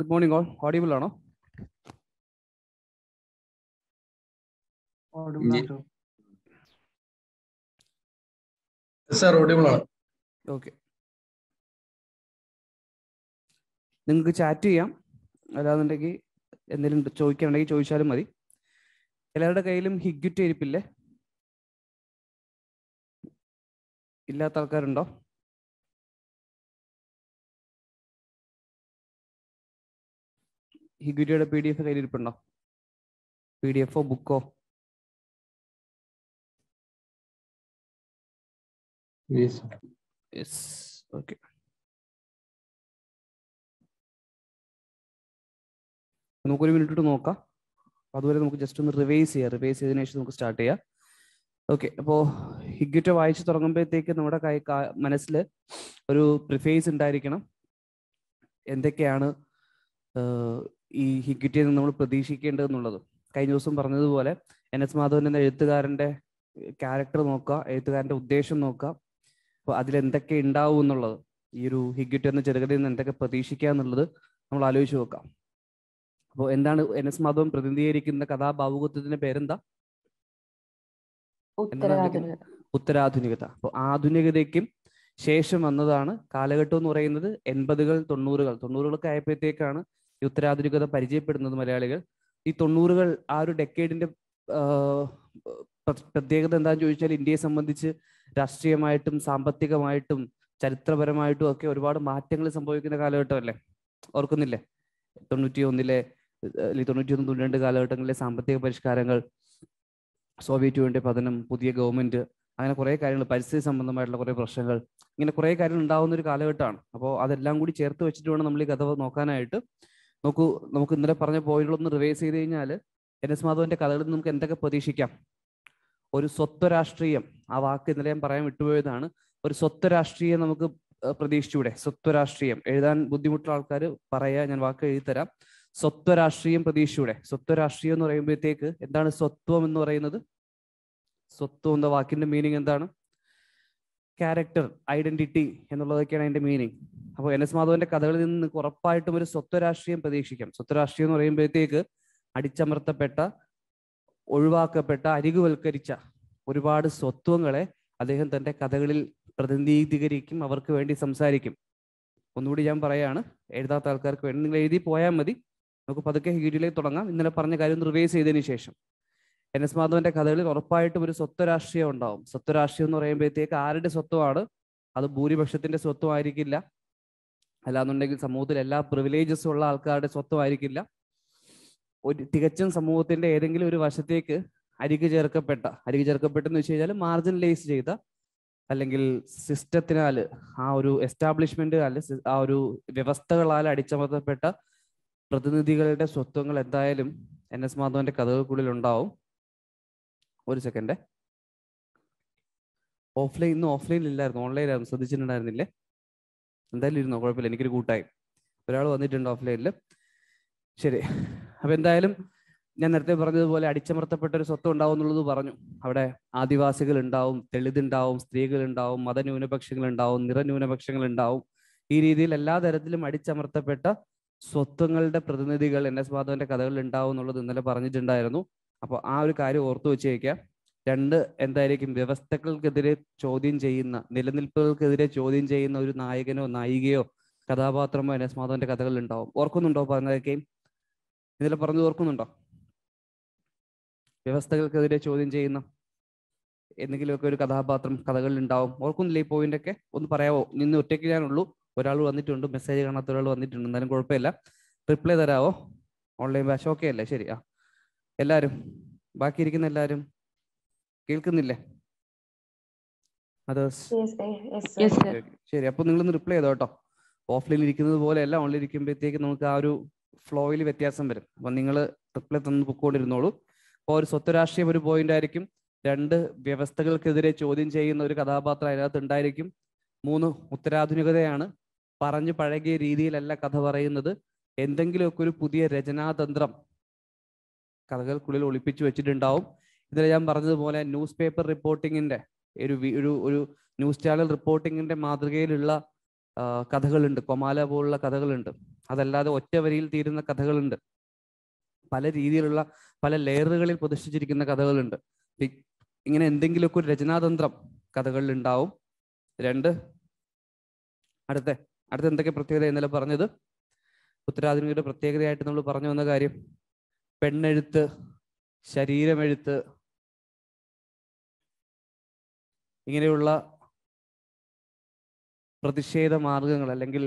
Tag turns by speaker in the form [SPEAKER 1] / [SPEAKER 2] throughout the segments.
[SPEAKER 1] good morning all audible ആണോ
[SPEAKER 2] okay
[SPEAKER 3] നിങ്ങൾക്ക് chat ചെയ്യാം അല്ലാന്നുണ്ടെങ്കിൽ എന്തെങ്കിലും ചോദിക്കാനുണ്ടെങ്കിൽ ചോദിച്ചാലും മതി എല്ലാവരുടെ കയ്യിലും ഹിഗ്യുറ്റ് ഇരിപ്പില്ലേ
[SPEAKER 1] ഇല്ലാത്ത ആൾക്കാരുണ്ടോ ഹിഗുരിയുടെ പി ഡി എഫ് കയ്യിലിരിപ്പുണ്ടോ പി ഡി എഫോ ബുക്കോ
[SPEAKER 3] നമുക്കൊരു മിനിറ്റ് ഇട്ട് നോക്കാം അതുവരെ നമുക്ക് ജസ്റ്റ് ഒന്ന് റിവൈസ് ചെയ്യാം റിവൈസ് ചെയ്തതിനു ശേഷം നമുക്ക് സ്റ്റാർട്ട് ചെയ്യാം ഓക്കെ അപ്പോ ഹിഗ്ഗിറ്റ വായിച്ചു തുടങ്ങുമ്പോഴത്തേക്ക് നമ്മുടെ കൈ മനസ്സിൽ ഒരു പ്രിഫേസ് ഉണ്ടായിരിക്കണം എന്തൊക്കെയാണ് ഈ ഹിക്വിറ്റിയിൽ നിന്ന് നമ്മൾ പ്രതീക്ഷിക്കേണ്ടതെന്നുള്ളത് കഴിഞ്ഞ ദിവസം പറഞ്ഞതുപോലെ എൻ എസ് മാധവൻ എന്ന എഴുത്തുകാരൻ്റെ ക്യാരക്ടർ നോക്കുക എഴുത്തുകാരൻ്റെ ഉദ്ദേശം നോക്കുക അപ്പോൾ അതിലെന്തൊക്കെ ഉണ്ടാവും എന്നുള്ളത് ഈ ഒരു ഹിഗ്വിറ്റ് എന്ന ചെറുകഥയിൽ നിന്ന് എന്തൊക്കെ പ്രതീക്ഷിക്കുക എന്നുള്ളത് നമ്മൾ ആലോചിച്ച് നോക്കാം അപ്പോൾ എന്താണ് എൻ എസ് മാധവൻ പ്രതിനിധീകരിക്കുന്ന കഥാഭാവുകത്വത്തിന്റെ പേരെന്താ ഉത്തരാധുനികത അപ്പോൾ ആധുനികതയ്ക്കും ശേഷം വന്നതാണ് കാലഘട്ടം എന്ന് പറയുന്നത് എൺപതുകൾ തൊണ്ണൂറുകൾ തൊണ്ണൂറുകളൊക്കെ ആയപ്പോഴത്തേക്കാണ് ഉത്തരാധുനികത പരിചയപ്പെടുന്നത് മലയാളികൾ ഈ തൊണ്ണൂറുകൾ ആ ഒരു ഡെക്കേഡിന്റെ പ്രത്യേകത എന്താണെന്ന് ചോദിച്ചാൽ ഇന്ത്യയെ സംബന്ധിച്ച് രാഷ്ട്രീയമായിട്ടും സാമ്പത്തികമായിട്ടും ചരിത്രപരമായിട്ടും ഒക്കെ ഒരുപാട് മാറ്റങ്ങൾ സംഭവിക്കുന്ന കാലഘട്ടമല്ലേ ഓർക്കുന്നില്ലേ തൊണ്ണൂറ്റി ഒന്നിലെ തൊണ്ണൂറ്റി ഒന്ന് തൊണ്ണൂറ്റി രണ്ട് കാലഘട്ടങ്ങളിലെ സാമ്പത്തിക പരിഷ്കാരങ്ങൾ സോവിയറ്റ് യൂണിയന്റെ പതനം പുതിയ ഗവൺമെന്റ് അങ്ങനെ കുറേ കാര്യങ്ങൾ പരിസ്ഥിതി സംബന്ധമായിട്ടുള്ള കുറേ പ്രശ്നങ്ങൾ ഇങ്ങനെ കുറേ കാര്യങ്ങൾ ഉണ്ടാകുന്ന ഒരു കാലഘട്ടമാണ് അപ്പോൾ അതെല്ലാം കൂടി ചേർത്ത് വെച്ചിട്ട് വേണം നമ്മൾ ഈ കഥ നോക്കാനായിട്ട് നമുക്ക് നമുക്ക് ഇന്നലെ പറഞ്ഞ പോയിന്റുകളൊന്ന് റിവൈസ് ചെയ്ത് കഴിഞ്ഞാൽ എൻ എസ് മാധവന്റെ കഥകളിൽ നമുക്ക് എന്തൊക്കെ പ്രതീക്ഷിക്കാം ഒരു സ്വത്വ രാഷ്ട്രീയം ആ വാക്ക് ഇന്നലെ ഞാൻ പറയാൻ വിട്ടുപോയതാണ് ഒരു സ്വത്വ രാഷ്ട്രീയം നമുക്ക് പ്രതീക്ഷിച്ചൂടെ സ്വത്വ രാഷ്ട്രീയം എഴുതാൻ ബുദ്ധിമുട്ടുള്ള ആൾക്കാർ പറയാ ഞാൻ വാക്ക് എഴുതി തരാം സ്വത്വ രാഷ്ട്രീയം പ്രതീക്ഷയുടെ സ്വത്വ രാഷ്ട്രീയം എന്ന് പറയുമ്പോഴത്തേക്ക് എന്താണ് സ്വത്വം എന്ന് പറയുന്നത് സ്വത്വം എന്ന വാക്കിന്റെ മീനിങ് എന്താണ് ക്യാരക്ടർ ഐഡന്റിറ്റി എന്നുള്ളതൊക്കെയാണ് അതിന്റെ മീനിങ് അപ്പോൾ എൻ എസ് മാധവന്റെ കഥകളിൽ നിന്ന് ഉറപ്പായിട്ടും ഒരു സ്വത്വരാഷ്ട്രീയം പ്രതീക്ഷിക്കാം സ്വത്വരാഷ്ട്രീയം എന്ന് പറയുമ്പോഴത്തേക്ക് അടിച്ചമർത്തപ്പെട്ട ഒഴിവാക്കപ്പെട്ട അരികുവൽക്കരിച്ച ഒരുപാട് സ്വത്വങ്ങളെ അദ്ദേഹം തന്റെ കഥകളിൽ പ്രതിനിധീകരിക്കും അവർക്ക് വേണ്ടി സംസാരിക്കും ഒന്നുകൂടി ഞാൻ പറയാണ് എഴുതാത്ത ആൾക്കാർക്ക് വേണ്ടി നിങ്ങൾ എഴുതി പോയാൽ മതി നമുക്ക് പതുക്കെ വീഡിയോയിലേക്ക് തുടങ്ങാം ഇന്നലെ പറഞ്ഞ കാര്യം റിവൈസ് ചെയ്തതിന് ശേഷം എൻ എസ് മാധവന്റെ കഥകളിൽ ഉറപ്പായിട്ടും ഒരു സ്വത്വരാഷ്ട്രീയം ഉണ്ടാവും സ്വത്വരാഷ്ട്രീയം എന്ന് പറയുമ്പോഴത്തേക്ക് ആരുടെ സ്വത്വമാണ് അത് ഭൂരിപക്ഷത്തിന്റെ സ്വത്വമായിരിക്കില്ല അല്ലാന്നുണ്ടെങ്കിൽ സമൂഹത്തിൽ എല്ലാ പ്രിവിലേജസും ഉള്ള ആൾക്കാരുടെ സ്വത്വമായിരിക്കില്ല ഒരു തികച്ചും സമൂഹത്തിന്റെ ഏതെങ്കിലും ഒരു വശത്തേക്ക് അരികു ചേർക്കപ്പെട്ട അരികു ചേർക്കപ്പെട്ടെന്ന് വെച്ച് കഴിഞ്ഞാൽ മാർജിനലൈസ് ചെയ്ത അല്ലെങ്കിൽ സിസ്റ്റത്തിനാൽ ആ ഒരു എസ്റ്റാബ്ലിഷ്മെന്റ് അല്ലെ ആ ഒരു വ്യവസ്ഥകളാൽ അടിച്ചമർത്തപ്പെട്ട പ്രതിനിധികളുടെ സ്വത്വങ്ങൾ എന്തായാലും എൻ എസ് മാധവന്റെ കഥകൾക്കുള്ളിൽ ഉണ്ടാവും ഒരു സെക്കൻഡ് ഓഫ്ലൈൻ ഇന്ന് ഓഫ്ലൈനിൽ ഇല്ലായിരുന്നു ഓൺലൈനിലായിരുന്നു ശ്രദ്ധിച്ചിട്ടുണ്ടായിരുന്നില്ലേ എന്തായാലും ഇരുന്നോ കുഴപ്പമില്ല എനിക്കൊരു കൂട്ടായി ഒരാൾ വന്നിട്ടുണ്ട് ഓഫ്ലൈനിൽ ശരി അപ്പം എന്തായാലും ഞാൻ നേരത്തെ പറഞ്ഞതുപോലെ അടിച്ചമർത്തപ്പെട്ട ഒരു സ്വത്ത് ഉണ്ടാവും എന്നുള്ളത് പറഞ്ഞു അവിടെ ആദിവാസികൾ ഉണ്ടാവും ദളിതുണ്ടാവും ഉണ്ടാവും മതന്യൂനപക്ഷങ്ങൾ ഉണ്ടാവും നിറന്യൂനപക്ഷങ്ങൾ ഉണ്ടാവും ഈ രീതിയിൽ എല്ലാ തരത്തിലും അടിച്ചമർത്തപ്പെട്ട സ്വത്വങ്ങളുടെ പ്രതിനിധികൾ എൻ എസ് മാധവന്റെ കഥകളിൽ ഉണ്ടാവും എന്നുള്ളത് ഇന്നലെ പറഞ്ഞിട്ടുണ്ടായിരുന്നു അപ്പൊ ആ ഒരു കാര്യം ഓർത്തു വെച്ചേക്കാം രണ്ട് എന്തായിരിക്കും വ്യവസ്ഥകൾക്കെതിരെ ചോദ്യം ചെയ്യുന്ന നിലനിൽപ്പുകൾക്കെതിരെ ചോദ്യം ചെയ്യുന്ന ഒരു നായകനോ നായികയോ കഥാപാത്രമോ എന്നെ മാധവന്റെ കഥകളിൽ ഉണ്ടാവും ഓർക്കുന്നുണ്ടോ പറഞ്ഞതൊക്കെയും ഇതിൽ പറഞ്ഞത് ഓർക്കുന്നുണ്ടോ വ്യവസ്ഥകൾക്കെതിരെ ചോദ്യം ചെയ്യുന്ന എന്തെങ്കിലുമൊക്കെ ഒരു കഥാപാത്രം കഥകളിൽ ഉണ്ടാവും ഓർക്കുന്നില്ല ഈ പോയിന്റ് ഒക്കെ ഒന്ന് പറയാവോ നിന്ന് ഒറ്റയ്ക്ക് ഞാനുള്ളൂ ഒരാൾ വന്നിട്ടുണ്ട് മെസ്സേജ് കാണാത്ത ഒരാൾ വന്നിട്ടുണ്ട് എന്നാലും കുഴപ്പമില്ല റിപ്ലൈ തരാവോ ഓൺലൈൻ ബാച്ച് ഓക്കെ അല്ലേ ശരി ആ എല്ലാവരും ബാക്കിയിരിക്കുന്ന എല്ലാവരും കേൾക്കുന്നില്ലേ അതേഴ്സ് ശരി അപ്പൊ ഒന്ന് റിപ്ലൈ ചെയ്തോ കേട്ടോ ഓഫ്ലൈൻ ഇരിക്കുന്നത് പോലെയല്ല ഓൺലൈൻ ഇരിക്കുമ്പോഴത്തേക്ക് നമുക്ക് ആ ഒരു ഫ്ലോയിൽ വ്യത്യാസം വരും അപ്പൊ നിങ്ങൾ റിപ്ലൈ തന്ന് പൊക്കോണ്ടിരുന്നോളൂ അപ്പോൾ ഒരു സ്വത്ത് രാഷ്ട്രീയം ഒരു പോയിന്റ് ആയിരിക്കും രണ്ട് വ്യവസ്ഥകൾക്കെതിരെ ചോദ്യം ചെയ്യുന്ന ഒരു കഥാപാത്രം അതിനകത്ത് ഉണ്ടായിരിക്കും മൂന്ന് ഉത്തരാധുനികതയാണ് പറഞ്ഞു പഴകിയ രീതിയിലല്ല കഥ പറയുന്നത് എന്തെങ്കിലുമൊക്കെ ഒരു പുതിയ രചനാതന്ത്രം കഥകൾക്കുള്ളിൽ ഒളിപ്പിച്ചു വെച്ചിട്ടുണ്ടാവും ഇന്നലെ ഞാൻ പറഞ്ഞതുപോലെ ന്യൂസ് പേപ്പർ റിപ്പോർട്ടിങ്ങിന്റെ ഒരു ഒരു ഒരു ന്യൂസ് ചാനൽ റിപ്പോർട്ടിങ്ങിന്റെ മാതൃകയിലുള്ള കഥകളുണ്ട് കൊമാല പോലുള്ള കഥകളുണ്ട് അതല്ലാതെ ഒറ്റ വരിയിൽ തീരുന്ന കഥകളുണ്ട് പല രീതിയിലുള്ള പല ലെയറുകളിൽ പ്രതിഷ്ഠിച്ചിരിക്കുന്ന കഥകളുണ്ട് ഇങ്ങനെ എന്തെങ്കിലുമൊക്കെ ഒരു രചനാതന്ത്രം കഥകളിൽ ഉണ്ടാവും രണ്ട് അടുത്ത അടുത്ത എന്തൊക്കെ പ്രത്യേകത ഇന്നലെ പറഞ്ഞത് ഉത്തരാധുനികയുടെ പ്രത്യേകതയായിട്ട് നമ്മൾ പറഞ്ഞു വന്ന കാര്യം പെണ്ണെഴുത്ത്
[SPEAKER 2] ശരീരമെഴുത്ത് ഇങ്ങനെയുള്ള പ്രതിഷേധ മാർഗങ്ങൾ അല്ലെങ്കിൽ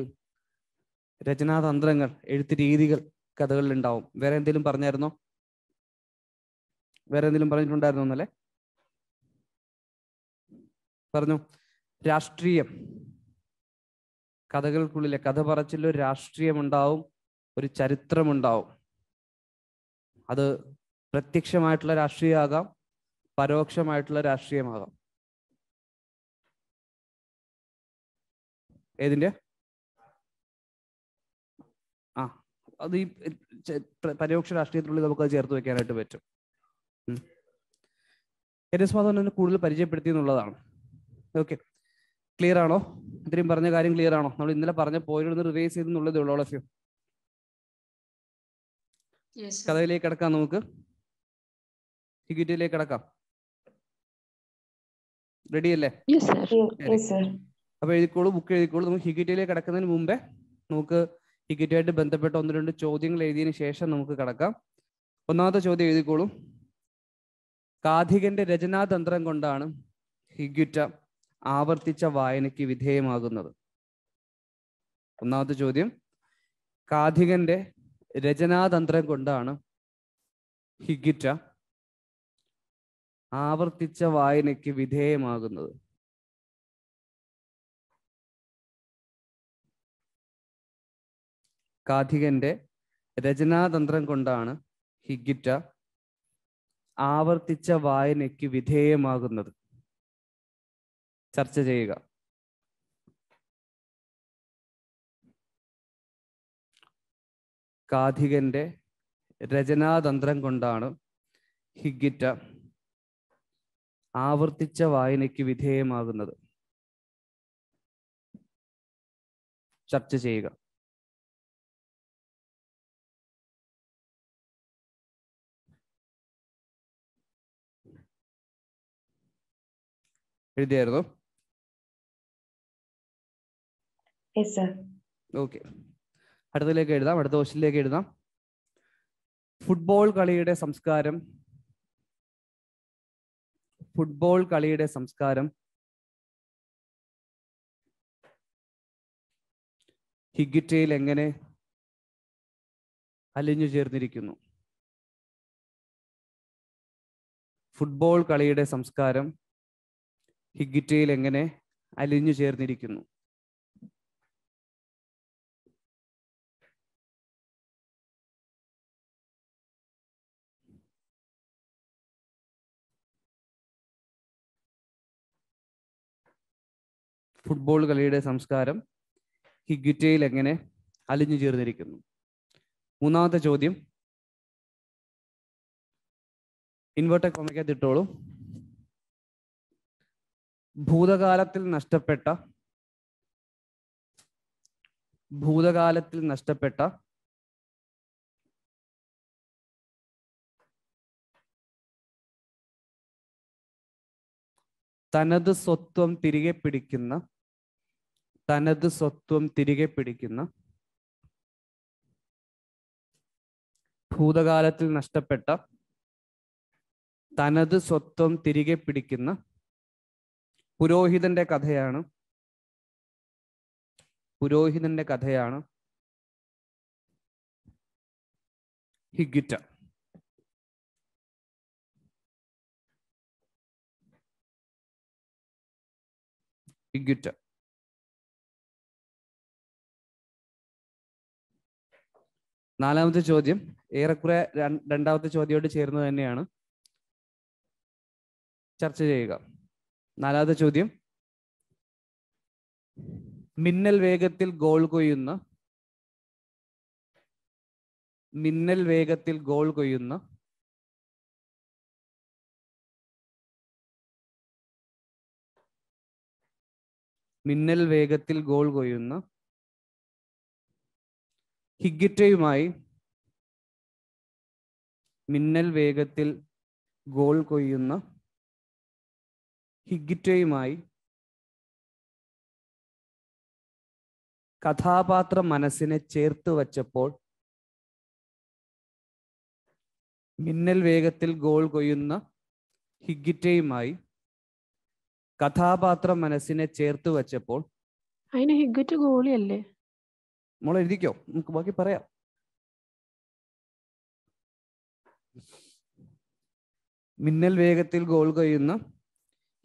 [SPEAKER 2] രചനാതന്ത്രങ്ങൾ എഴുത്ത് രീതികൾ കഥകളിൽ ഉണ്ടാവും വേറെ എന്തെങ്കിലും പറഞ്ഞായിരുന്നോ
[SPEAKER 3] വേറെ എന്തെങ്കിലും പറഞ്ഞിട്ടുണ്ടായിരുന്നോ എന്നല്ലേ പറഞ്ഞു രാഷ്ട്രീയം കഥകൾക്കുള്ളിലെ കഥ പറച്ചിലൊരു രാഷ്ട്രീയം ഉണ്ടാവും ഒരു ചരിത്രമുണ്ടാവും അത് പ്രത്യക്ഷമായിട്ടുള്ള
[SPEAKER 2] രാഷ്ട്രീയമാകാം പരോക്ഷമായിട്ടുള്ള രാഷ്ട്രീയമാകാം ഏതിൻ്റെ
[SPEAKER 3] ആ അത് ഈ പരോക്ഷ രാഷ്ട്രീയത്തിനുള്ളിൽ അത് ചേർത്ത് വെക്കാനായിട്ട് പറ്റും എസ് കൂടുതൽ പരിചയപ്പെടുത്തി എന്നുള്ളതാണ് ഓക്കെ ക്ലിയർ ആണോ ഇത്രയും പറഞ്ഞ കാര്യം ക്ലിയർ ആണോ നമ്മൾ ഇന്നലെ പറഞ്ഞ പോയിന്റ് റിവൈസ് ചെയ്തെന്നുള്ളതേ ഉള്ളൂ ഓളഫ്
[SPEAKER 2] കഥയിലേക്ക് കിടക്കാം നമുക്ക്
[SPEAKER 3] ഇക്വിറ്റിയിലേക്ക് കിടക്കാം റെഡിയല്ലേ അപ്പോൾ എഴുതിക്കോളൂ ബുക്ക് എഴുതിക്കോളൂ നമുക്ക് ഹിഗിറ്റിയിലേക്ക് കിടക്കുന്നതിന് മുമ്പേ നമുക്ക് ടിക്കറ്റുമായിട്ട് ബന്ധപ്പെട്ട ഒന്ന് രണ്ട് ചോദ്യങ്ങൾ എഴുതിയതിനു ശേഷം നമുക്ക് കടക്കാം ഒന്നാമത്തെ ചോദ്യം എഴുതിക്കോളൂ കാഥികന്റെ രചനാതന്ത്രം കൊണ്ടാണ് ഹിഗിറ്റ ആവർത്തിച്ച വായനയ്ക്ക് വിധേയമാകുന്നത് ഒന്നാമത്തെ ചോദ്യം കാഥികന്റെ രചനാതന്ത്രം കൊണ്ടാണ് ഹിഗിറ്റ ആവർത്തിച്ച വായനയ്ക്ക് വിധേയമാകുന്നത് കാഥികൻ്റെ രചനാതന്ത്രം കൊണ്ടാണ് ഹിഗിറ്റ ആവർത്തിച്ച വായനയ്ക്ക് വിധേയമാകുന്നത് ചർച്ച ചെയ്യുക കാഥികൻ്റെ രചനാതന്ത്രം കൊണ്ടാണ് ഹിഗിറ്റ ആവർത്തിച്ച വായനയ്ക്ക് വിധേയമാകുന്നത്
[SPEAKER 2] ചർച്ച ചെയ്യുക എഴുതിയായിരുന്നു ഓക്കെ അടുത്തതിലേക്ക് എഴുതാം അടുത്ത ക്വസ്റ്റിലേക്ക് എഴുതാം ഫുട്ബോൾ കളിയുടെ സംസ്കാരം ഫുട്ബോൾ കളിയുടെ സംസ്കാരം ഹിഗിറ്റയിൽ എങ്ങനെ അലിഞ്ഞു ചേർന്നിരിക്കുന്നു ഫുട്ബോൾ കളിയുടെ സംസ്കാരം ഹിഗിറ്റയിൽ എങ്ങനെ അലിഞ്ഞു ചേർന്നിരിക്കുന്നു ഫുട്ബോൾ കളിയുടെ സംസ്കാരം ഹിഗിറ്റയിൽ എങ്ങനെ അലിഞ്ഞു ചേർന്നിരിക്കുന്നു മൂന്നാമത്തെ ചോദ്യം
[SPEAKER 3] ഇൻവേർട്ടർ കോമയ്ക്കകത്ത് ഇട്ടോളൂ ഭൂതകാലത്തിൽ നഷ്ടപ്പെട്ട ഭൂതകാലത്തിൽ നഷ്ടപ്പെട്ട
[SPEAKER 2] തനത് സ്വത്വം തിരികെ പിടിക്കുന്ന തനത് സ്വത്വം തിരികെ പിടിക്കുന്ന ഭൂതകാലത്തിൽ നഷ്ടപ്പെട്ട തനത് സ്വത്വം തിരികെ പിടിക്കുന്ന പുരോഹിതന്റെ കഥയാണ് പുരോഹിതന്റെ കഥയാണ് ഹിഗിറ്റ ഹിഗിറ്റ
[SPEAKER 3] നാലാമത്തെ ചോദ്യം ഏറെക്കുറെ രണ്ടാമത്തെ ചോദ്യമായിട്ട് ചേർന്ന് തന്നെയാണ് ചർച്ച ചെയ്യുക നാലാമത്തെ ചോദ്യം
[SPEAKER 2] മിന്നൽ വേഗത്തിൽ ഗോൾ കൊയ്യുന്ന മിന്നൽ വേഗത്തിൽ ഗോൾ കൊയ്യുന്ന മിന്നൽ വേഗത്തിൽ ഗോൾ കൊയ്യുന്ന ഹിഗിറ്റയുമായി മിന്നൽ വേഗത്തിൽ ഗോൾ കൊയ്യുന്ന ഹിഗിറ്റയുമായി കഥാപാത്ര മനസ്സിനെ ചേർത്ത് വച്ചപ്പോൾ മിന്നൽ വേഗത്തിൽ ഗോൾ കൊയ്യുന്ന
[SPEAKER 3] ഹിഗിറ്റയുമായി കഥാപാത്ര മനസ്സിനെ ചേർത്ത് വച്ചപ്പോൾ
[SPEAKER 1] അതിന് ഹിഗിറ്റ് ഗോളിയല്ലേ
[SPEAKER 3] മോൾ എഴുതിക്കോ നമുക്ക് ബാക്കി പറയാം മിന്നൽ വേഗത്തിൽ ഗോൾ കൊയ്യുന്ന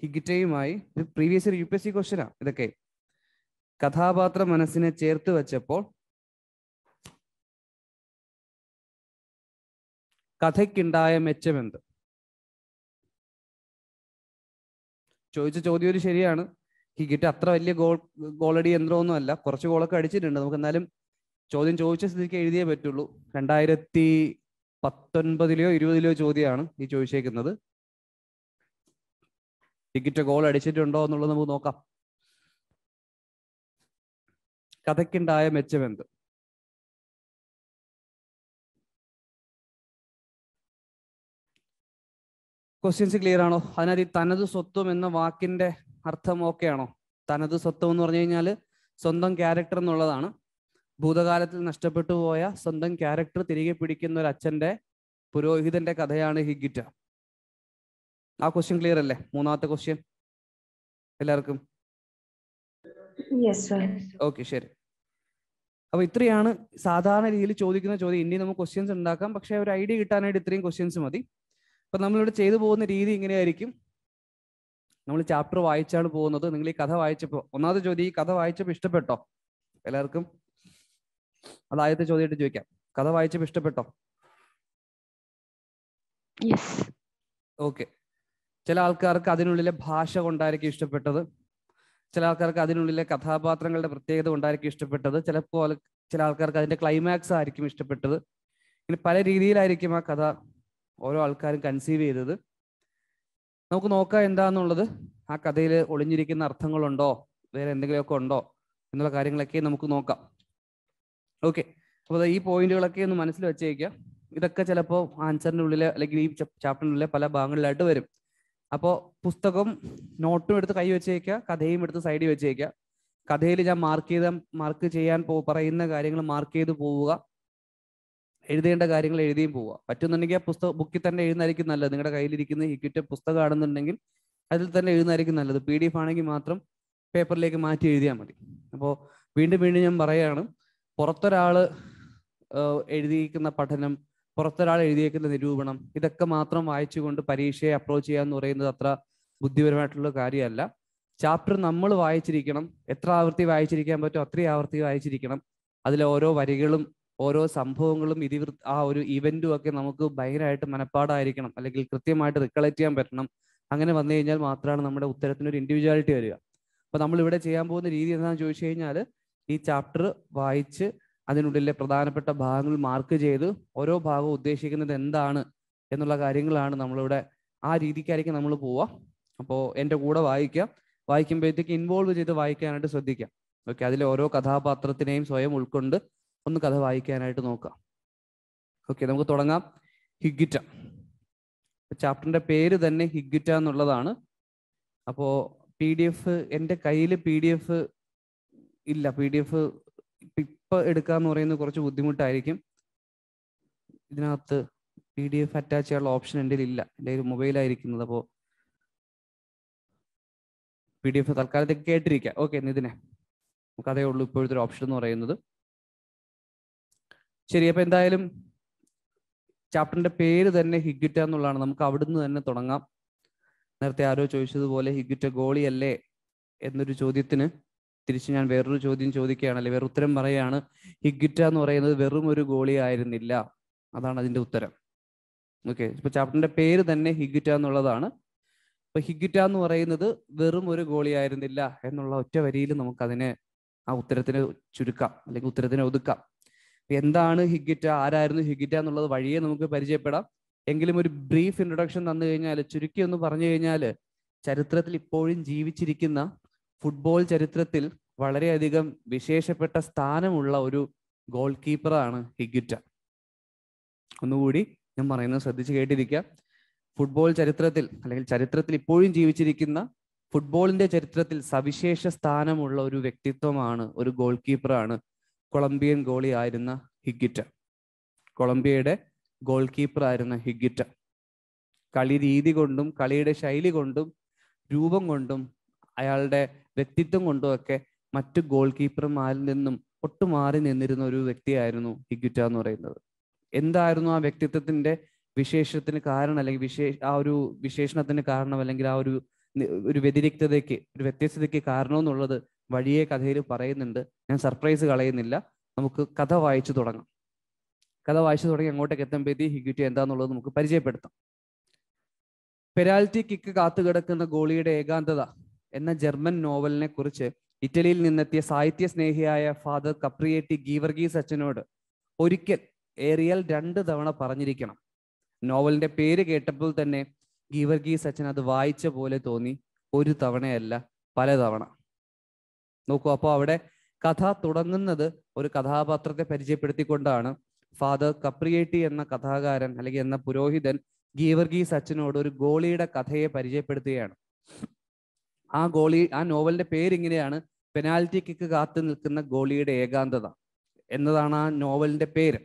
[SPEAKER 3] ഹിഗിറ്റയുമായി ഇത് previous year U P S C ക്വസ്റ്റ്യനാ ഇതൊക്കെ കഥാപാത്ര മനസ്സിനെ ചേർത്ത് വെച്ചപ്പോൾ
[SPEAKER 2] കഥയ്ക്കുണ്ടായ മെച്ചമെന്ത്
[SPEAKER 3] ചോദിച്ച ചോദ്യം ഒരു ശരിയാണ് ഹിഗിറ്റ് അത്ര വലിയ ഗോൾ ഗോളടി യന്ത്രമൊന്നും അല്ല കുറച്ച് ഗോളൊക്കെ അടിച്ചിട്ടുണ്ട് നമുക്ക് എന്നാലും ചോദ്യം ചോദിച്ച സ്ഥിതിക്ക് എഴുതിയേ പറ്റുള്ളൂ രണ്ടായിരത്തി പത്തൊൻപതിലെയോ ഇരുപതിലെയോ ചോദ്യമാണ് ഈ ചോദിച്ചേക്കുന്നത് ടിക്കറ്റ് ഗോൾ അടിച്ചിട്ടുണ്ടോ എന്നുള്ളത് നമുക്ക് നോക്കാം
[SPEAKER 2] കഥയ്ക്കുണ്ടായ മെച്ചമെന്ത്
[SPEAKER 3] ക്വസ്റ്റ്യൻസ് ക്ലിയർ ആണോ അതിനകത്ത് ഈ തനത് സ്വത്വം എന്ന വാക്കിന്റെ അർത്ഥം ആണോ തനത് സ്വത്വം എന്ന് പറഞ്ഞു കഴിഞ്ഞാൽ സ്വന്തം ക്യാരക്ടർ എന്നുള്ളതാണ് ഭൂതകാലത്തിൽ നഷ്ടപ്പെട്ടു പോയ സ്വന്തം ക്യാരക്ടർ തിരികെ പിടിക്കുന്ന ഒരു അച്ഛന്റെ പുരോഹിതന്റെ കഥയാണ് ഹിഗിറ്റ
[SPEAKER 2] ആ ക്വസ്റ്റ്യൻ ക്ലിയർ അല്ലേ മൂന്നാമത്തെ ക്വസ്റ്റ്യൻ എല്ലാവർക്കും ഓക്കെ ശരി
[SPEAKER 3] അപ്പൊ ഇത്രയാണ് സാധാരണ രീതിയിൽ ചോദിക്കുന്ന ചോദ്യം ഇനി നമുക്ക് ക്വസ്റ്റ്യൻസ് ഉണ്ടാക്കാം പക്ഷെ ഒരു ഐഡിയ കിട്ടാനായിട്ട് ഇത്രയും ക്വസ്റ്റ്യൻസ് മതി അപ്പൊ നമ്മളിവിടെ ചെയ്തു പോകുന്ന രീതി ഇങ്ങനെയായിരിക്കും നമ്മൾ ചാപ്റ്റർ വായിച്ചാണ് പോകുന്നത് നിങ്ങൾ ഈ കഥ വായിച്ചപ്പോൾ ഒന്നാമത്തെ ചോദ്യം ഈ കഥ വായിച്ചപ്പോൾ ഇഷ്ടപ്പെട്ടോ എല്ലാവർക്കും അത് ആദ്യത്തെ ചോദ്യമായിട്ട് ചോദിക്കാം കഥ വായിച്ചപ്പോൾ ഇഷ്ടപ്പെട്ടോ ഓക്കെ ചില ആൾക്കാർക്ക് അതിനുള്ളിലെ ഭാഷ കൊണ്ടായിരിക്കും ഇഷ്ടപ്പെട്ടത് ചില ആൾക്കാർക്ക് അതിനുള്ളിലെ കഥാപാത്രങ്ങളുടെ പ്രത്യേകത കൊണ്ടായിരിക്കും ഇഷ്ടപ്പെട്ടത് ചിലപ്പോൾ ചില ആൾക്കാർക്ക് അതിന്റെ ക്ലൈമാക്സ് ആയിരിക്കും ഇഷ്ടപ്പെട്ടത് ഇനി പല രീതിയിലായിരിക്കും ആ കഥ ഓരോ ആൾക്കാരും കൺസീവ് ചെയ്തത് നമുക്ക് നോക്കാം എന്താന്നുള്ളത് ആ കഥയിൽ ഒളിഞ്ഞിരിക്കുന്ന അർത്ഥങ്ങളുണ്ടോ വേറെ എന്തെങ്കിലുമൊക്കെ ഉണ്ടോ എന്നുള്ള കാര്യങ്ങളൊക്കെ നമുക്ക് നോക്കാം ഓക്കെ അപ്പോൾ ഈ പോയിന്റുകളൊക്കെ ഒന്ന് മനസ്സിൽ വെച്ചേക്കുക ഇതൊക്കെ ചിലപ്പോൾ ആൻസറിൻ്റെ ഉള്ളിൽ അല്ലെങ്കിൽ ഈ ചാപ്റ്ററിനുള്ളിലെ പല ഭാഗങ്ങളിലായിട്ട് വരും അപ്പോൾ പുസ്തകം നോട്ടും എടുത്ത് കൈ വെച്ചേക്കുക കഥയും എടുത്ത് സൈഡിൽ വെച്ചേക്കുക കഥയിൽ ഞാൻ മാർക്ക് ചെയ്ത മാർക്ക് ചെയ്യാൻ പോ പറയുന്ന കാര്യങ്ങൾ മാർക്ക് ചെയ്ത് പോവുക എഴുതേണ്ട കാര്യങ്ങൾ എഴുതിയും പോവുക പറ്റുന്നുണ്ടെങ്കിൽ ആ പുസ്തകം ബുക്കിൽ തന്നെ എഴുതുന്നതായിരിക്കും നല്ലത് നിങ്ങളുടെ കയ്യിലിരിക്കുന്ന ഈ പുസ്തകം ആണെന്നുണ്ടെങ്കിൽ അതിൽ തന്നെ എഴുതുന്നതായിരിക്കും നല്ലത് പി ഡി എഫ് ആണെങ്കിൽ മാത്രം പേപ്പറിലേക്ക് മാറ്റി എഴുതിയാൽ മതി അപ്പോൾ വീണ്ടും വീണ്ടും ഞാൻ പറയുകയാണ് പുറത്തൊരാൾ എഴുതിയിരിക്കുന്ന പഠനം പുറത്തൊരാൾ എഴുതിയേക്കുന്ന നിരൂപണം ഇതൊക്കെ മാത്രം വായിച്ചുകൊണ്ട് പരീക്ഷയെ അപ്രോച്ച് ചെയ്യുക എന്ന് പറയുന്നത് അത്ര ബുദ്ധിപരമായിട്ടുള്ള കാര്യമല്ല ചാപ്റ്റർ നമ്മൾ വായിച്ചിരിക്കണം എത്ര ആവർത്തി വായിച്ചിരിക്കാൻ പറ്റുമോ അത്രയും ആവർത്തി വായിച്ചിരിക്കണം അതിലെ ഓരോ വരികളും ഓരോ സംഭവങ്ങളും ഇതിവൃ ആ ഒരു ഇവന്റും ഒക്കെ നമുക്ക് ഭയങ്കരമായിട്ട് മനപ്പാടായിരിക്കണം അല്ലെങ്കിൽ കൃത്യമായിട്ട് റിക്കളക്ട് ചെയ്യാൻ പറ്റണം അങ്ങനെ വന്നു കഴിഞ്ഞാൽ മാത്രമാണ് നമ്മുടെ ഉത്തരത്തിന് ഒരു ഇൻഡിവിജ്വാലിറ്റി വരിക അപ്പൊ നമ്മൾ ഇവിടെ ചെയ്യാൻ പോകുന്ന രീതി എന്താണെന്ന് ചോദിച്ചു കഴിഞ്ഞാൽ ഈ ചാപ്റ്റർ വായിച്ച് അതിനുള്ളിലെ പ്രധാനപ്പെട്ട ഭാഗങ്ങൾ മാർക്ക് ചെയ്ത് ഓരോ ഭാഗവും ഉദ്ദേശിക്കുന്നത് എന്താണ് എന്നുള്ള കാര്യങ്ങളാണ് നമ്മളിവിടെ ആ രീതിക്കായിരിക്കും നമ്മൾ പോവുക അപ്പോൾ എൻ്റെ കൂടെ വായിക്കാം വായിക്കുമ്പോഴത്തേക്ക് ഇൻവോൾവ് ചെയ്ത് വായിക്കാനായിട്ട് ശ്രദ്ധിക്കാം ഓക്കെ അതിലെ ഓരോ കഥാപാത്രത്തിനെയും സ്വയം ഉൾക്കൊണ്ട് ഒന്ന് കഥ വായിക്കാനായിട്ട് നോക്കാം ഓക്കെ നമുക്ക് തുടങ്ങാം ഹിഗിറ്റ ചാപ്റ്ററിന്റെ പേര് തന്നെ ഹിഗിറ്റ എന്നുള്ളതാണ് അപ്പോൾ പി ഡി എഫ് എൻ്റെ കയ്യിൽ പി ഡി എഫ് ഇല്ല പി ഡി എഫ് ഇപ്പം എടുക്കുക എന്ന് പറയുന്നത് കുറച്ച് ബുദ്ധിമുട്ടായിരിക്കും ഇതിനകത്ത് പി ഡി എഫ് അറ്റാച്ച് ചെയ്യാനുള്ള ഓപ്ഷൻ എൻ്റെ ഇല്ല എൻ്റെ ഒരു മൊബൈലായിരിക്കുന്നത് അപ്പോൾ പി ഡി എഫ് തൽക്കാലത്തേക്ക് കേട്ടിരിക്കാം ഓക്കെ നിതിനെ നമുക്ക് അതേ ഉള്ളൂ ഇപ്പോഴത്തെ ഒരു ഓപ്ഷൻ എന്ന് പറയുന്നത് ശരി അപ്പം എന്തായാലും ചാപ്റ്ററിന്റെ പേര് തന്നെ ഹിഗ്ഗിറ്റ എന്നുള്ളതാണ് നമുക്ക് അവിടുന്ന് തന്നെ തുടങ്ങാം നേരത്തെ ആരോ ചോദിച്ചതുപോലെ ഹിഗ്ഗിറ്റ ഗോളിയല്ലേ എന്നൊരു ചോദ്യത്തിന് തിരിച്ച് ഞാൻ വേറൊരു ചോദ്യം ചോദിക്കുകയാണ് അല്ലെങ്കിൽ വേറെ ഉത്തരം പറയുകയാണ് ഹിഗിറ്റ എന്ന് പറയുന്നത് വെറും ഒരു ഗോളി ആയിരുന്നില്ല അതാണ് അതിന്റെ ഉത്തരം ഓക്കെ ഇപ്പൊ ചാപ്റ്ററിന്റെ പേര് തന്നെ ഹിഗിറ്റ എന്നുള്ളതാണ് ഇപ്പൊ ഹിഗിറ്റ എന്ന് പറയുന്നത് വെറും ഒരു ഗോളി ആയിരുന്നില്ല എന്നുള്ള ഒറ്റ വരിയിൽ നമുക്ക് അതിനെ ആ ഉത്തരത്തിന് ചുരുക്കാം അല്ലെങ്കിൽ ഉത്തരത്തിന് ഒതുക്കാം എന്താണ് ഹിഗിറ്റ ആരായിരുന്നു ഹിഗിറ്റ എന്നുള്ളത് വഴിയെ നമുക്ക് പരിചയപ്പെടാം എങ്കിലും ഒരു ബ്രീഫ് ഇൻട്രൊഡക്ഷൻ തന്നു കഴിഞ്ഞാൽ ചുരുക്കി ഒന്ന് പറഞ്ഞു കഴിഞ്ഞാൽ ചരിത്രത്തിൽ ഇപ്പോഴും ജീവിച്ചിരിക്കുന്ന ഫുട്ബോൾ ചരിത്രത്തിൽ വളരെയധികം വിശേഷപ്പെട്ട സ്ഥാനമുള്ള ഒരു ഗോൾ കീപ്പറാണ് ഹിഗുറ്റ ഒന്നുകൂടി ഞാൻ പറയുന്നത് ശ്രദ്ധിച്ച് കേട്ടിരിക്കുക ഫുട്ബോൾ ചരിത്രത്തിൽ അല്ലെങ്കിൽ ചരിത്രത്തിൽ ഇപ്പോഴും ജീവിച്ചിരിക്കുന്ന ഫുട്ബോളിന്റെ ചരിത്രത്തിൽ സവിശേഷ സ്ഥാനമുള്ള ഒരു വ്യക്തിത്വമാണ് ഒരു ഗോൾ കീപ്പറാണ് കൊളംബിയൻ ഗോളി ആയിരുന്ന ഹിഗിറ്റ കൊളംബിയയുടെ ഗോൾ ആയിരുന്ന ഹിഗിറ്റ കളി രീതി കൊണ്ടും കളിയുടെ ശൈലി കൊണ്ടും രൂപം കൊണ്ടും അയാളുടെ വ്യക്തിത്വം കൊണ്ടുമൊക്കെ മറ്റ് ഗോൾ കീപ്പർമാരിൽ നിന്നും ഒട്ടും മാറി നിന്നിരുന്ന ഒരു വ്യക്തിയായിരുന്നു ഹിഗുറ്റ എന്ന് പറയുന്നത് എന്തായിരുന്നു ആ വ്യക്തിത്വത്തിന്റെ വിശേഷത്തിന് കാരണം അല്ലെങ്കിൽ വിശേഷ ആ ഒരു വിശേഷണത്തിന് കാരണം അല്ലെങ്കിൽ ആ ഒരു ഒരു വ്യതിരിക്തതയ്ക്ക് ഒരു വ്യത്യസ്തതയ്ക്ക് കാരണം എന്നുള്ളത് വഴിയെ കഥയിൽ പറയുന്നുണ്ട് ഞാൻ സർപ്രൈസ് കളയുന്നില്ല നമുക്ക് കഥ വായിച്ചു തുടങ്ങാം കഥ വായിച്ചു തുടങ്ങി അങ്ങോട്ടേക്ക് എത്തുമ്പോഴത്തേ ഹിഗ്യൂറ്റി എന്താന്നുള്ളത് നമുക്ക് പരിചയപ്പെടുത്താം പെനാൽറ്റി കിക്ക് കാത്തുകിടക്കുന്ന കിടക്കുന്ന ഗോളിയുടെ ഏകാന്തത എന്ന ജർമ്മൻ നോവലിനെ കുറിച്ച് ഇറ്റലിയിൽ നിന്നെത്തിയ സാഹിത്യ സ്നേഹിയായ ഫാദർ കപ്രിയേറ്റി ഗീവർഗീസ് അച്ഛനോട് ഒരിക്കൽ ഏറിയൽ രണ്ട് തവണ പറഞ്ഞിരിക്കണം നോവലിന്റെ പേര് കേട്ടപ്പോൾ തന്നെ ഗീവർഗീസ് അച്ഛൻ അത് വായിച്ച പോലെ തോന്നി ഒരു തവണയല്ല പല തവണ നോക്കൂ അപ്പോൾ അവിടെ കഥ തുടങ്ങുന്നത് ഒരു കഥാപാത്രത്തെ പരിചയപ്പെടുത്തിക്കൊണ്ടാണ് ഫാദർ കപ്രിയേറ്റി എന്ന കഥാകാരൻ അല്ലെങ്കിൽ എന്ന പുരോഹിതൻ ഗീവർഗീസ് അച്ഛനോട് ഒരു ഗോളിയുടെ കഥയെ പരിചയപ്പെടുത്തുകയാണ് ആ ഗോളി ആ നോവലിന്റെ പേരിങ്ങനെയാണ് പെനാൽറ്റി കിക്ക് കാത്തു നിൽക്കുന്ന ഗോളിയുടെ ഏകാന്തത എന്നതാണ് ആ നോവലിന്റെ പേര്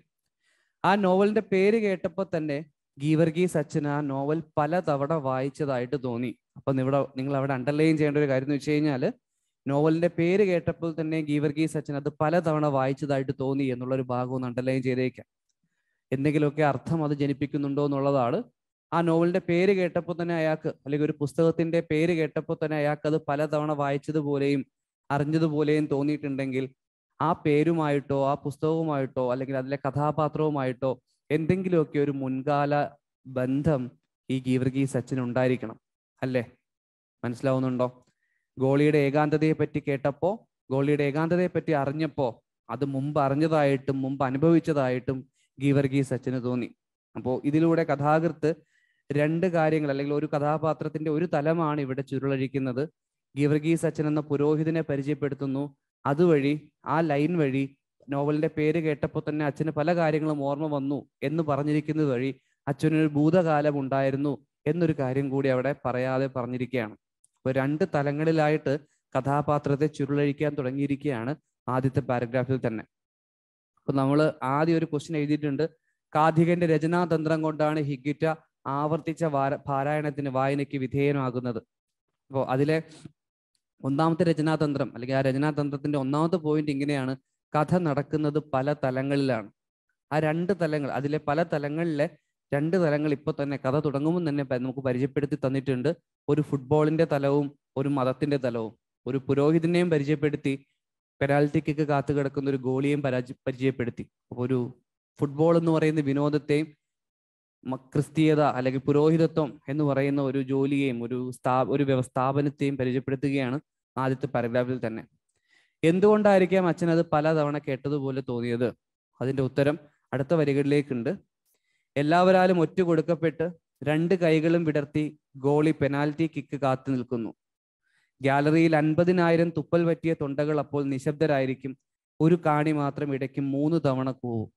[SPEAKER 3] ആ നോവലിന്റെ പേര് കേട്ടപ്പോൾ തന്നെ ഗീവർഗി സച്ചൻ ആ നോവൽ പലതവണ വായിച്ചതായിട്ട് തോന്നി അപ്പം ഇവിടെ നിങ്ങൾ അവിടെ അണ്ടർലൈൻ ചെയ്യേണ്ട ഒരു കാര്യം എന്ന് വെച്ച് കഴിഞ്ഞാൽ നോവലിന്റെ പേര് കേട്ടപ്പോൾ തന്നെ ഗീവർഗി സച്ചൻ അത് പലതവണ വായിച്ചതായിട്ട് തോന്നി എന്നുള്ളൊരു ഭാഗം ഒന്ന് അണ്ടർലൈൻ ചെയ്തേക്കാം എന്തെങ്കിലുമൊക്കെ അർത്ഥം അത് ജനിപ്പിക്കുന്നുണ്ടോ എന്നുള്ളതാണ് ആ നോവലിന്റെ പേര് കേട്ടപ്പോൾ തന്നെ അയാൾക്ക് അല്ലെങ്കിൽ ഒരു പുസ്തകത്തിന്റെ പേര് കേട്ടപ്പോൾ തന്നെ അയാൾക്ക് അത് പലതവണ വായിച്ചതുപോലെയും അറിഞ്ഞതുപോലെയും തോന്നിയിട്ടുണ്ടെങ്കിൽ ആ പേരുമായിട്ടോ ആ പുസ്തകവുമായിട്ടോ അല്ലെങ്കിൽ അതിലെ കഥാപാത്രവുമായിട്ടോ എന്തെങ്കിലുമൊക്കെ ഒരു മുൻകാല ബന്ധം ഈ ഗീവർഗീസ് സച്ചിൻ ഉണ്ടായിരിക്കണം അല്ലേ മനസ്സിലാവുന്നുണ്ടോ ഗോളിയുടെ ഏകാന്തതയെ പറ്റി കേട്ടപ്പോൾ ഗോളിയുടെ ഏകാന്തതയെ പറ്റി അറിഞ്ഞപ്പോൾ അത് മുമ്പ് അറിഞ്ഞതായിട്ടും മുമ്പ് അനുഭവിച്ചതായിട്ടും ഗീവർഗി സച്ചിന് തോന്നി അപ്പോൾ ഇതിലൂടെ കഥാകൃത്ത് രണ്ട് കാര്യങ്ങൾ അല്ലെങ്കിൽ ഒരു കഥാപാത്രത്തിന്റെ ഒരു തലമാണ് ഇവിടെ ചുരുളഴിക്കുന്നത് ഗീവർഗീസ് അച്ഛൻ എന്ന പുരോഹിതനെ പരിചയപ്പെടുത്തുന്നു അതുവഴി ആ ലൈൻ വഴി നോവലിന്റെ പേര് കേട്ടപ്പോൾ തന്നെ അച്ഛന് പല കാര്യങ്ങളും ഓർമ്മ വന്നു എന്ന് പറഞ്ഞിരിക്കുന്നത് വഴി അച്ഛനൊരു ഭൂതകാലം ഉണ്ടായിരുന്നു എന്നൊരു കാര്യം കൂടി അവിടെ പറയാതെ പറഞ്ഞിരിക്കുകയാണ് അപ്പോൾ രണ്ട് തലങ്ങളിലായിട്ട് കഥാപാത്രത്തെ ചുരുളഴിക്കാൻ തുടങ്ങിയിരിക്കുകയാണ് ആദ്യത്തെ പാരഗ്രാഫിൽ തന്നെ അപ്പൊ നമ്മൾ ആദ്യം ഒരു ക്വസ്റ്റ്യൻ എഴുതിയിട്ടുണ്ട് കാധികന്റെ രചനാതന്ത്രം കൊണ്ടാണ് ഹിഗിറ്റ ആവർത്തിച്ച വാര പാരായണത്തിന് വായനയ്ക്ക് വിധേയനാകുന്നത് അപ്പോൾ അതിലെ ഒന്നാമത്തെ രചനാതന്ത്രം അല്ലെങ്കിൽ ആ രചനാതന്ത്രത്തിന്റെ ഒന്നാമത്തെ പോയിന്റ് ഇങ്ങനെയാണ് കഥ നടക്കുന്നത് പല തലങ്ങളിലാണ് ആ രണ്ട് തലങ്ങൾ അതിലെ പല തലങ്ങളിലെ രണ്ട് തലങ്ങൾ ഇപ്പൊ തന്നെ കഥ തുടങ്ങുമ്പോൾ തന്നെ നമുക്ക് പരിചയപ്പെടുത്തി തന്നിട്ടുണ്ട് ഒരു ഫുട്ബോളിന്റെ തലവും ഒരു മതത്തിന്റെ തലവും ഒരു പുരോഹിതനെയും പരിചയപ്പെടുത്തി പെനാൽറ്റി കാത്തു കിടക്കുന്ന ഒരു ഗോളിയെയും പരാജയ പരിചയപ്പെടുത്തി ഒരു ഫുട്ബോൾ എന്ന് പറയുന്ന വിനോദത്തെയും ക്രിസ്തീയത അല്ലെങ്കിൽ പുരോഹിതത്വം എന്ന് പറയുന്ന ഒരു ജോലിയെയും ഒരു സ്ഥാ ഒരു വ്യവസ്ഥാപനത്തെയും പരിചയപ്പെടുത്തുകയാണ് ആദ്യത്തെ പാരഗ്രാഫിൽ തന്നെ എന്തുകൊണ്ടായിരിക്കാം അച്ഛൻ അത് പലതവണ കേട്ടതുപോലെ തോന്നിയത് അതിൻ്റെ ഉത്തരം അടുത്ത വരികളിലേക്കുണ്ട് എല്ലാവരാലും ഒറ്റ കൊടുക്കപ്പെട്ട് രണ്ട് കൈകളും വിടർത്തി ഗോളി പെനാൽറ്റി കിക്ക് കാത്തു നിൽക്കുന്നു ഗാലറിയിൽ അൻപതിനായിരം തുപ്പൽ പറ്റിയ തൊണ്ടകൾ അപ്പോൾ നിശബ്ദരായിരിക്കും ഒരു കാണി മാത്രം ഇടയ്ക്ക് മൂന്ന് തവണ കൂവും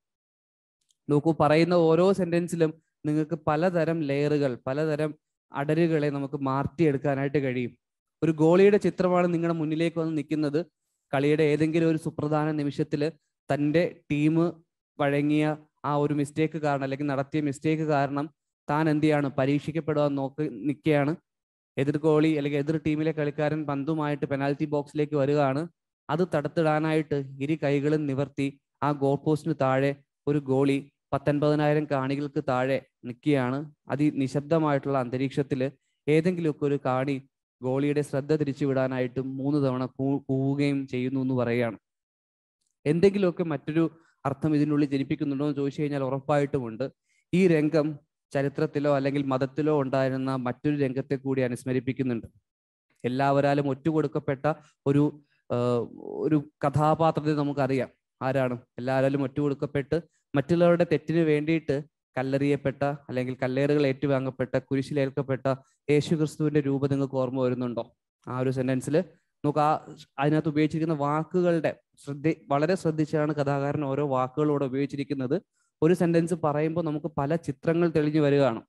[SPEAKER 3] നോക്കൂ പറയുന്ന ഓരോ സെന്റൻസിലും നിങ്ങൾക്ക് പലതരം ലെയറുകൾ പലതരം അടരുകളെ നമുക്ക് മാർത്തിയെടുക്കാനായിട്ട് കഴിയും ഒരു ഗോളിയുടെ ചിത്രമാണ് നിങ്ങളുടെ മുന്നിലേക്ക് വന്ന് നിൽക്കുന്നത് കളിയുടെ ഏതെങ്കിലും ഒരു സുപ്രധാന നിമിഷത്തിൽ തൻ്റെ ടീം വഴങ്ങിയ ആ ഒരു മിസ്റ്റേക്ക് കാരണം അല്ലെങ്കിൽ നടത്തിയ മിസ്റ്റേക്ക് കാരണം താൻ എന്ത് ചെയ്യാണ് പരീക്ഷിക്കപ്പെടുക നോക്കി നിൽക്കുകയാണ് എതിർ ഗോളി അല്ലെങ്കിൽ എതിർ ടീമിലെ കളിക്കാരൻ പന്തുമായിട്ട് പെനാൽറ്റി ബോക്സിലേക്ക് വരികയാണ് അത് തടുത്തിടാനായിട്ട് ഇരു കൈകളും നിവർത്തി ആ ഗോൾ പോസ്റ്റിന് താഴെ ഒരു ഗോളി പത്തൊൻപതിനായിരം കാണികൾക്ക് താഴെ നിൽക്കുകയാണ് അതിനിശബ്ദമായിട്ടുള്ള അന്തരീക്ഷത്തിൽ ഏതെങ്കിലുമൊക്കെ ഒരു കാണി ഗോളിയുടെ ശ്രദ്ധ തിരിച്ചുവിടാനായിട്ടും മൂന്ന് തവണ കൂവുകയും ചെയ്യുന്നു എന്ന് പറയുകയാണ് എന്തെങ്കിലുമൊക്കെ മറ്റൊരു അർത്ഥം ഇതിനുള്ളിൽ ജനിപ്പിക്കുന്നുണ്ടോ എന്ന് ചോദിച്ചു കഴിഞ്ഞാൽ ഉറപ്പായിട്ടുമുണ്ട് ഈ രംഗം ചരിത്രത്തിലോ അല്ലെങ്കിൽ മതത്തിലോ ഉണ്ടായിരുന്ന മറ്റൊരു രംഗത്തെ കൂടി അനുസ്മരിപ്പിക്കുന്നുണ്ട് എല്ലാവരാലും ഒറ്റുകൊടുക്കപ്പെട്ട ഒരു ഒരു കഥാപാത്രത്തെ നമുക്കറിയാം ആരാണ് എല്ലാവരാലും ഒറ്റുകൊടുക്കപ്പെട്ട് മറ്റുള്ളവരുടെ തെറ്റിന് വേണ്ടിയിട്ട് കല്ലെറിയപ്പെട്ട അല്ലെങ്കിൽ കല്ലേറുകൾ ഏറ്റുവാങ്ങപ്പെട്ട കുരിശിലേൽക്കപ്പെട്ട യേശു ക്രിസ്തുവിന്റെ രൂപം നിങ്ങൾക്ക് ഓർമ്മ വരുന്നുണ്ടോ ആ ഒരു സെന്റൻസിൽ നമുക്ക് ആ അതിനകത്ത് ഉപയോഗിച്ചിരിക്കുന്ന വാക്കുകളുടെ ശ്രദ്ധ വളരെ ശ്രദ്ധിച്ചാണ് കഥാകാരൻ ഓരോ വാക്കുകളോടെ ഉപയോഗിച്ചിരിക്കുന്നത് ഒരു സെന്റൻസ് പറയുമ്പോൾ നമുക്ക് പല ചിത്രങ്ങൾ തെളിഞ്ഞു വരികയാണ്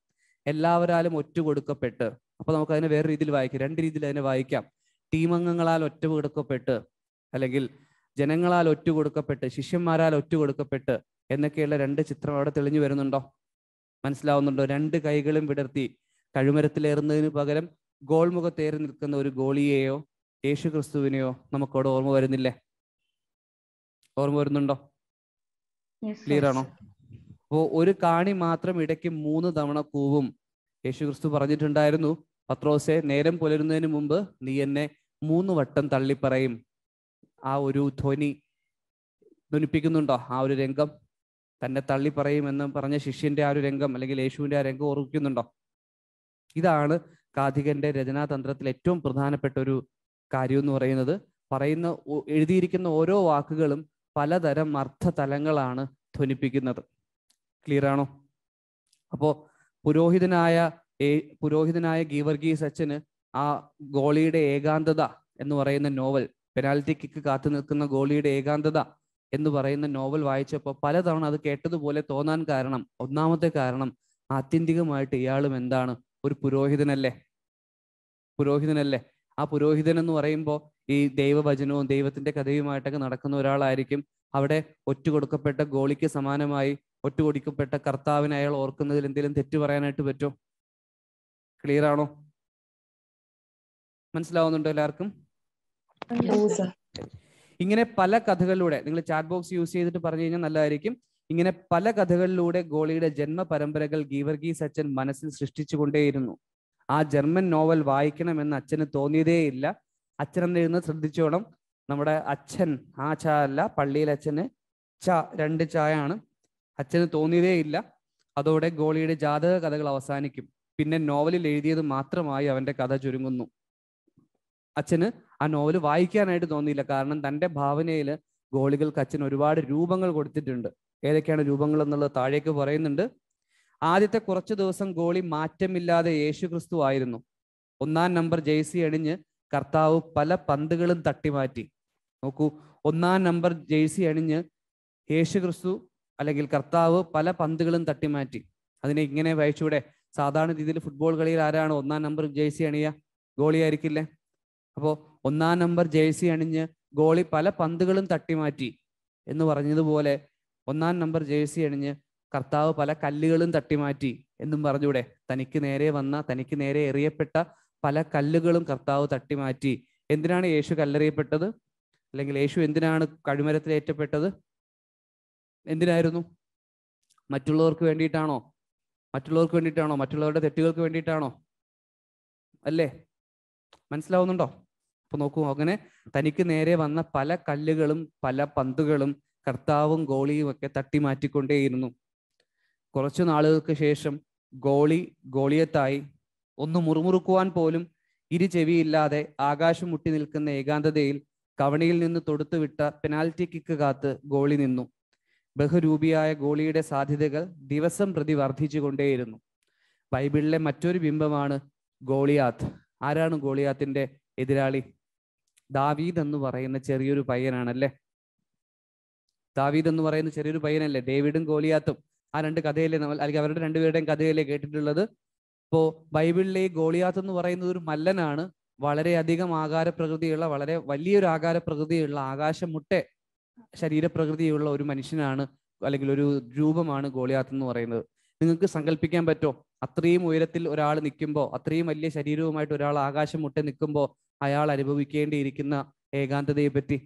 [SPEAKER 3] എല്ലാവരാലും ഒറ്റ കൊടുക്കപ്പെട്ട് അപ്പൊ നമുക്ക് അതിനെ വേറെ രീതിയിൽ വായിക്കാം രണ്ട് രീതിയിൽ അതിനെ വായിക്കാം ടീമംഗങ്ങളാൽ ഒറ്റ കൊടുക്കപ്പെട്ട് അല്ലെങ്കിൽ ജനങ്ങളാൽ ഒറ്റ കൊടുക്കപ്പെട്ട് ശിഷ്യന്മാരാൽ ഒറ്റ കൊടുക്കപ്പെട്ട് എന്നൊക്കെയുള്ള രണ്ട് ചിത്രം അവിടെ തെളിഞ്ഞു വരുന്നുണ്ടോ മനസ്സിലാവുന്നുണ്ടോ രണ്ട് കൈകളും വിടർത്തി കഴിമരത്തിലേറുന്നതിന് പകരം ഗോൾമുഖത്തേറി നിൽക്കുന്ന ഒരു ഗോളിയെയോ യേശു ക്രിസ്തുവിനെയോ നമുക്കവിടെ ഓർമ്മ വരുന്നില്ലേ ഓർമ്മ വരുന്നുണ്ടോ ക്ലിയർ ആണോ അപ്പോൾ ഒരു കാണി മാത്രം ഇടയ്ക്ക് മൂന്ന് തവണ കൂവും യേശു ക്രിസ്തു പറഞ്ഞിട്ടുണ്ടായിരുന്നു പത്രോസെ നേരം പുലരുന്നതിന് മുമ്പ് നീ എന്നെ മൂന്ന് വട്ടം തള്ളിപ്പറയും ആ ഒരു ധ്വനി ധ്വനിപ്പിക്കുന്നുണ്ടോ ആ ഒരു രംഗം തന്നെ തള്ളി പറയുമെന്ന് പറഞ്ഞ ശിഷ്യന്റെ ആ ഒരു രംഗം അല്ലെങ്കിൽ യേശുവിന്റെ ആ രംഗം ഓർമ്മിക്കുന്നുണ്ടോ ഇതാണ് കാഥികന്റെ രചനാതന്ത്രത്തിൽ ഏറ്റവും പ്രധാനപ്പെട്ട ഒരു കാര്യം എന്ന് പറയുന്നത് പറയുന്ന എഴുതിയിരിക്കുന്ന ഓരോ വാക്കുകളും പലതരം അർത്ഥ തലങ്ങളാണ് ധ്വനിപ്പിക്കുന്നത് ക്ലിയർ ആണോ അപ്പോൾ പുരോഹിതനായ പുരോഹിതനായ ഗീവർഗീസ് അച്ഛന് ആ ഗോളിയുടെ ഏകാന്തത എന്ന് പറയുന്ന നോവൽ പെനാൽറ്റി കിക്ക് കാത്തു നിൽക്കുന്ന ഗോളിയുടെ ഏകാന്തത എന്ന് പറയുന്ന നോവൽ വായിച്ചപ്പോൾ പലതവണ അത് കേട്ടതുപോലെ തോന്നാൻ കാരണം ഒന്നാമത്തെ കാരണം ആത്യന്തികമായിട്ട് ഇയാളും എന്താണ് ഒരു പുരോഹിതനല്ലേ പുരോഹിതനല്ലേ ആ പുരോഹിതൻ എന്ന് പറയുമ്പോൾ ഈ ദൈവഭജനവും ദൈവത്തിന്റെ കഥയുമായിട്ടൊക്കെ നടക്കുന്ന ഒരാളായിരിക്കും അവിടെ ഒറ്റ കൊടുക്കപ്പെട്ട ഗോളിക്ക് സമാനമായി ഒറ്റ കൊടുക്കപ്പെട്ട കർത്താവിനെ അയാൾ ഓർക്കുന്നതിൽ എന്തെങ്കിലും തെറ്റു പറയാനായിട്ട് പറ്റുമോ ക്ലിയർ ആണോ മനസ്സിലാവുന്നുണ്ടോ എല്ലാവർക്കും ഇങ്ങനെ പല കഥകളിലൂടെ നിങ്ങൾ ചാറ്റ് ബോക്സ് യൂസ് ചെയ്തിട്ട് പറഞ്ഞു കഴിഞ്ഞാൽ നല്ലതായിരിക്കും ഇങ്ങനെ പല കഥകളിലൂടെ ഗോളിയുടെ ജന്മ പരമ്പരകൾ ഗീവർഗി സച്ചൻ മനസ്സിൽ സൃഷ്ടിച്ചുകൊണ്ടേയിരുന്നു ആ ജർമ്മൻ നോവൽ വായിക്കണമെന്ന് അച്ഛന് തോന്നിയതേയില്ല അച്ഛൻ എന്നെഴുതുന്നത് ശ്രദ്ധിച്ചോണം നമ്മുടെ അച്ഛൻ ആ ച അല്ല പള്ളിയിൽ അച്ഛന് ച രണ്ട് ചായാണ് അച്ഛന് തോന്നിയതേയില്ല അതോടെ ഗോളിയുടെ ജാതക കഥകൾ അവസാനിക്കും പിന്നെ നോവലിൽ എഴുതിയത് മാത്രമായി അവന്റെ കഥ ചുരുങ്ങുന്നു അച്ഛന് ആ നോവൽ വായിക്കാനായിട്ട് തോന്നിയില്ല കാരണം തൻ്റെ ഭാവനയിൽ ഗോളികൾക്ക് അച്ഛൻ ഒരുപാട് രൂപങ്ങൾ കൊടുത്തിട്ടുണ്ട് ഏതൊക്കെയാണ് രൂപങ്ങൾ എന്നുള്ളത് താഴേക്ക് പറയുന്നുണ്ട് ആദ്യത്തെ കുറച്ച് ദിവസം ഗോളി മാറ്റമില്ലാതെ യേശു ക്രിസ്തു ആയിരുന്നു ഒന്നാം നമ്പർ ജേഴ്സി അണിഞ്ഞ് കർത്താവ് പല പന്തുകളും തട്ടിമാറ്റി നോക്കൂ ഒന്നാം നമ്പർ ജേഴ്സി അണിഞ്ഞ് യേശു ക്രിസ്തു അല്ലെങ്കിൽ കർത്താവ് പല പന്തുകളും തട്ടിമാറ്റി അതിനെ ഇങ്ങനെ വായിച്ചൂടെ സാധാരണ രീതിയിൽ ഫുട്ബോൾ കളിയിൽ ആരാണ് ഒന്നാം നമ്പർ ജേഴ്സി അണിയ ഗോളി ആയിരിക്കില്ലേ അപ്പോൾ ഒന്നാം നമ്പർ ജേഴ്സി അണിഞ്ഞ് ഗോളി പല പന്തുകളും തട്ടിമാറ്റി എന്ന് പറഞ്ഞതുപോലെ ഒന്നാം നമ്പർ ജേഴ്സി അണിഞ്ഞ് കർത്താവ് പല കല്ലുകളും തട്ടിമാറ്റി എന്നും പറഞ്ഞൂടെ തനിക്ക് നേരെ വന്ന തനിക്ക് നേരെ എറിയപ്പെട്ട പല കല്ലുകളും കർത്താവ് തട്ടിമാറ്റി എന്തിനാണ് യേശു കല്ലെറിയപ്പെട്ടത് അല്ലെങ്കിൽ യേശു എന്തിനാണ് ഏറ്റപ്പെട്ടത് എന്തിനായിരുന്നു മറ്റുള്ളവർക്ക് വേണ്ടിയിട്ടാണോ മറ്റുള്ളവർക്ക് വേണ്ടിയിട്ടാണോ മറ്റുള്ളവരുടെ തെറ്റുകൾക്ക് വേണ്ടിയിട്ടാണോ അല്ലേ മനസ്സിലാവുന്നുണ്ടോ അപ്പൊ നോക്കൂ അങ്ങനെ തനിക്ക് നേരെ വന്ന പല കല്ലുകളും പല പന്തുകളും കർത്താവും ഗോളിയും ഒക്കെ തട്ടി മാറ്റിക്കൊണ്ടേയിരുന്നു കുറച്ചു നാളുകൾക്ക് ശേഷം ഗോളി ഗോളിയത്തായി ഒന്ന് മുറുമുറുക്കുവാൻ പോലും ഇരു ചെവിയില്ലാതെ ആകാശം മുട്ടി നിൽക്കുന്ന ഏകാന്തതയിൽ കവണിയിൽ നിന്ന് തൊടുത്തുവിട്ട പെനാൽറ്റി കിക്ക് കാത്ത് ഗോളി നിന്നു ബഹുരൂപിയായ ഗോളിയുടെ സാധ്യതകൾ ദിവസം പ്രതി വർദ്ധിച്ചുകൊണ്ടേയിരുന്നു ബൈബിളിലെ മറ്റൊരു ബിംബമാണ് ഗോളിയാത്ത് ആരാണ് ഗോളിയാത്തിന്റെ എതിരാളി ദാവീദ് എന്ന് പറയുന്ന ചെറിയൊരു പയ്യനാണല്ലേ ദാവീദ് എന്ന് പറയുന്ന ചെറിയൊരു പയ്യനല്ലേ ഡേവിഡും ഗോലിയാത്തും ആ രണ്ട് കഥയിലെ നമ്മൾ അല്ലെങ്കിൽ അവരുടെ രണ്ടുപേരുടെയും കഥയിലെ കേട്ടിട്ടുള്ളത് ഇപ്പോ ബൈബിളിലെ ഈ ഗോളിയാത്ത് എന്ന് പറയുന്നത് ഒരു മല്ലനാണ് വളരെയധികം പ്രകൃതിയുള്ള വളരെ വലിയൊരു ആകാരപ്രകൃതിയുള്ള ആകാശമുട്ടെ ശരീരപ്രകൃതിയുള്ള ഒരു മനുഷ്യനാണ് അല്ലെങ്കിൽ ഒരു രൂപമാണ് ഗോളിയാത്ത് എന്ന് പറയുന്നത് നിങ്ങൾക്ക് സങ്കല്പിക്കാൻ പറ്റുമോ അത്രയും ഉയരത്തിൽ ഒരാൾ നിൽക്കുമ്പോൾ അത്രയും വലിയ ശരീരവുമായിട്ട് ഒരാൾ ആകാശം മുട്ടെ നിൽക്കുമ്പോൾ അയാൾ അനുഭവിക്കേണ്ടിയിരിക്കുന്ന ഏകാന്തതയെ പറ്റി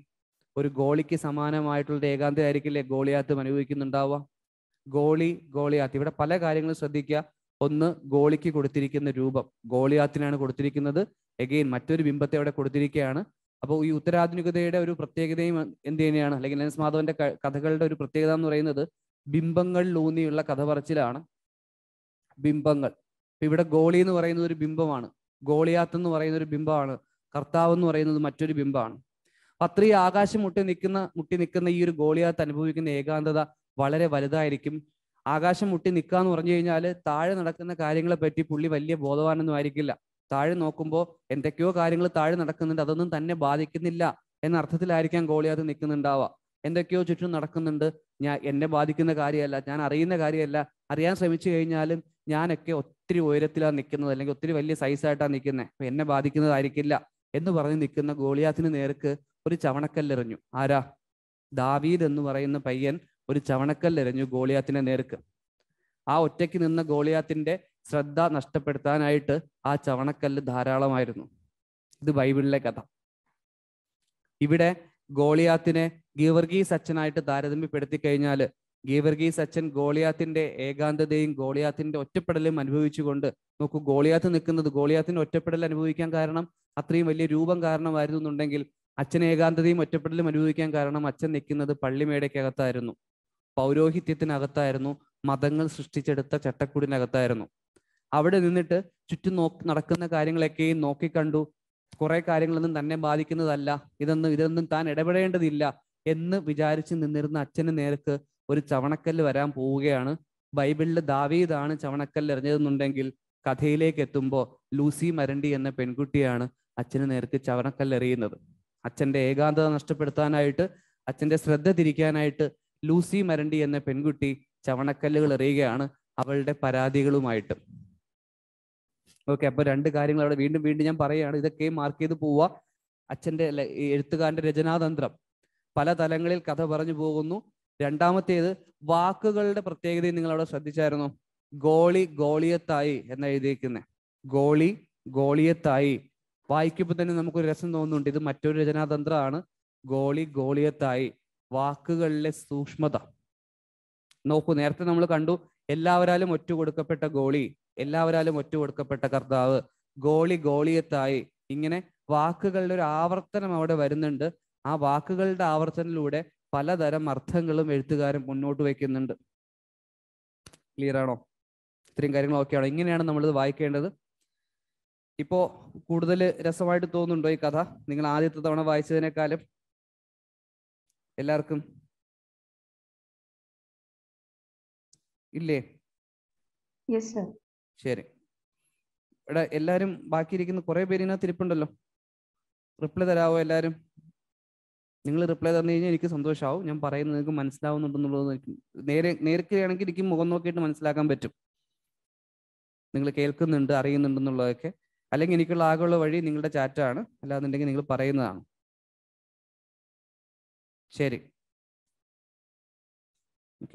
[SPEAKER 3] ഒരു ഗോളിക്ക് സമാനമായിട്ടുള്ള ഏകാന്തത ആയിരിക്കില്ലേ ഗോളിയാത്തും അനുഭവിക്കുന്നുണ്ടാവുക ഗോളി ഗോളിയാത്ത് ഇവിടെ പല കാര്യങ്ങളും ശ്രദ്ധിക്കുക ഒന്ന് ഗോളിക്ക് കൊടുത്തിരിക്കുന്ന രൂപം ഗോളിയാത്തിനാണ് കൊടുത്തിരിക്കുന്നത് എഗെയിൻ മറ്റൊരു ബിംബത്തെ അവിടെ കൊടുത്തിരിക്കുകയാണ് അപ്പോൾ ഈ ഉത്തരാധുനികതയുടെ ഒരു പ്രത്യേകതയും എന്ത് തന്നെയാണ് അല്ലെങ്കിൽ എൻ മാധവന്റെ കഥകളുടെ ഒരു പ്രത്യേകത എന്ന് പറയുന്നത് ബിംബങ്ങളിലൂന്നിയുള്ള കഥ പറച്ചിലാണ് ബിംബങ്ങൾ ഇവിടെ ഗോളി എന്ന് പറയുന്നത് ഒരു ബിംബമാണ് ഗോളിയാത്ത് എന്ന് പറയുന്ന ഒരു ബിംബമാണ് കർത്താവ് എന്ന് പറയുന്നത് മറ്റൊരു ബിംബമാണ് പത്രി ആകാശം മുട്ടി നിൽക്കുന്ന മുട്ടി നിൽക്കുന്ന ഈ ഒരു ഗോളിയാത്ത് അനുഭവിക്കുന്ന ഏകാന്തത വളരെ വലുതായിരിക്കും ആകാശം മുട്ടി നിൽക്കുക എന്ന് പറഞ്ഞു കഴിഞ്ഞാൽ താഴെ നടക്കുന്ന കാര്യങ്ങളെ പറ്റി പുള്ളി വലിയ ബോധവാനൊന്നും ആയിരിക്കില്ല താഴെ നോക്കുമ്പോൾ എന്തൊക്കെയോ കാര്യങ്ങൾ താഴെ നടക്കുന്നുണ്ട് അതൊന്നും തന്നെ ബാധിക്കുന്നില്ല എന്ന അർത്ഥത്തിലായിരിക്കാം ഗോളിയാത്ത് നിൽക്കുന്നുണ്ടാവുക എന്തൊക്കെയോ ചുറ്റും നടക്കുന്നുണ്ട് ഞാൻ എന്നെ ബാധിക്കുന്ന കാര്യമല്ല ഞാൻ അറിയുന്ന കാര്യമല്ല അറിയാൻ ശ്രമിച്ചു കഴിഞ്ഞാലും ഞാനൊക്കെ ഒത്തിരി ഉയരത്തിലാണ് നിൽക്കുന്നത് അല്ലെങ്കിൽ ഒത്തിരി വലിയ സൈസായിട്ടാണ് നിൽക്കുന്നത് എന്നെ ബാധിക്കുന്നതായിരിക്കില്ല എന്ന് പറഞ്ഞ് നിൽക്കുന്ന ഗോളിയാത്തിന് നേർക്ക് ഒരു ചവണക്കല്ലെറിഞ്ഞു ആരാ ദാവീദ് എന്ന് പറയുന്ന പയ്യൻ ഒരു ചവണക്കല്ലെറിഞ്ഞു ഗോളിയാത്തിന്റെ നേർക്ക് ആ ഒറ്റയ്ക്ക് നിന്ന ഗോളിയാത്തിന്റെ ശ്രദ്ധ നഷ്ടപ്പെടുത്താനായിട്ട് ആ ചവണക്കല്ല് ധാരാളമായിരുന്നു ഇത് ബൈബിളിലെ കഥ ഇവിടെ ഗോളിയാത്തിനെ ഗീവർഗീസ് അച്ഛനായിട്ട് താരതമ്യപ്പെടുത്തി കഴിഞ്ഞാൽ ഗീവർഗീസ് അച്ഛൻ ഗോളിയാത്തിന്റെ ഏകാന്തതയും ഗോളിയാത്തിന്റെ ഒറ്റപ്പെടലും അനുഭവിച്ചുകൊണ്ട് നോക്കൂ ഗോളിയാത്ത് നിൽക്കുന്നത് ഗോളിയാത്തിന്റെ ഒറ്റപ്പെടൽ അനുഭവിക്കാൻ കാരണം അത്രയും വലിയ രൂപം കാരണമായിരുന്നു എന്നുണ്ടെങ്കിൽ അച്ഛൻ ഏകാന്തതയും ഒറ്റപ്പെടലും അനുഭവിക്കാൻ കാരണം അച്ഛൻ നിൽക്കുന്നത് പള്ളിമേടയ്ക്കകത്തായിരുന്നു പൗരോഹിത്യത്തിനകത്തായിരുന്നു മതങ്ങൾ സൃഷ്ടിച്ചെടുത്ത ചട്ടക്കൂടിനകത്തായിരുന്നു അവിടെ നിന്നിട്ട് ചുറ്റും നോ നടക്കുന്ന കാര്യങ്ങളൊക്കെയും നോക്കിക്കണ്ടു കുറെ കാര്യങ്ങളൊന്നും തന്നെ ബാധിക്കുന്നതല്ല ഇതൊന്നും ഇതൊന്നും താൻ ഇടപെടേണ്ടതില്ല എന്ന് വിചാരിച്ച് നിന്നിരുന്ന അച്ഛന് നേർക്ക് ഒരു ചവണക്കല്ല് വരാൻ പോവുകയാണ് ബൈബിളിൽ ദാവീദാണ് ചവണക്കല്ല് എറിഞ്ഞതെന്നുണ്ടെങ്കിൽ കഥയിലേക്ക് എത്തുമ്പോൾ ലൂസി മരണ്ടി എന്ന പെൺകുട്ടിയാണ് അച്ഛന് നേർക്ക് ചവണക്കല്ല് എറിയുന്നത് അച്ഛൻ്റെ ഏകാന്തത നഷ്ടപ്പെടുത്താനായിട്ട് അച്ഛൻ്റെ ശ്രദ്ധ തിരിക്കാനായിട്ട് ലൂസി മരണ്ടി എന്ന പെൺകുട്ടി ചവണക്കല്ലുകൾ എറിയുകയാണ് അവളുടെ പരാതികളുമായിട്ട് ഓക്കെ അപ്പൊ രണ്ട് കാര്യങ്ങൾ അവിടെ വീണ്ടും വീണ്ടും ഞാൻ പറയുകയാണ് ഇതൊക്കെ മാർക്ക് ചെയ്ത് പോവുക അച്ഛൻ്റെ എഴുത്തുകാരന്റെ രചനാതന്ത്രം പല തലങ്ങളിൽ കഥ പറഞ്ഞു പോകുന്നു രണ്ടാമത്തേത് വാക്കുകളുടെ പ്രത്യേകതയും നിങ്ങൾ അവിടെ ശ്രദ്ധിച്ചായിരുന്നു ഗോളി ഗോളിയത്തായി എന്ന് എഴുതിയിരിക്കുന്നത് ഗോളി ഗോളിയത്തായി വായിക്കുമ്പോൾ തന്നെ നമുക്കൊരു രസം തോന്നുന്നുണ്ട് ഇത് മറ്റൊരു രചനാതന്ത്രമാണ് ഗോളി ഗോളിയത്തായി വാക്കുകളിലെ സൂക്ഷ്മത നോക്കൂ നേരത്തെ നമ്മൾ കണ്ടു എല്ലാവരാലും ഒറ്റ കൊടുക്കപ്പെട്ട ഗോളി എല്ലാവരാലും ഒറ്റ കൊടുക്കപ്പെട്ട കർത്താവ് ഗോളി ഗോളിയത്തായി ഇങ്ങനെ വാക്കുകളുടെ ഒരു ആവർത്തനം അവിടെ വരുന്നുണ്ട് ആ വാക്കുകളുടെ ആവർത്തനത്തിലൂടെ പലതരം അർത്ഥങ്ങളും എഴുത്തുകാരൻ മുന്നോട്ട് വയ്ക്കുന്നുണ്ട് ക്ലിയർ ആണോ ഇത്രയും കാര്യങ്ങൾ ഓക്കെ ആണോ ഇങ്ങനെയാണ് നമ്മളിത് വായിക്കേണ്ടത് ഇപ്പോൾ കൂടുതൽ രസമായിട്ട് തോന്നുന്നുണ്ടോ ഈ കഥ നിങ്ങൾ ആദ്യത്തെ തവണ വായിച്ചതിനേക്കാളും എല്ലാവർക്കും ഇല്ലേ ശരി ഇവിടെ എല്ലാരും ബാക്കിയിരിക്കുന്ന കുറെ പേര് ഇതിനകത്ത് ഇരിപ്പുണ്ടല്ലോ റിപ്ലൈ തരാവോ എല്ലാരും നിങ്ങൾ റിപ്ലൈ തന്നു കഴിഞ്ഞാൽ എനിക്ക് സന്തോഷമാവും ഞാൻ പറയുന്നത് നിങ്ങൾക്ക് മനസ്സിലാവുന്നുണ്ടെന്നുള്ളത് നേരെ നേരിടുകയാണെങ്കിൽ എനിക്ക് മുഖം നോക്കിയിട്ട് മനസ്സിലാക്കാൻ പറ്റും നിങ്ങൾ കേൾക്കുന്നുണ്ട് അറിയുന്നുണ്ടെന്നുള്ളതൊക്കെ അല്ലെങ്കിൽ എനിക്കുള്ള ആകെയുള്ള വഴി നിങ്ങളുടെ ചാറ്റാണ് അല്ലാന്നുണ്ടെങ്കിൽ നിങ്ങൾ പറയുന്നതാണ്
[SPEAKER 2] ശരി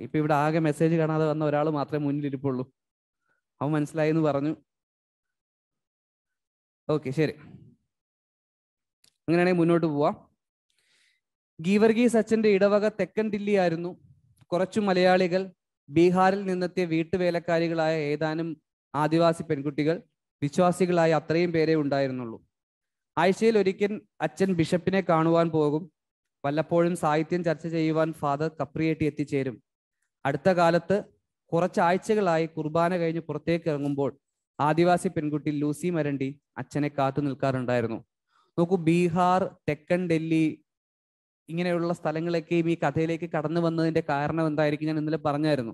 [SPEAKER 2] ഇപ്പൊ ഇവിടെ ആകെ മെസ്സേജ്
[SPEAKER 3] കാണാതെ വന്ന ഒരാൾ മാത്രമേ മുന്നിലിരിപ്പുള്ളൂ അവൻ മനസ്സിലായി എന്ന് പറഞ്ഞു ഓക്കെ ശരി അങ്ങനെയാണെങ്കിൽ മുന്നോട്ട് പോവാം ഗീവർഗീസ് അച്ഛൻ്റെ ഇടവക തെക്കൻ ആയിരുന്നു കുറച്ചു മലയാളികൾ ബീഹാറിൽ നിന്നെത്തിയ വീട്ടുവേലക്കാരികളായ ഏതാനും ആദിവാസി പെൺകുട്ടികൾ വിശ്വാസികളായ അത്രയും പേരെ ഉണ്ടായിരുന്നുള്ളൂ ആഴ്ചയിൽ ഒരിക്കൽ അച്ഛൻ ബിഷപ്പിനെ കാണുവാൻ പോകും വല്ലപ്പോഴും സാഹിത്യം ചർച്ച ചെയ്യുവാൻ ഫാദർ കപ്രിയേട്ടി എത്തിച്ചേരും അടുത്ത കാലത്ത് കുറച്ചാഴ്ചകളായി കുർബാന കഴിഞ്ഞ് പുറത്തേക്ക് ഇറങ്ങുമ്പോൾ ആദിവാസി പെൺകുട്ടി ലൂസി മരണ്ടി അച്ഛനെ കാത്തു നിൽക്കാറുണ്ടായിരുന്നു നോക്കൂ ബീഹാർ തെക്കൻ ഡൽഹി ഇങ്ങനെയുള്ള സ്ഥലങ്ങളൊക്കെയും ഈ കഥയിലേക്ക് കടന്നു വന്നതിന്റെ കാരണം എന്തായിരിക്കും ഞാൻ ഇന്നലെ പറഞ്ഞായിരുന്നു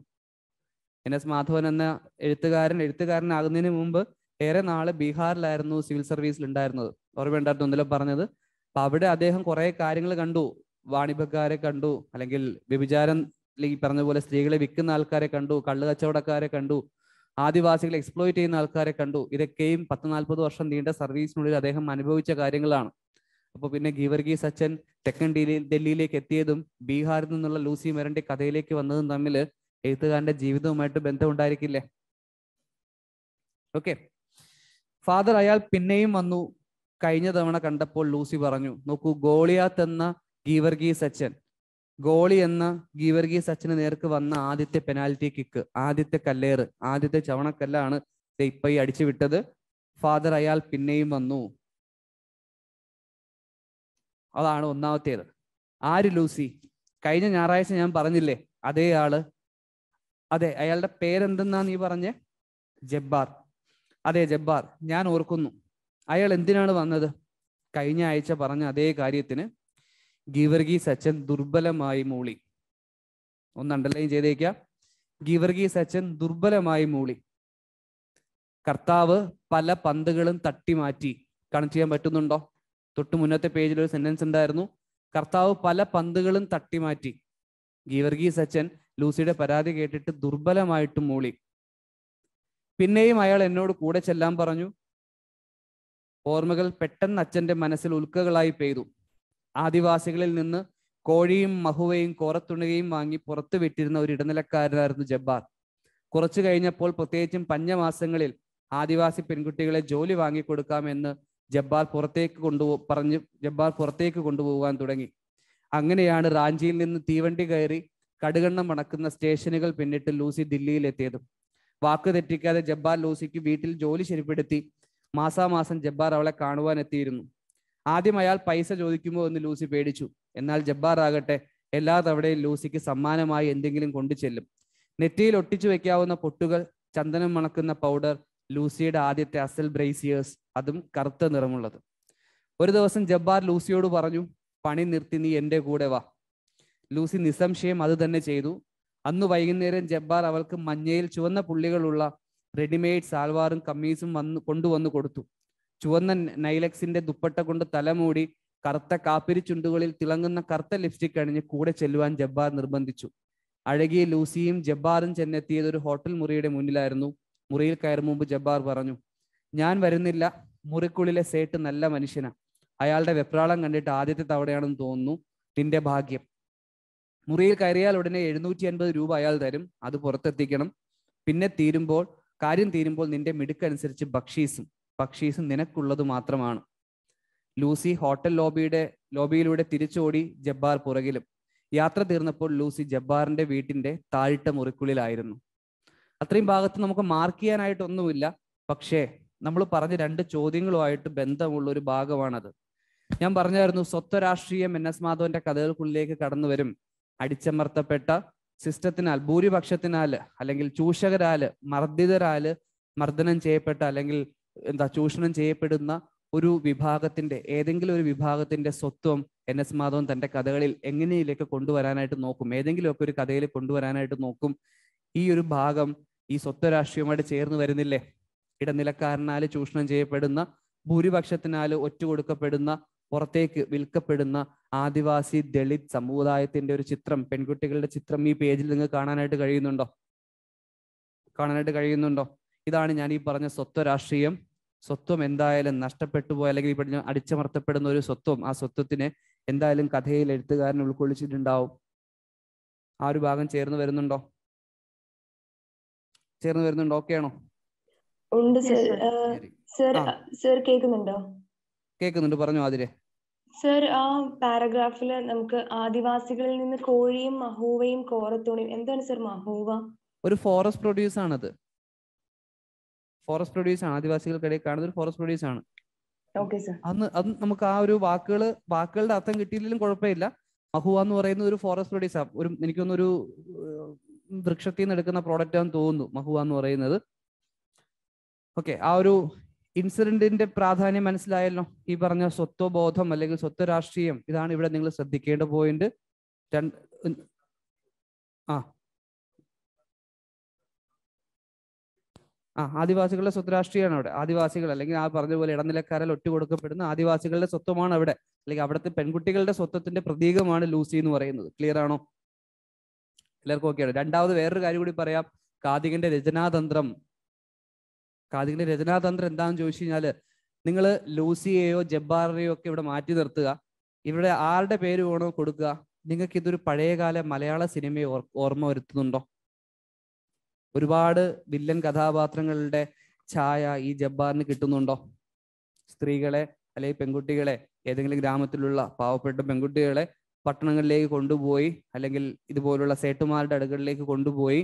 [SPEAKER 3] എൻ എസ് മാധവൻ എന്ന എഴുത്തുകാരൻ എഴുത്തുകാരനാകുന്നതിന് മുമ്പ് ഏറെ നാള് ബീഹാറിലായിരുന്നു സിവിൽ സർവീസിൽ ഉണ്ടായിരുന്നത് ഓർമ്മയുണ്ടായിരുന്നു ഇന്നലെ പറഞ്ഞത് അപ്പൊ അവിടെ അദ്ദേഹം കുറെ കാര്യങ്ങൾ കണ്ടു വാണിഭക്കാരെ കണ്ടു അല്ലെങ്കിൽ വ്യഭിചാരം അല്ലെങ്കിൽ പറഞ്ഞ പോലെ സ്ത്രീകളെ വിൽക്കുന്ന ആൾക്കാരെ കണ്ടു കള്ളുകച്ചവടക്കാരെ കണ്ടു ആദിവാസികളെ എക്സ്പ്ലോയിറ്റ് ചെയ്യുന്ന ആൾക്കാരെ കണ്ടു ഇതൊക്കെയും പത്ത് നാൽപ്പത് വർഷം നീണ്ട സർവീസിനുള്ളിൽ അദ്ദേഹം അനുഭവിച്ച കാര്യങ്ങളാണ് അപ്പോൾ പിന്നെ ഗീവർഗി സച്ചൻ തെക്കൻ ഡൽഹിയിലേക്ക് എത്തിയതും ബീഹാറിൽ നിന്നുള്ള ലൂസി മെറിന്റെ കഥയിലേക്ക് വന്നതും തമ്മിൽ എഴുത്തുകാരന്റെ ജീവിതവുമായിട്ട് ബന്ധമുണ്ടായിരിക്കില്ലേ ഓക്കെ ഫാദർ അയാൾ പിന്നെയും വന്നു കഴിഞ്ഞ തവണ കണ്ടപ്പോൾ ലൂസി പറഞ്ഞു നോക്കൂ ഗോളിയാത്ത് എന്ന ഗീവർഗി സച്ചൻ ഗോളി എന്ന ഗീവർഗി അച്ഛന് നേർക്ക് വന്ന ആദ്യത്തെ പെനാൽറ്റി കിക്ക് ആദ്യത്തെ കല്ലേറ് ആദ്യത്തെ ചവണക്കല്ലാണ് ഇപ്പൊ ഈ അടിച്ചു വിട്ടത് ഫാദർ അയാൾ പിന്നെയും വന്നു അതാണ് ഒന്നാമത്തേത് ആര് ലൂസി കഴിഞ്ഞ ഞായറാഴ്ച ഞാൻ പറഞ്ഞില്ലേ അതേ ആള് അതെ അയാളുടെ പേരെന്തെന്നാ നീ പറഞ്ഞേ ജബ്ബാർ അതെ ജബ്ബാർ ഞാൻ ഓർക്കുന്നു അയാൾ എന്തിനാണ് വന്നത് കഴിഞ്ഞ ആഴ്ച പറഞ്ഞ അതേ കാര്യത്തിന് ഗീവർഗി സച്ചൻ ദുർബലമായി മൂളി ഒന്ന് അണ്ടർലൈൻ ചെയ്തേക്കാം ഗീവർഗി സച്ചൻ ദുർബലമായി മൂളി കർത്താവ് പല പന്തുകളും തട്ടി മാറ്റി കണക്ട് ചെയ്യാൻ പറ്റുന്നുണ്ടോ തൊട്ട് മുന്നത്തെ പേജിൽ ഒരു സെന്റൻസ് ഉണ്ടായിരുന്നു കർത്താവ് പല പന്തുകളും തട്ടിമാറ്റി ഗീവർഗി സച്ചൻ ലൂസിയുടെ പരാതി കേട്ടിട്ട് ദുർബലമായിട്ട് മൂളി പിന്നെയും അയാൾ എന്നോട് കൂടെ ചെല്ലാൻ പറഞ്ഞു ഓർമ്മകൾ പെട്ടെന്ന് അച്ഛന്റെ മനസ്സിൽ ഉൽക്കകളായി പെയ്തു ആദിവാസികളിൽ നിന്ന് കോഴിയും മഹുവയും കോറത്തുണകയും വാങ്ങി പുറത്തു വിട്ടിരുന്ന ഒരു ഇടനിലക്കാരനായിരുന്നു ജബ്ബാർ കുറച്ചു കഴിഞ്ഞപ്പോൾ പ്രത്യേകിച്ചും പഞ്ഞമാസങ്ങളിൽ ആദിവാസി പെൺകുട്ടികളെ ജോലി വാങ്ങിക്കൊടുക്കാമെന്ന് ജബ്ബാർ പുറത്തേക്ക് കൊണ്ടുപോ പറഞ്ഞ് ജബ്ബാർ പുറത്തേക്ക് കൊണ്ടുപോകാൻ തുടങ്ങി അങ്ങനെയാണ് റാഞ്ചിയിൽ നിന്ന് തീവണ്ടി കയറി കടുകണ്ണം മണക്കുന്ന സ്റ്റേഷനുകൾ പിന്നിട്ട് ലൂസി ദില്ലിയിലെത്തിയതും വാക്ക് തെറ്റിക്കാതെ ജബ്ബാർ ലൂസിക്ക് വീട്ടിൽ ജോലി ശരിപ്പെടുത്തി മാസാമാസം ജബ്ബാർ അവളെ കാണുവാൻ എത്തിയിരുന്നു ആദ്യം അയാൾ പൈസ ചോദിക്കുമോ എന്ന് ലൂസി പേടിച്ചു എന്നാൽ ജബ്ബാർ ആകട്ടെ എല്ലാ തവണയും ലൂസിക്ക് സമ്മാനമായി എന്തെങ്കിലും കൊണ്ടു ചെല്ലും നെറ്റിയിൽ ഒട്ടിച്ചു വെക്കാവുന്ന പൊട്ടുകൾ ചന്ദനം മണക്കുന്ന പൗഡർ ലൂസിയുടെ ആദ്യത്തെ അസൽ ബ്രേസിയേഴ്സ് അതും കറുത്ത നിറമുള്ളത് ഒരു ദിവസം ജബ്ബാർ ലൂസിയോട് പറഞ്ഞു പണി നിർത്തി നീ എൻ്റെ കൂടെ വാ ലൂസി നിസ്സംശയം അത് തന്നെ ചെയ്തു അന്ന് വൈകുന്നേരം ജബ്ബാർ അവൾക്ക് മഞ്ഞയിൽ ചുവന്ന പുള്ളികളുള്ള റെഡിമെയ്ഡ് സാൽവാറും കമ്മീസും വന്ന് കൊണ്ടുവന്നു കൊടുത്തു ചുവന്ന നൈലക്സിന്റെ ദുപ്പട്ട കൊണ്ട് തലമൂടി കറുത്ത കാപ്പിരി ചുണ്ടുകളിൽ തിളങ്ങുന്ന കറുത്ത ലിപ്സ്റ്റിക് അണിഞ്ഞ് കൂടെ ചെല്ലുവാൻ ജബ്ബാർ നിർബന്ധിച്ചു അഴകിയ ലൂസിയും ജബ്ബാറും ചെന്നെത്തിയത് ഒരു ഹോട്ടൽ മുറിയുടെ മുന്നിലായിരുന്നു മുറിയിൽ കയറും മുമ്പ് ജബ്ബാർ പറഞ്ഞു ഞാൻ വരുന്നില്ല മുറിക്കുള്ളിലെ സേട്ട് നല്ല മനുഷ്യനാ അയാളുടെ വെപ്രാളം കണ്ടിട്ട് ആദ്യത്തെ തവണയാണെന്ന് തോന്നുന്നു നിന്റെ ഭാഗ്യം മുറിയിൽ കയറിയാൽ ഉടനെ എഴുന്നൂറ്റി അൻപത് രൂപ അയാൾ തരും അത് പുറത്തെത്തിക്കണം പിന്നെ തീരുമ്പോൾ കാര്യം തീരുമ്പോൾ നിന്റെ മിടുക്കനുസരിച്ച് ബക്ഷീസും ബക്ഷീസും നിനക്കുള്ളത് മാത്രമാണ് ലൂസി ഹോട്ടൽ ലോബിയുടെ ലോബിയിലൂടെ തിരിച്ചോടി ജബ്ബാർ പുറകിലും യാത്ര തീർന്നപ്പോൾ ലൂസി ജബ്ബാറിന്റെ വീട്ടിന്റെ താഴ്ത്ത മുറിക്കുള്ളിലായിരുന്നു അത്രയും ഭാഗത്ത് നമുക്ക് മാർക്ക് ചെയ്യാനായിട്ടൊന്നുമില്ല പക്ഷേ നമ്മൾ പറഞ്ഞ രണ്ട് ചോദ്യങ്ങളുമായിട്ട് ബന്ധമുള്ള ഒരു ഭാഗമാണത് ഞാൻ പറഞ്ഞായിരുന്നു രാഷ്ട്രീയം എൻ എസ് മാധവന്റെ കഥകൾക്കുള്ളിലേക്ക് കടന്നു വരും അടിച്ചമർത്തപ്പെട്ട സിസ്റ്റത്തിനാൽ ഭൂരിപക്ഷത്തിനാൽ അല്ലെങ്കിൽ ചൂഷകരാൽ മർദ്ദിതരാൽ മർദ്ദനം ചെയ്യപ്പെട്ട അല്ലെങ്കിൽ എന്താ ചൂഷണം ചെയ്യപ്പെടുന്ന ഒരു വിഭാഗത്തിന്റെ ഏതെങ്കിലും ഒരു വിഭാഗത്തിന്റെ സ്വത്വം എൻ എസ് മാധവൻ തന്റെ കഥകളിൽ എങ്ങനെയിലേക്ക് കൊണ്ടുവരാനായിട്ട് നോക്കും ഏതെങ്കിലുമൊക്കെ ഒരു കഥയിൽ കൊണ്ടുവരാനായിട്ട് നോക്കും ഈ ഒരു ഭാഗം ഈ സ്വത്ത് രാഷ്ട്രീയവുമായിട്ട് ചേർന്ന് വരുന്നില്ലേ ഇടനിലക്കാരനാൽ ചൂഷണം ചെയ്യപ്പെടുന്ന ഭൂരിപക്ഷത്തിനാൽ കൊടുക്കപ്പെടുന്ന പുറത്തേക്ക് വിൽക്കപ്പെടുന്ന ആദിവാസി ദളിത് സമുദായത്തിന്റെ ഒരു ചിത്രം പെൺകുട്ടികളുടെ ചിത്രം ഈ പേജിൽ നിങ്ങൾ കാണാനായിട്ട് കഴിയുന്നുണ്ടോ കാണാനായിട്ട് കഴിയുന്നുണ്ടോ ഇതാണ് ഞാൻ ഈ പറഞ്ഞ സ്വത്വ രാഷ്ട്രീയം സ്വത്വം എന്തായാലും നഷ്ടപ്പെട്ടു പോയ അല്ലെങ്കിൽ ഈ അടിച്ചമർത്തപ്പെടുന്ന ഒരു സ്വത്വം ആ സ്വത്വത്തിന് എന്തായാലും കഥയിൽ എഴുത്തുകാരൻ ഉൾക്കൊള്ളിച്ചിട്ടുണ്ടാവും ആ ഒരു ഭാഗം ചേർന്ന് വരുന്നുണ്ടോ ചേർന്ന് വരുന്നുണ്ട് ഓക്കെ ആണോ കേൾക്കുന്നുണ്ടോ കേൾക്കുന്നുണ്ട് പറഞ്ഞു ആതിരെ
[SPEAKER 1] സർ ആ പാരഗ്രാഫില് നമുക്ക് ആദിവാസികളിൽ നിന്ന് കോഴിയും മഹൂവയും കോറത്തോണിയും എന്താണ് സർ മഹൂവ
[SPEAKER 3] ഒരു ഫോറസ്റ്റ് പ്രൊഡ്യൂസ് ആണത് ഫോറസ്റ്റ് പ്രൊഡ്യൂസ് ആണ് ആദിവാസികൾക്കിടയിൽ കാണുന്ന ഒരു ഫോറസ്റ്റ് പ്രൊഡ്യൂസ് ആണ് അന്ന് അത് നമുക്ക് ആ ഒരു വാക്കുകൾ വാക്കുകളുടെ അർത്ഥം കിട്ടിയില്ലെങ്കിലും കുഴപ്പമില്ല മഹുവ എന്ന് പറയുന്ന ഒരു ഫോറസ്റ്റ് പ്രൊഡ്യൂസ് ഒരു എനിക്കൊന്നൊരു വൃക്ഷത്തിൽ നിന്ന് എടുക്കുന്ന പ്രോഡക്റ്റ് ആണെന്ന് തോന്നുന്നു മഹുവ എന്ന് പറയുന്നത് ഓക്കെ ആ ഒരു ഇൻസിഡന്റിന്റെ പ്രാധാന്യം മനസ്സിലായല്ലോ ഈ പറഞ്ഞ സ്വത്വബോധം അല്ലെങ്കിൽ സ്വത്വ രാഷ്ട്രീയം ഇതാണ് ഇവിടെ നിങ്ങൾ ശ്രദ്ധിക്കേണ്ട പോയിന്റ് രണ്ട് ആ ആ ആദിവാസികളുടെ സ്വത്ത് രാഷ്ട്രീയമാണ് അവിടെ ആദിവാസികൾ അല്ലെങ്കിൽ ആ പറഞ്ഞ പോലെ ഇടനിലക്കാരിൽ ഒറ്റ കൊടുക്കപ്പെടുന്ന ആദിവാസികളുടെ സ്വത്വമാണ് അവിടെ അല്ലെങ്കിൽ അവിടുത്തെ പെൺകുട്ടികളുടെ സ്വത്വത്തിന്റെ പ്രതീകമാണ് ലൂസി എന്ന് പറയുന്നത് ക്ലിയർ ആണോ എല്ലാവർക്കും ഓക്കെയാണ് രണ്ടാമത് വേറൊരു കാര്യം കൂടി പറയാം കാതികന്റെ രചനാതന്ത്രം കാതികന്റെ രചനാതന്ത്രം എന്താണെന്ന് ചോദിച്ചു കഴിഞ്ഞാല് നിങ്ങൾ ലൂസിയെയോ ജബ്ബാറിനെയോ ഒക്കെ ഇവിടെ മാറ്റി നിർത്തുക ഇവിടെ ആരുടെ പേര് വേണോ കൊടുക്കുക നിങ്ങൾക്ക് ഇതൊരു പഴയകാല മലയാള സിനിമയെ ഓർമ്മ വരുത്തുന്നുണ്ടോ ഒരുപാട് വില്ലൻ കഥാപാത്രങ്ങളുടെ ഛായ ഈ ജബ്ബാറിന് കിട്ടുന്നുണ്ടോ സ്ത്രീകളെ അല്ലെങ്കിൽ പെൺകുട്ടികളെ ഏതെങ്കിലും ഗ്രാമത്തിലുള്ള പാവപ്പെട്ട പെൺകുട്ടികളെ പട്ടണങ്ങളിലേക്ക് കൊണ്ടുപോയി അല്ലെങ്കിൽ ഇതുപോലുള്ള സേട്ടുമാരുടെ അടുകളിലേക്ക് കൊണ്ടുപോയി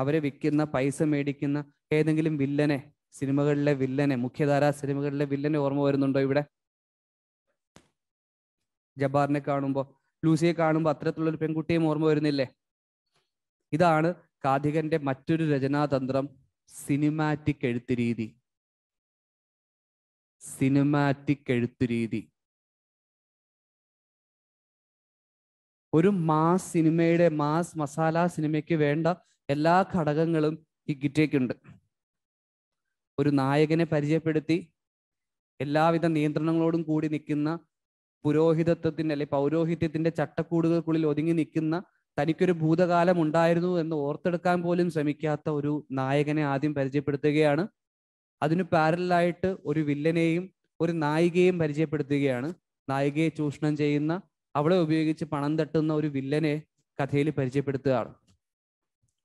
[SPEAKER 3] അവരെ വിൽക്കുന്ന പൈസ മേടിക്കുന്ന ഏതെങ്കിലും വില്ലനെ സിനിമകളിലെ വില്ലനെ മുഖ്യധാരാ സിനിമകളിലെ വില്ലനെ ഓർമ്മ വരുന്നുണ്ടോ ഇവിടെ ജബാറിനെ കാണുമ്പോൾ ലൂസിയെ കാണുമ്പോൾ അത്തരത്തിലുള്ള ഒരു പെൺകുട്ടിയും ഓർമ്മ വരുന്നില്ലേ ഇതാണ് കാഥികന്റെ മറ്റൊരു രചനാതന്ത്രം സിനിമാറ്റിക് രീതി
[SPEAKER 2] സിനിമാറ്റിക് രീതി
[SPEAKER 3] ഒരു മാസ് സിനിമയുടെ മാസ് മസാല സിനിമയ്ക്ക് വേണ്ട എല്ലാ ഘടകങ്ങളും ഈ ഗിറ്റേക്കുണ്ട് ഒരു നായകനെ പരിചയപ്പെടുത്തി എല്ലാവിധ നിയന്ത്രണങ്ങളോടും കൂടി നിൽക്കുന്ന പുരോഹിതത്വത്തിൻ്റെ അല്ലെ പൗരോഹിത്യത്തിന്റെ ചട്ടക്കൂടുകൾക്കുള്ളിൽ ഒതുങ്ങി നിൽക്കുന്ന തനിക്കൊരു ഭൂതകാലം ഉണ്ടായിരുന്നു എന്ന് ഓർത്തെടുക്കാൻ പോലും ശ്രമിക്കാത്ത ഒരു നായകനെ ആദ്യം പരിചയപ്പെടുത്തുകയാണ് അതിനു പാരലായിട്ട് ഒരു വില്ലനെയും ഒരു നായികയെയും പരിചയപ്പെടുത്തുകയാണ് നായികയെ ചൂഷണം ചെയ്യുന്ന അവളെ ഉപയോഗിച്ച് പണം തട്ടുന്ന ഒരു വില്ലനെ കഥയിൽ പരിചയപ്പെടുത്തുകയാണ്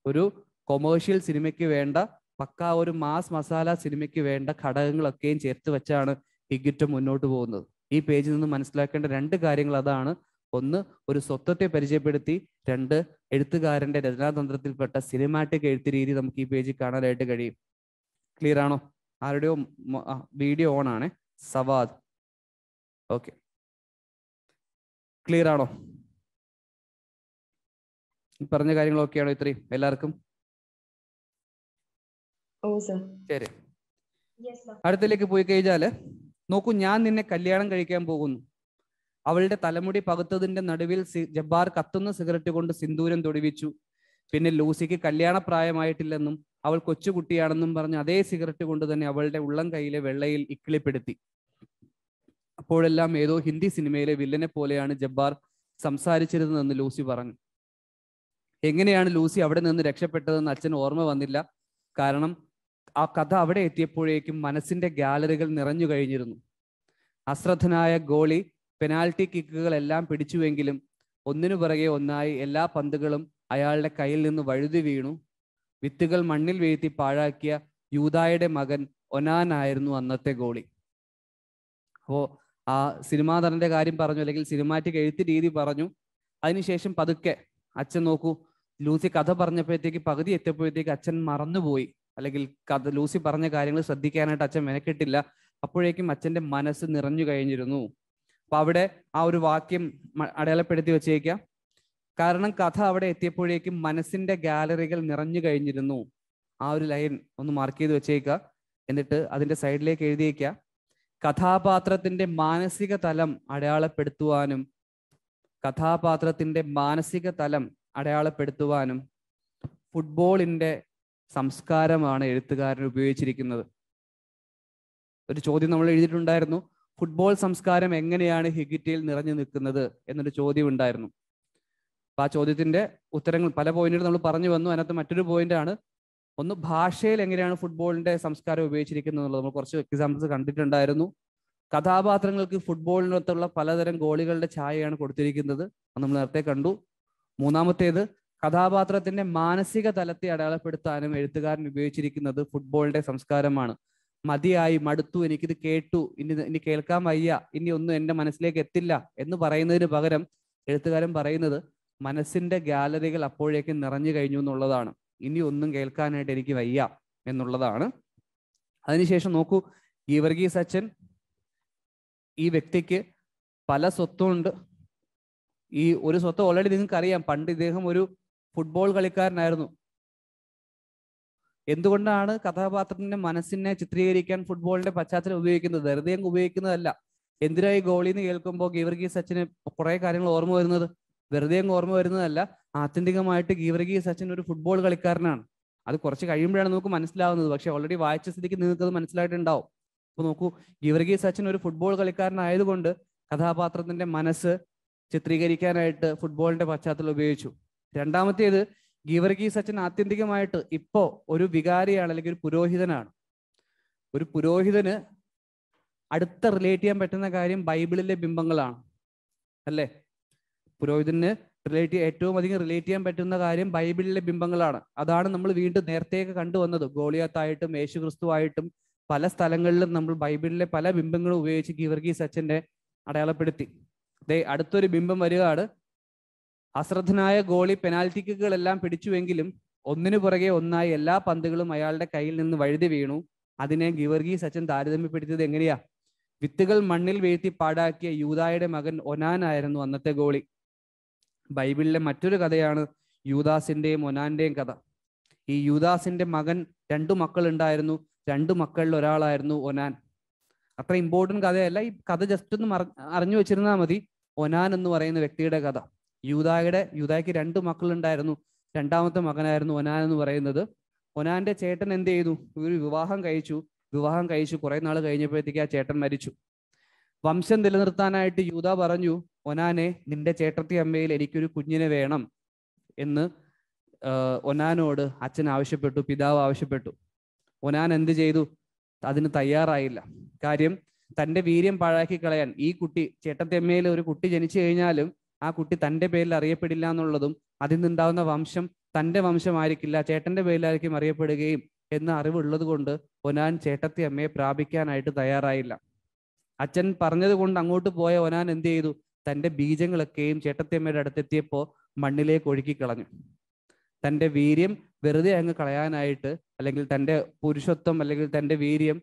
[SPEAKER 3] ഒരു കൊമേഴ്ഷ്യൽ സിനിമയ്ക്ക് വേണ്ട പക്ക ഒരു മാസ് മസാല സിനിമയ്ക്ക് വേണ്ട ഘടകങ്ങളൊക്കെയും ചേർത്ത് വെച്ചാണ് ഹിഗിറ്റ് മുന്നോട്ട് പോകുന്നത് ഈ പേജിൽ നിന്ന് മനസ്സിലാക്കേണ്ട രണ്ട് കാര്യങ്ങൾ അതാണ് ഒന്ന് ഒരു സ്വത്വത്തെ പരിചയപ്പെടുത്തി രണ്ട് എഴുത്തുകാരന്റെ രചനാതന്ത്രത്തിൽപ്പെട്ട സിനിമാറ്റിക് എഴുത്തു രീതി നമുക്ക് ഈ പേജിൽ കാണാനായിട്ട് കഴിയും ക്ലിയർ ആണോ ആരുടെയോ വീഡിയോ ഓൺ ആണേ സവാദ് ഓക്കെ ക്ലിയർ
[SPEAKER 2] ആണോ പറഞ്ഞ കാര്യങ്ങളൊക്കെ ആണോ ഇത്രയും എല്ലാവർക്കും
[SPEAKER 3] ശരി അടുത്തിലേക്ക് പോയി കഴിഞ്ഞാല് നോക്കൂ ഞാൻ നിന്നെ കല്യാണം കഴിക്കാൻ പോകുന്നു അവളുടെ തലമുടി പകുത്തതിന്റെ നടുവിൽ ജബ്ബാർ കത്തുന്ന സിഗരറ്റ് കൊണ്ട് സിന്ദൂരം തൊടിവിച്ചു പിന്നെ ലൂസിക്ക് കല്യാണപ്രായമായിട്ടില്ലെന്നും അവൾ കൊച്ചുകുട്ടിയാണെന്നും പറഞ്ഞ് അതേ സിഗരറ്റ് കൊണ്ട് തന്നെ അവളുടെ ഉള്ളം കയ്യിലെ വെള്ളയിൽ ഇക്കിളിപ്പെടുത്തി അപ്പോഴെല്ലാം ഏതോ ഹിന്ദി സിനിമയിലെ വില്ലനെ പോലെയാണ് ജബ്ബാർ സംസാരിച്ചിരുന്നതെന്ന് ലൂസി പറഞ്ഞു എങ്ങനെയാണ് ലൂസി അവിടെ നിന്ന് രക്ഷപ്പെട്ടതെന്ന് അച്ഛൻ ഓർമ്മ വന്നില്ല കാരണം ആ കഥ അവിടെ എത്തിയപ്പോഴേക്കും മനസ്സിന്റെ ഗാലറികൾ നിറഞ്ഞു കഴിഞ്ഞിരുന്നു അശ്രദ്ധനായ ഗോളി പെനാൽറ്റി കിക്കുകളെല്ലാം പിടിച്ചുവെങ്കിലും ഒന്നിനു പുറകെ ഒന്നായി എല്ലാ പന്തുകളും അയാളുടെ കയ്യിൽ നിന്ന് വഴുതി വീണു വിത്തുകൾ മണ്ണിൽ വീഴ്ത്തി പാഴാക്കിയ യൂതായുടെ മകൻ ഒനാനായിരുന്നു അന്നത്തെ ഗോളി അപ്പോ ആ സിനിമാ നടൻ്റെ കാര്യം പറഞ്ഞു അല്ലെങ്കിൽ സിനിമാറ്റിക് എഴുത്ത് രീതി പറഞ്ഞു അതിനുശേഷം പതുക്കെ അച്ഛൻ നോക്കൂ ലൂസി കഥ പറഞ്ഞപ്പോഴത്തേക്ക് പകുതി എത്തിയപ്പോഴത്തേക്ക് അച്ഛൻ മറന്നുപോയി അല്ലെങ്കിൽ കഥ ലൂസി പറഞ്ഞ കാര്യങ്ങൾ ശ്രദ്ധിക്കാനായിട്ട് അച്ഛൻ മെനക്കെട്ടില്ല അപ്പോഴേക്കും അച്ഛന്റെ മനസ്സ് നിറഞ്ഞു കഴിഞ്ഞിരുന്നു അപ്പൊ അവിടെ ആ ഒരു വാക്യം അടയാളപ്പെടുത്തി വെച്ചേക്കാം കാരണം കഥ അവിടെ എത്തിയപ്പോഴേക്കും മനസ്സിന്റെ ഗാലറികൾ നിറഞ്ഞു കഴിഞ്ഞിരുന്നു ആ ഒരു ലൈൻ ഒന്ന് മാർക്ക് ചെയ്ത് വെച്ചേക്കുക എന്നിട്ട് അതിന്റെ സൈഡിലേക്ക് എഴുതിയേക്കാം കഥാപാത്രത്തിന്റെ മാനസിക തലം അടയാളപ്പെടുത്തുവാനും കഥാപാത്രത്തിന്റെ മാനസിക തലം അടയാളപ്പെടുത്തുവാനും ഫുട്ബോളിൻ്റെ സംസ്കാരമാണ് എഴുത്തുകാരൻ ഉപയോഗിച്ചിരിക്കുന്നത് ഒരു ചോദ്യം നമ്മൾ എഴുതിയിട്ടുണ്ടായിരുന്നു ഫുട്ബോൾ സംസ്കാരം എങ്ങനെയാണ് ഹിഗിറ്റിയിൽ നിറഞ്ഞു നിൽക്കുന്നത് എന്നൊരു ചോദ്യം ഉണ്ടായിരുന്നു അപ്പൊ ആ ചോദ്യത്തിന്റെ ഉത്തരങ്ങൾ പല പോയിന്റുകൾ നമ്മൾ പറഞ്ഞു വന്നു അതിനകത്ത് മറ്റൊരു പോയിന്റ് ആണ് ഒന്ന് ഭാഷയിൽ എങ്ങനെയാണ് ഫുട്ബോളിന്റെ സംസ്കാരം ഉപയോഗിച്ചിരിക്കുന്നത് എന്നുള്ളത് നമ്മൾ കുറച്ച് എക്സാമ്പിൾസ് കണ്ടിട്ടുണ്ടായിരുന്നു കഥാപാത്രങ്ങൾക്ക് ഫുട്ബോളിനകത്തുള്ള പലതരം ഗോളികളുടെ ഛായയാണ് കൊടുത്തിരിക്കുന്നത് നമ്മൾ നേരത്തെ കണ്ടു മൂന്നാമത്തേത് കഥാപാത്രത്തിന്റെ മാനസിക തലത്തെ അടയാളപ്പെടുത്താനും എഴുത്തുകാരൻ ഉപയോഗിച്ചിരിക്കുന്നത് ഫുട്ബോളിന്റെ സംസ്കാരമാണ് മതിയായി മടുത്തു എനിക്കിത് കേട്ടു ഇനി ഇനി കേൾക്കാൻ വയ്യ ഇനി ഒന്നും എൻ്റെ മനസ്സിലേക്ക് എത്തില്ല എന്ന് പറയുന്നതിന് പകരം എഴുത്തുകാരൻ പറയുന്നത് മനസ്സിന്റെ ഗാലറികൾ അപ്പോഴേക്കും നിറഞ്ഞു കഴിഞ്ഞു എന്നുള്ളതാണ് ഇനി ഒന്നും കേൾക്കാനായിട്ട് എനിക്ക് വയ്യ എന്നുള്ളതാണ് അതിനുശേഷം നോക്കൂ വർഗീസ് അച്ഛൻ ഈ വ്യക്തിക്ക് പല സ്വത്തുണ്ട് ഈ ഒരു സ്വത്ത് ഓൾറെഡി നിങ്ങൾക്ക് അറിയാം പണ്ട് ഇദ്ദേഹം ഒരു ഫുട്ബോൾ കളിക്കാരനായിരുന്നു എന്തുകൊണ്ടാണ് കഥാപാത്രത്തിന്റെ മനസ്സിനെ ചിത്രീകരിക്കാൻ ഫുട്ബോളിന്റെ പശ്ചാത്തലം ഉപയോഗിക്കുന്നത് വെറുതെ ഉപയോഗിക്കുന്നതല്ല എന്തിനായി ഗോളിന്ന് കേൾക്കുമ്പോൾ ഗീവർഗീസ് അച്ഛന് കുറെ കാര്യങ്ങൾ ഓർമ്മ വരുന്നത് വെറുതെ ഓർമ്മ വരുന്നതല്ല ആത്യന്തികമായിട്ട് ഗീവർഗി സച്ചിൻ ഒരു ഫുട്ബോൾ കളിക്കാരനാണ് അത് കുറച്ച് കഴിയുമ്പോഴാണ് നമുക്ക് മനസ്സിലാവുന്നത് പക്ഷെ ഓൾറെഡി വായിച്ച സ്ഥിതിക്ക് നിങ്ങൾക്ക് അത് മനസ്സിലായിട്ടുണ്ടാവും അപ്പൊ നോക്കൂ ഗീവർഗി സച്ചിൻ ഒരു ഫുട്ബോൾ കളിക്കാരനായതുകൊണ്ട് കഥാപാത്രത്തിന്റെ മനസ്സ് ചിത്രീകരിക്കാനായിട്ട് ഫുട്ബോളിന്റെ പശ്ചാത്തലം ഉപയോഗിച്ചു രണ്ടാമത്തേത് ഗീവർഗി സച്ചിൻ ആത്യന്തികമായിട്ട് ഇപ്പോ ഒരു വികാരിയാണ് അല്ലെങ്കിൽ ഒരു പുരോഹിതനാണ് ഒരു പുരോഹിതന് അടുത്ത റിലേറ്റ് ചെയ്യാൻ പറ്റുന്ന കാര്യം ബൈബിളിലെ ബിംബങ്ങളാണ് അല്ലേ പുരോഹിതന് റിലേറ്റ് ഏറ്റവും അധികം റിലേറ്റ് ചെയ്യാൻ പറ്റുന്ന കാര്യം ബൈബിളിലെ ബിംബങ്ങളാണ് അതാണ് നമ്മൾ വീണ്ടും നേരത്തെയൊക്കെ കണ്ടുവന്നത് ഗോളിയാത്തായിട്ടും യേശു ക്രിസ്തുവായിട്ടും പല സ്ഥലങ്ങളിലും നമ്മൾ ബൈബിളിലെ പല ബിംബങ്ങളും ഉപയോഗിച്ച് ഗീവർഗീസ് സച്ചിന്റെ അടയാളപ്പെടുത്തി ദേ അടുത്തൊരു ബിംബം വരികയാണ് അശ്രദ്ധനായ ഗോളി പെനാൽറ്റി കിക്കുകളെല്ലാം പിടിച്ചുവെങ്കിലും ഒന്നിനു പുറകെ ഒന്നായി എല്ലാ പന്തുകളും അയാളുടെ കയ്യിൽ നിന്ന് വഴുതി വീണു അതിനെ ഗിവർഗീസ് സച്ചിൻ താരതമ്യപ്പെടുത്തിയത് എങ്ങനെയാ വിത്തുകൾ മണ്ണിൽ വീഴ്ത്തി പാടാക്കിയ യൂതായുടെ മകൻ ഒനാനായിരുന്നു അന്നത്തെ ഗോളി ബൈബിളിലെ മറ്റൊരു കഥയാണ് യൂദാസിൻ്റെയും ഒനാന്റെയും കഥ ഈ യൂദാസിൻ്റെ മകൻ രണ്ടു മക്കൾ ഉണ്ടായിരുന്നു രണ്ടു മക്കളിൽ ഒരാളായിരുന്നു ഒനാൻ അത്ര ഇമ്പോർട്ടൻറ്റ് കഥയല്ല ഈ കഥ ജസ്റ്റ് ഒന്ന് അറിഞ്ഞു വെച്ചിരുന്നാൽ മതി ഒനാൻ എന്ന് പറയുന്ന വ്യക്തിയുടെ കഥ യൂതായുടെ യൂതായ്ക്ക് രണ്ട് മക്കളുണ്ടായിരുന്നു രണ്ടാമത്തെ മകനായിരുന്നു ഒനാൻ എന്ന് പറയുന്നത് ഒനാൻ്റെ ചേട്ടൻ എന്ത് ചെയ്തു ഒരു വിവാഹം കഴിച്ചു വിവാഹം കഴിച്ചു കുറെ നാൾ കഴിഞ്ഞപ്പോഴത്തേക്ക് ആ ചേട്ടൻ മരിച്ചു വംശം നിലനിർത്താനായിട്ട് യൂത പറഞ്ഞു ഒനാനെ നിന്റെ ചേട്ടത്തി അമ്മയിൽ എനിക്കൊരു കുഞ്ഞിനെ വേണം എന്ന് ഒനാനോട് അച്ഛൻ ആവശ്യപ്പെട്ടു പിതാവ് ആവശ്യപ്പെട്ടു ഒനാൻ എന്ത് ചെയ്തു അതിന് തയ്യാറായില്ല കാര്യം തന്റെ വീര്യം പാഴാക്കി കളയാൻ ഈ കുട്ടി ചേട്ടത്തിയമ്മയിൽ ഒരു കുട്ടി ജനിച്ചു കഴിഞ്ഞാലും ആ കുട്ടി തന്റെ പേരിൽ അറിയപ്പെടില്ല എന്നുള്ളതും അതിൽ നിന്നുണ്ടാവുന്ന വംശം തന്റെ വംശമായിരിക്കില്ല ചേട്ടന്റെ പേരിലായിരിക്കും അറിയപ്പെടുകയും എന്ന അറിവുള്ളത് കൊണ്ട് ഒനാൻ ചേട്ടത്തി അമ്മയെ പ്രാപിക്കാനായിട്ട് തയ്യാറായില്ല അച്ഛൻ പറഞ്ഞത് കൊണ്ട് അങ്ങോട്ട് പോയ ഒനാൻ എന്ത് ചെയ്തു തൻ്റെ ബീജങ്ങളൊക്കെയും ചേട്ടത്തിയമ്മയുടെ അടുത്തെത്തിയപ്പോൾ മണ്ണിലേക്ക് ഒഴുക്കി കളഞ്ഞു തൻ്റെ വീര്യം വെറുതെ അങ്ങ് കളയാനായിട്ട് അല്ലെങ്കിൽ തൻ്റെ പുരുഷത്വം അല്ലെങ്കിൽ തൻ്റെ വീര്യം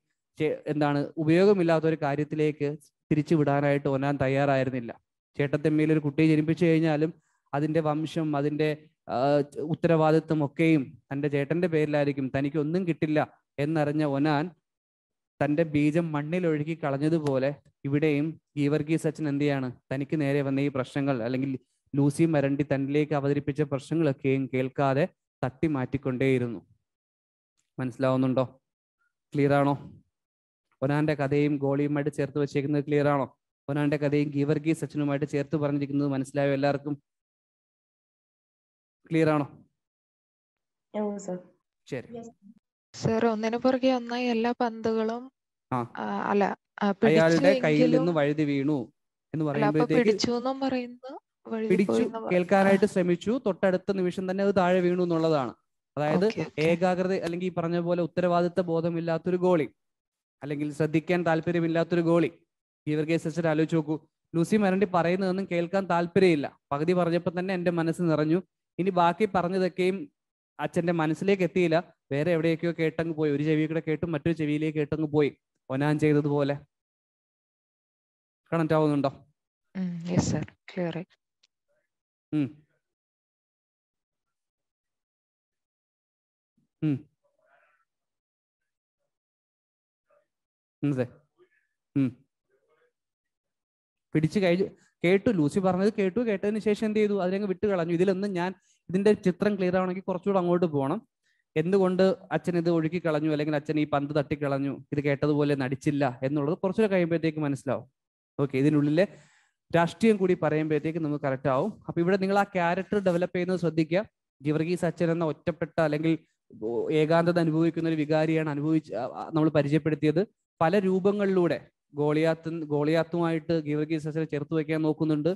[SPEAKER 3] എന്താണ് ഉപയോഗമില്ലാത്ത ഒരു കാര്യത്തിലേക്ക് തിരിച്ചു വിടാനായിട്ട് ഒനാൻ തയ്യാറായിരുന്നില്ല ചേട്ടത്തെമ്മയിൽ ഒരു കുട്ടിയെ ജനിപ്പിച്ചു കഴിഞ്ഞാലും അതിൻ്റെ വംശം അതിൻ്റെ ഉത്തരവാദിത്വം ഒക്കെയും തൻ്റെ ചേട്ടൻ്റെ പേരിലായിരിക്കും തനിക്കൊന്നും കിട്ടില്ല എന്നറിഞ്ഞ ഒനാൻ തൻ്റെ ബീജം മണ്ണിലൊഴുകി കളഞ്ഞതുപോലെ ഇവിടെയും ഗീവർഗീസ് അച്ഛൻ എന്ത് ചെയ്യാണ് തനിക്ക് നേരെ വന്ന ഈ പ്രശ്നങ്ങൾ അല്ലെങ്കിൽ ലൂസി മരണ്ടി തന്നിലേക്ക് അവതരിപ്പിച്ച പ്രശ്നങ്ങളൊക്കെയും കേൾക്കാതെ തട്ടി മാറ്റിക്കൊണ്ടേയിരുന്നു മനസ്സിലാവുന്നുണ്ടോ ക്ലിയർ ആണോ ഒനാന്റെ കഥയും ഗോളിയുമായിട്ട് ചേർത്ത് വെച്ചേക്കുന്നത് ക്ലിയർ ആണോ ഒനാന്റെ കഥയും ഗീവർഗി സച്ചിനുമായിട്ട് ചേർത്ത് പറഞ്ഞിരിക്കുന്നത് മനസ്സിലായോ എല്ലാവർക്കും ക്ലിയർ ആണോ ശരി സർ ഒന്നിനു പുറകെ ഒന്നായി എല്ലാ പന്തുകളും അല്ല അയാളുടെ കയ്യിൽ നിന്ന് വഴുതി വീണു എന്ന് അല്ല പിടിച്ചു പറയുന്നു കേൾക്കാനായിട്ട് ശ്രമിച്ചു തൊട്ടടുത്ത നിമിഷം തന്നെ അത് താഴെ വീണു എന്നുള്ളതാണ് അതായത് ഏകാഗ്രത അല്ലെങ്കിൽ ഈ പറഞ്ഞ പോലെ ഉത്തരവാദിത്ത ബോധമില്ലാത്തൊരു ഗോളി അല്ലെങ്കിൽ ശ്രദ്ധിക്കാൻ താല്പര്യമില്ലാത്തൊരു ഗോളി ഗീവർ കേസ് വെച്ചിട്ട് ആലോചിച്ച് നോക്കൂ ലൂസി മരണ്ടി പറയുന്നതൊന്നും കേൾക്കാൻ താല്പര്യമില്ല പകുതി പറഞ്ഞപ്പോൾ തന്നെ എൻ്റെ മനസ്സ് നിറഞ്ഞു ഇനി ബാക്കി പറഞ്ഞതൊക്കെയും അച്ഛൻ്റെ മനസ്സിലേക്ക് എത്തിയില്ല വേറെ എവിടെയൊക്കെയോ കേട്ടങ്ങ് പോയി ഒരു ചെവി കൂടെ കേട്ടും മറ്റൊരു ചെവിയിലേക്ക് കേട്ടങ്ങ് പോയി ഒനാൻ ചെയ്തതുപോലെ കണക്റ്റ് ആവുന്നുണ്ടോ പിടിച്ചു കഴിഞ്ഞു കേട്ടു ലൂസി പറഞ്ഞത് കേട്ടു കേട്ടതിന് ശേഷം എന്ത് ചെയ്തു അതിലങ്ങ് വിട്ടു കളഞ്ഞു ഇതിലൊന്നും ഞാൻ ഇതിന്റെ ചിത്രം ക്ലിയർ ആവണമെങ്കിൽ കുറച്ചുകൂടെ അങ്ങോട്ട് പോകണം എന്തുകൊണ്ട് അച്ഛൻ ഇത് ഒഴുക്കി കളഞ്ഞു അല്ലെങ്കിൽ അച്ഛൻ ഈ പന്ത് തട്ടിക്കളഞ്ഞു ഇത് കേട്ടതുപോലെ നടിച്ചില്ല എന്നുള്ളത് കുറച്ചുകൂടെ കഴിയുമ്പോഴത്തേക്ക് മനസ്സിലാവും ഓക്കെ ഇതിനുള്ളിലെ രാഷ്ട്രീയം കൂടി പറയുമ്പോഴത്തേക്ക് നമുക്ക് കറക്റ്റ് ആവും അപ്പൊ ഇവിടെ നിങ്ങൾ ആ ക്യാരക്ടർ ഡെവലപ്പ് ചെയ്യുന്നത് ശ്രദ്ധിക്കുക ഗിവർഗീസ് അച്ഛൻ എന്ന ഒറ്റപ്പെട്ട അല്ലെങ്കിൽ ഏകാന്തത അനുഭവിക്കുന്ന ഒരു വികാരിയാണ് അനുഭവിച്ച് നമ്മൾ പരിചയപ്പെടുത്തിയത് പല രൂപങ്ങളിലൂടെ ഗോളിയാത്ത് ഗോളിയാത്തുമായിട്ട് ഗീവർഗീസ് അച്ഛനെ ചേർത്ത് വയ്ക്കാൻ നോക്കുന്നുണ്ട്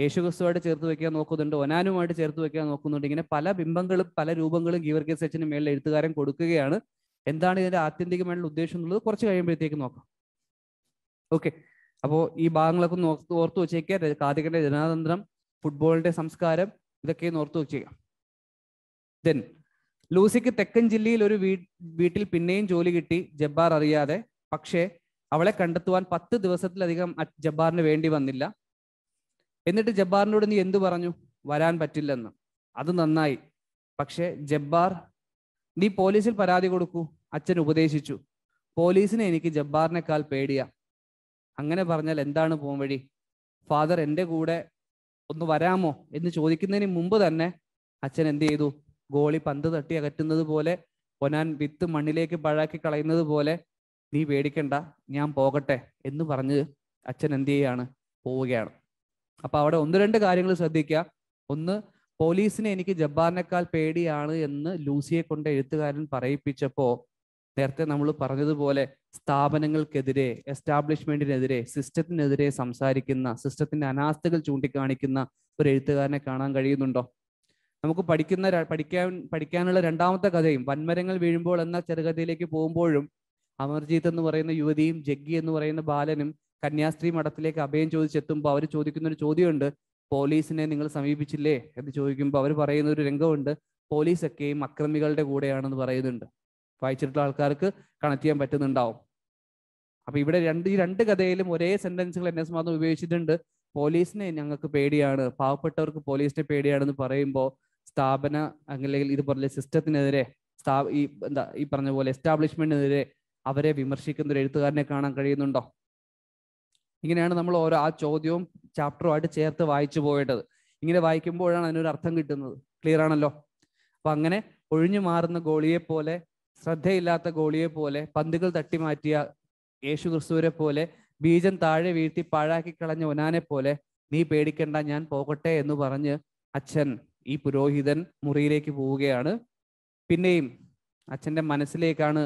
[SPEAKER 3] യേശുക്രിസ്തുവായിട്ട് ചേർത്ത് വെക്കാൻ നോക്കുന്നുണ്ട് ഒനാനുമായിട്ട് ചേർത്ത് വെക്കാൻ നോക്കുന്നുണ്ട് ഇങ്ങനെ പല ബിംബങ്ങളും പല രൂപങ്ങളും ഗീവർ കെ സച്ചിന് മേളിൽ എഴുത്തുകാരൻ കൊടുക്കുകയാണ് എന്താണ് ഇതിന്റെ ആത്യന്തികമായിട്ടുള്ള ഉദ്ദേശം എന്നുള്ളത് കുറച്ച് കഴിയുമ്പോഴത്തേക്ക് നോക്കാം ഓക്കെ അപ്പോൾ ഈ ഭാഗങ്ങളൊക്കെ ഓർത്തു വെച്ചേക്കുക കാതികന്റെ ജനതന്ത്രം ഫുട്ബോളിന്റെ സംസ്കാരം ഇതൊക്കെ ഓർത്തു വെച്ചേക്കാം ദെൻ ലൂസിക്ക് തെക്കൻ ജില്ലയിൽ ഒരു വീട്ടിൽ പിന്നെയും ജോലി കിട്ടി ജബ്ബാർ അറിയാതെ പക്ഷേ അവളെ കണ്ടെത്തുവാൻ പത്ത് ദിവസത്തിലധികം ജബ്ബാറിന് വേണ്ടി വന്നില്ല എന്നിട്ട് ജബ്ബാറിനോട് നീ എന്തു പറഞ്ഞു വരാൻ പറ്റില്ലെന്ന് അത് നന്നായി പക്ഷേ ജബ്ബാർ നീ പോലീസിൽ പരാതി കൊടുക്കൂ അച്ഛൻ ഉപദേശിച്ചു പോലീസിനെ എനിക്ക് ജബ്ബാറിനേക്കാൾ പേടിയാ അങ്ങനെ പറഞ്ഞാൽ എന്താണ് പോകാൻ വഴി ഫാദർ എൻ്റെ കൂടെ ഒന്ന് വരാമോ എന്ന് ചോദിക്കുന്നതിന് മുമ്പ് തന്നെ അച്ഛൻ എന്ത് ചെയ്തു ഗോളി പന്ത് തട്ടി അകറ്റുന്നത് പോലെ ഒനാൻ വിത്ത് മണ്ണിലേക്ക് പഴാക്കി കളയുന്നത് പോലെ നീ പേടിക്കണ്ട ഞാൻ പോകട്ടെ എന്ന് പറഞ്ഞ് അച്ഛൻ എന്ത് ചെയ്യാണ് പോവുകയാണ് അപ്പോൾ അവിടെ ഒന്ന് രണ്ട് കാര്യങ്ങൾ ശ്രദ്ധിക്കുക ഒന്ന് പോലീസിനെ എനിക്ക് ജബ്ബാറിനേക്കാൾ പേടിയാണ് എന്ന് ലൂസിയെ കൊണ്ട് എഴുത്തുകാരൻ പറയിപ്പിച്ചപ്പോൾ നേരത്തെ നമ്മൾ പറഞ്ഞതുപോലെ സ്ഥാപനങ്ങൾക്കെതിരെ എസ്റ്റാബ്ലിഷ്മെന്റിനെതിരെ സിസ്റ്റത്തിനെതിരെ സംസാരിക്കുന്ന സിസ്റ്റത്തിന്റെ അനാസ്ഥകൾ ചൂണ്ടിക്കാണിക്കുന്ന ഒരു എഴുത്തുകാരനെ കാണാൻ കഴിയുന്നുണ്ടോ നമുക്ക് പഠിക്കുന്ന പഠിക്കാൻ പഠിക്കാനുള്ള രണ്ടാമത്തെ കഥയും വൻമരങ്ങൾ വീഴുമ്പോൾ എന്ന ചെറുകഥയിലേക്ക് പോകുമ്പോഴും അമർജീത്ത് എന്ന് പറയുന്ന യുവതിയും ജഗ്ഗി എന്ന് പറയുന്ന ബാലനും കന്യാസ്ത്രീ മഠത്തിലേക്ക് അഭയം ചോദിച്ചെത്തുമ്പോൾ അവർ ചോദിക്കുന്ന ഒരു ചോദ്യമുണ്ട് പോലീസിനെ നിങ്ങൾ സമീപിച്ചില്ലേ എന്ന് ചോദിക്കുമ്പോൾ അവർ പറയുന്ന ഒരു രംഗമുണ്ട് പോലീസൊക്കെയും അക്രമികളുടെ കൂടെയാണെന്ന് പറയുന്നുണ്ട് വായിച്ചിട്ടുള്ള ആൾക്കാർക്ക് കണക്ട് ചെയ്യാൻ പറ്റുന്നുണ്ടാവും അപ്പൊ ഇവിടെ രണ്ട് ഈ രണ്ട് കഥയിലും ഒരേ സെന്റൻസുകൾ എൻ എസ് ഉപയോഗിച്ചിട്ടുണ്ട് പോലീസിനെ ഞങ്ങൾക്ക് പേടിയാണ് പാവപ്പെട്ടവർക്ക് പോലീസിനെ പേടിയാണെന്ന് പറയുമ്പോൾ സ്ഥാപന അല്ലെങ്കിൽ പറഞ്ഞ സിസ്റ്റത്തിനെതിരെ സ്ഥാ ഈ എന്താ ഈ പറഞ്ഞ പോലെ എസ്റ്റാബ്ലിഷ്മെന്റിനെതിരെ അവരെ വിമർശിക്കുന്ന ഒരു എഴുത്തുകാരനെ കാണാൻ കഴിയുന്നുണ്ടോ ഇങ്ങനെയാണ് നമ്മൾ ഓരോ ആ ചോദ്യവും ചാപ്റ്ററുമായിട്ട് ചേർത്ത് വായിച്ചു പോയിട്ടത് ഇങ്ങനെ വായിക്കുമ്പോഴാണ് അതിനൊരു അർത്ഥം കിട്ടുന്നത് ക്ലിയർ ആണല്ലോ അപ്പൊ അങ്ങനെ ഒഴിഞ്ഞു മാറുന്ന ഗോളിയെ പോലെ ശ്രദ്ധയില്ലാത്ത ഗോളിയെ പോലെ പന്തുകൾ തട്ടി മാറ്റിയ യേശു ക്രിസ്തുവിനെ പോലെ ബീജം താഴെ വീഴ്ത്തി പാഴാക്കി കളഞ്ഞ ഒനാനെ പോലെ നീ പേടിക്കണ്ട ഞാൻ പോകട്ടെ എന്ന് പറഞ്ഞ് അച്ഛൻ ഈ പുരോഹിതൻ മുറിയിലേക്ക് പോവുകയാണ് പിന്നെയും അച്ഛൻ്റെ മനസ്സിലേക്കാണ്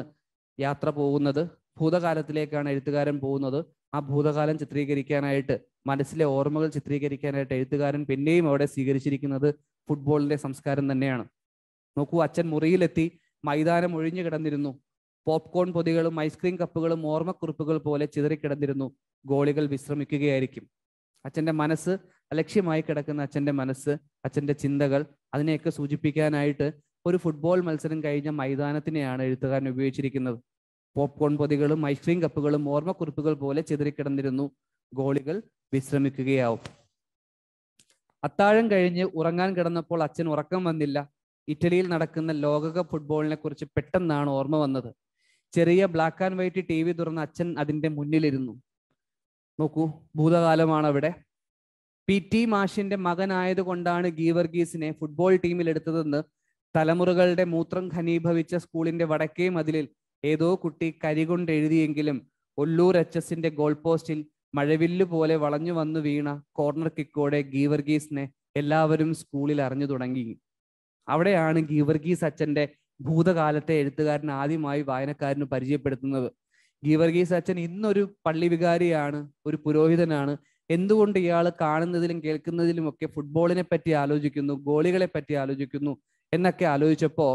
[SPEAKER 3] യാത്ര പോകുന്നത് ഭൂതകാലത്തിലേക്കാണ് എഴുത്തുകാരൻ പോകുന്നത് ആ ഭൂതകാലം ചിത്രീകരിക്കാനായിട്ട് മനസ്സിലെ ഓർമ്മകൾ ചിത്രീകരിക്കാനായിട്ട് എഴുത്തുകാരൻ പിന്നെയും അവിടെ സ്വീകരിച്ചിരിക്കുന്നത് ഫുട്ബോളിന്റെ സംസ്കാരം തന്നെയാണ് നോക്കൂ അച്ഛൻ മുറിയിലെത്തി മൈതാനം ഒഴിഞ്ഞു കിടന്നിരുന്നു പോപ്കോൺ പൊതികളും ഐസ്ക്രീം കപ്പുകളും ഓർമ്മക്കുറിപ്പുകൾ പോലെ ചിതറിക്കിടന്നിരുന്നു ഗോളികൾ വിശ്രമിക്കുകയായിരിക്കും അച്ഛൻ്റെ മനസ്സ് അലക്ഷ്യമായി കിടക്കുന്ന അച്ഛൻ്റെ മനസ്സ് അച്ഛൻ്റെ ചിന്തകൾ അതിനെയൊക്കെ സൂചിപ്പിക്കാനായിട്ട് ഒരു ഫുട്ബോൾ മത്സരം കഴിഞ്ഞ മൈതാനത്തിനെയാണ് എഴുത്തുകാരൻ ഉപയോഗിച്ചിരിക്കുന്നത് പോപ്കോൺ പൊതികളും ഐസ്ക്രീം കപ്പുകളും ഓർമ്മക്കുറിപ്പുകൾ പോലെ ചിതറിക്കിടന്നിരുന്നു ഗോളികൾ വിശ്രമിക്കുകയാവും അത്താഴം കഴിഞ്ഞ് ഉറങ്ങാൻ കിടന്നപ്പോൾ അച്ഛൻ ഉറക്കം വന്നില്ല ഇറ്റലിയിൽ നടക്കുന്ന ലോകകപ്പ് ഫുട്ബോളിനെ കുറിച്ച് പെട്ടെന്നാണ് ഓർമ്മ വന്നത് ചെറിയ black and white T V തുറന്ന അച്ഛൻ അതിന്റെ മുന്നിലിരുന്നു നോക്കൂ ഭൂതകാലമാണ് അവിടെ പി ടി മാഷിന്റെ മകനായതുകൊണ്ടാണ് ഗീവർഗീസിനെ ഫുട്ബോൾ ടീമിൽ എടുത്തതെന്ന് തലമുറകളുടെ മൂത്രം ഖനീഭവിച്ച സ്കൂളിന്റെ വടക്കേ മതിലിൽ ഏതോ കുട്ടി കരികൊണ്ട് എഴുതിയെങ്കിലും ഒല്ലൂർ എച്ച് എസിന്റെ ഗോൾ പോസ്റ്റിൽ മഴവില്ല് പോലെ വളഞ്ഞു വന്നു വീണ കോർണർ കിക്കോടെ ഗീവർഗീസിനെ എല്ലാവരും സ്കൂളിൽ അറിഞ്ഞു തുടങ്ങി അവിടെയാണ് ഗീവർഗീസ് അച്ഛന്റെ ഭൂതകാലത്തെ എഴുത്തുകാരൻ ആദ്യമായി വായനക്കാരന് പരിചയപ്പെടുത്തുന്നത് ഗീവർഗീസ് അച്ഛൻ ഇന്നൊരു പള്ളി വികാരിയാണ് ഒരു പുരോഹിതനാണ് എന്തുകൊണ്ട് ഇയാൾ കാണുന്നതിലും കേൾക്കുന്നതിലും ഒക്കെ ഫുട്ബോളിനെ പറ്റി ആലോചിക്കുന്നു ഗോളികളെ പറ്റി ആലോചിക്കുന്നു എന്നൊക്കെ ആലോചിച്ചപ്പോൾ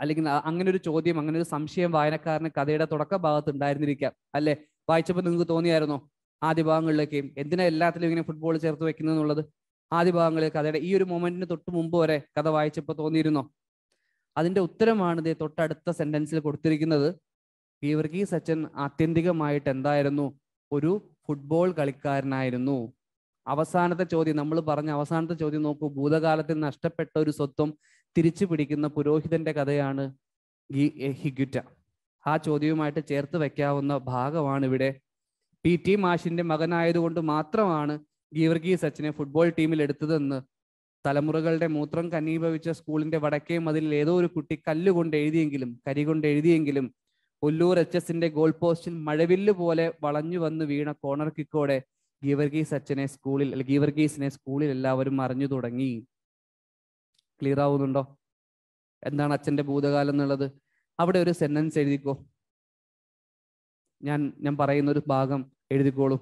[SPEAKER 3] അല്ലെങ്കിൽ അങ്ങനെ ഒരു ചോദ്യം അങ്ങനെ ഒരു സംശയം വായനക്കാരന് കഥയുടെ തുടക്ക ഭാഗത്ത് ഉണ്ടായിരുന്നിരിക്കാം അല്ലെ വായിച്ചപ്പോൾ നിങ്ങൾക്ക് തോന്നിയായിരുന്നോ ആദ്യ ഭാഗങ്ങളിലേക്കും എന്തിനാ എല്ലാത്തിലും ഇങ്ങനെ ഫുട്ബോൾ ചേർത്ത് വെക്കുന്നത് എന്നുള്ളത് ആദ്യ ഭാഗങ്ങളിൽ കഥയുടെ ഈ ഒരു മൊമെന്റിന് തൊട്ട് മുമ്പ് വരെ കഥ വായിച്ചപ്പോൾ തോന്നിയിരുന്നോ അതിന്റെ ഉത്തരമാണ് ഇതേ തൊട്ടടുത്ത സെന്റൻസിൽ കൊടുത്തിരിക്കുന്നത് ഗീവർഗീസ് സച്ചൻ ആത്യന്തികമായിട്ട് എന്തായിരുന്നു ഒരു ഫുട്ബോൾ കളിക്കാരനായിരുന്നു അവസാനത്തെ ചോദ്യം നമ്മൾ പറഞ്ഞ അവസാനത്തെ ചോദ്യം നോക്കൂ ഭൂതകാലത്തിൽ നഷ്ടപ്പെട്ട ഒരു സ്വത്വം തിരിച്ചു പിടിക്കുന്ന പുരോഹിതന്റെ കഥയാണ് ഹിഗുറ്റ ആ ചോദ്യവുമായിട്ട് ചേർത്ത് വെക്കാവുന്ന ഭാഗമാണ് ഇവിടെ പി ടി മാഷിന്റെ മകനായതുകൊണ്ട് മാത്രമാണ് ഗീവർഗീസ് സച്ചിനെ ഫുട്ബോൾ ടീമിൽ എടുത്തതെന്ന് തലമുറകളുടെ മൂത്രം കന്നീഭവിച്ച സ്കൂളിന്റെ വടക്കേ മതിലിൽ ഏതോ ഒരു കുട്ടി കല്ലുകൊണ്ട് എഴുതിയെങ്കിലും കരി കൊണ്ട് എഴുതിയെങ്കിലും ഒല്ലൂർ എച്ച് എസിന്റെ ഗോൾ പോസ്റ്റിൽ മഴവില്ല് പോലെ വളഞ്ഞു വന്ന് വീണ കോണർ കിക്കോടെ ഗീവർഗീസ് അച്ഛനെ സ്കൂളിൽ ഗീവർഗീസിനെ സ്കൂളിൽ എല്ലാവരും അറിഞ്ഞു തുടങ്ങി ക്ലിയർ ആവുന്നുണ്ടോ എന്താണ് അച്ഛൻ്റെ ഭൂതകാലം എന്നുള്ളത് അവിടെ ഒരു സെന്റൻസ് എഴുതിക്കോ ഞാൻ ഞാൻ പറയുന്ന ഒരു ഭാഗം എഴുതിക്കോളൂ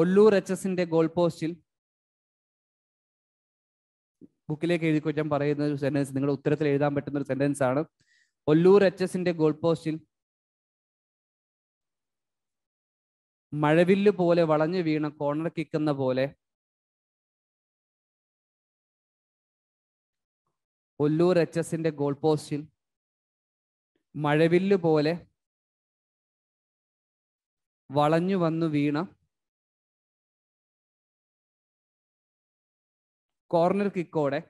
[SPEAKER 3] ഒല്ലൂർ എച്ച് എസിന്റെ ഗോൾ പോസ്റ്റിൽ
[SPEAKER 2] ബുക്കിലേക്ക് എഴുതിക്കോ ഞാൻ പറയുന്ന ഒരു സെന്റൻസ് നിങ്ങളുടെ ഉത്തരത്തിൽ
[SPEAKER 3] എഴുതാൻ പറ്റുന്ന ഒരു സെന്റൻസ് ആണ് ഒല്ലൂർ എച്ച് എസിന്റെ ഗോൾ പോസ്റ്റിൽ മഴവില്ല് പോലെ വളഞ്ഞു വീണ കോർണർ കിക്കുന്ന പോലെ
[SPEAKER 2] ഒല്ലൂർ എച്ച് എസിന്റെ ഗോൾ പോസ്റ്റിൽ മഴവില്ല് പോലെ വളഞ്ഞു വന്നു വീണ
[SPEAKER 1] കോർണർ കിക്കോടെ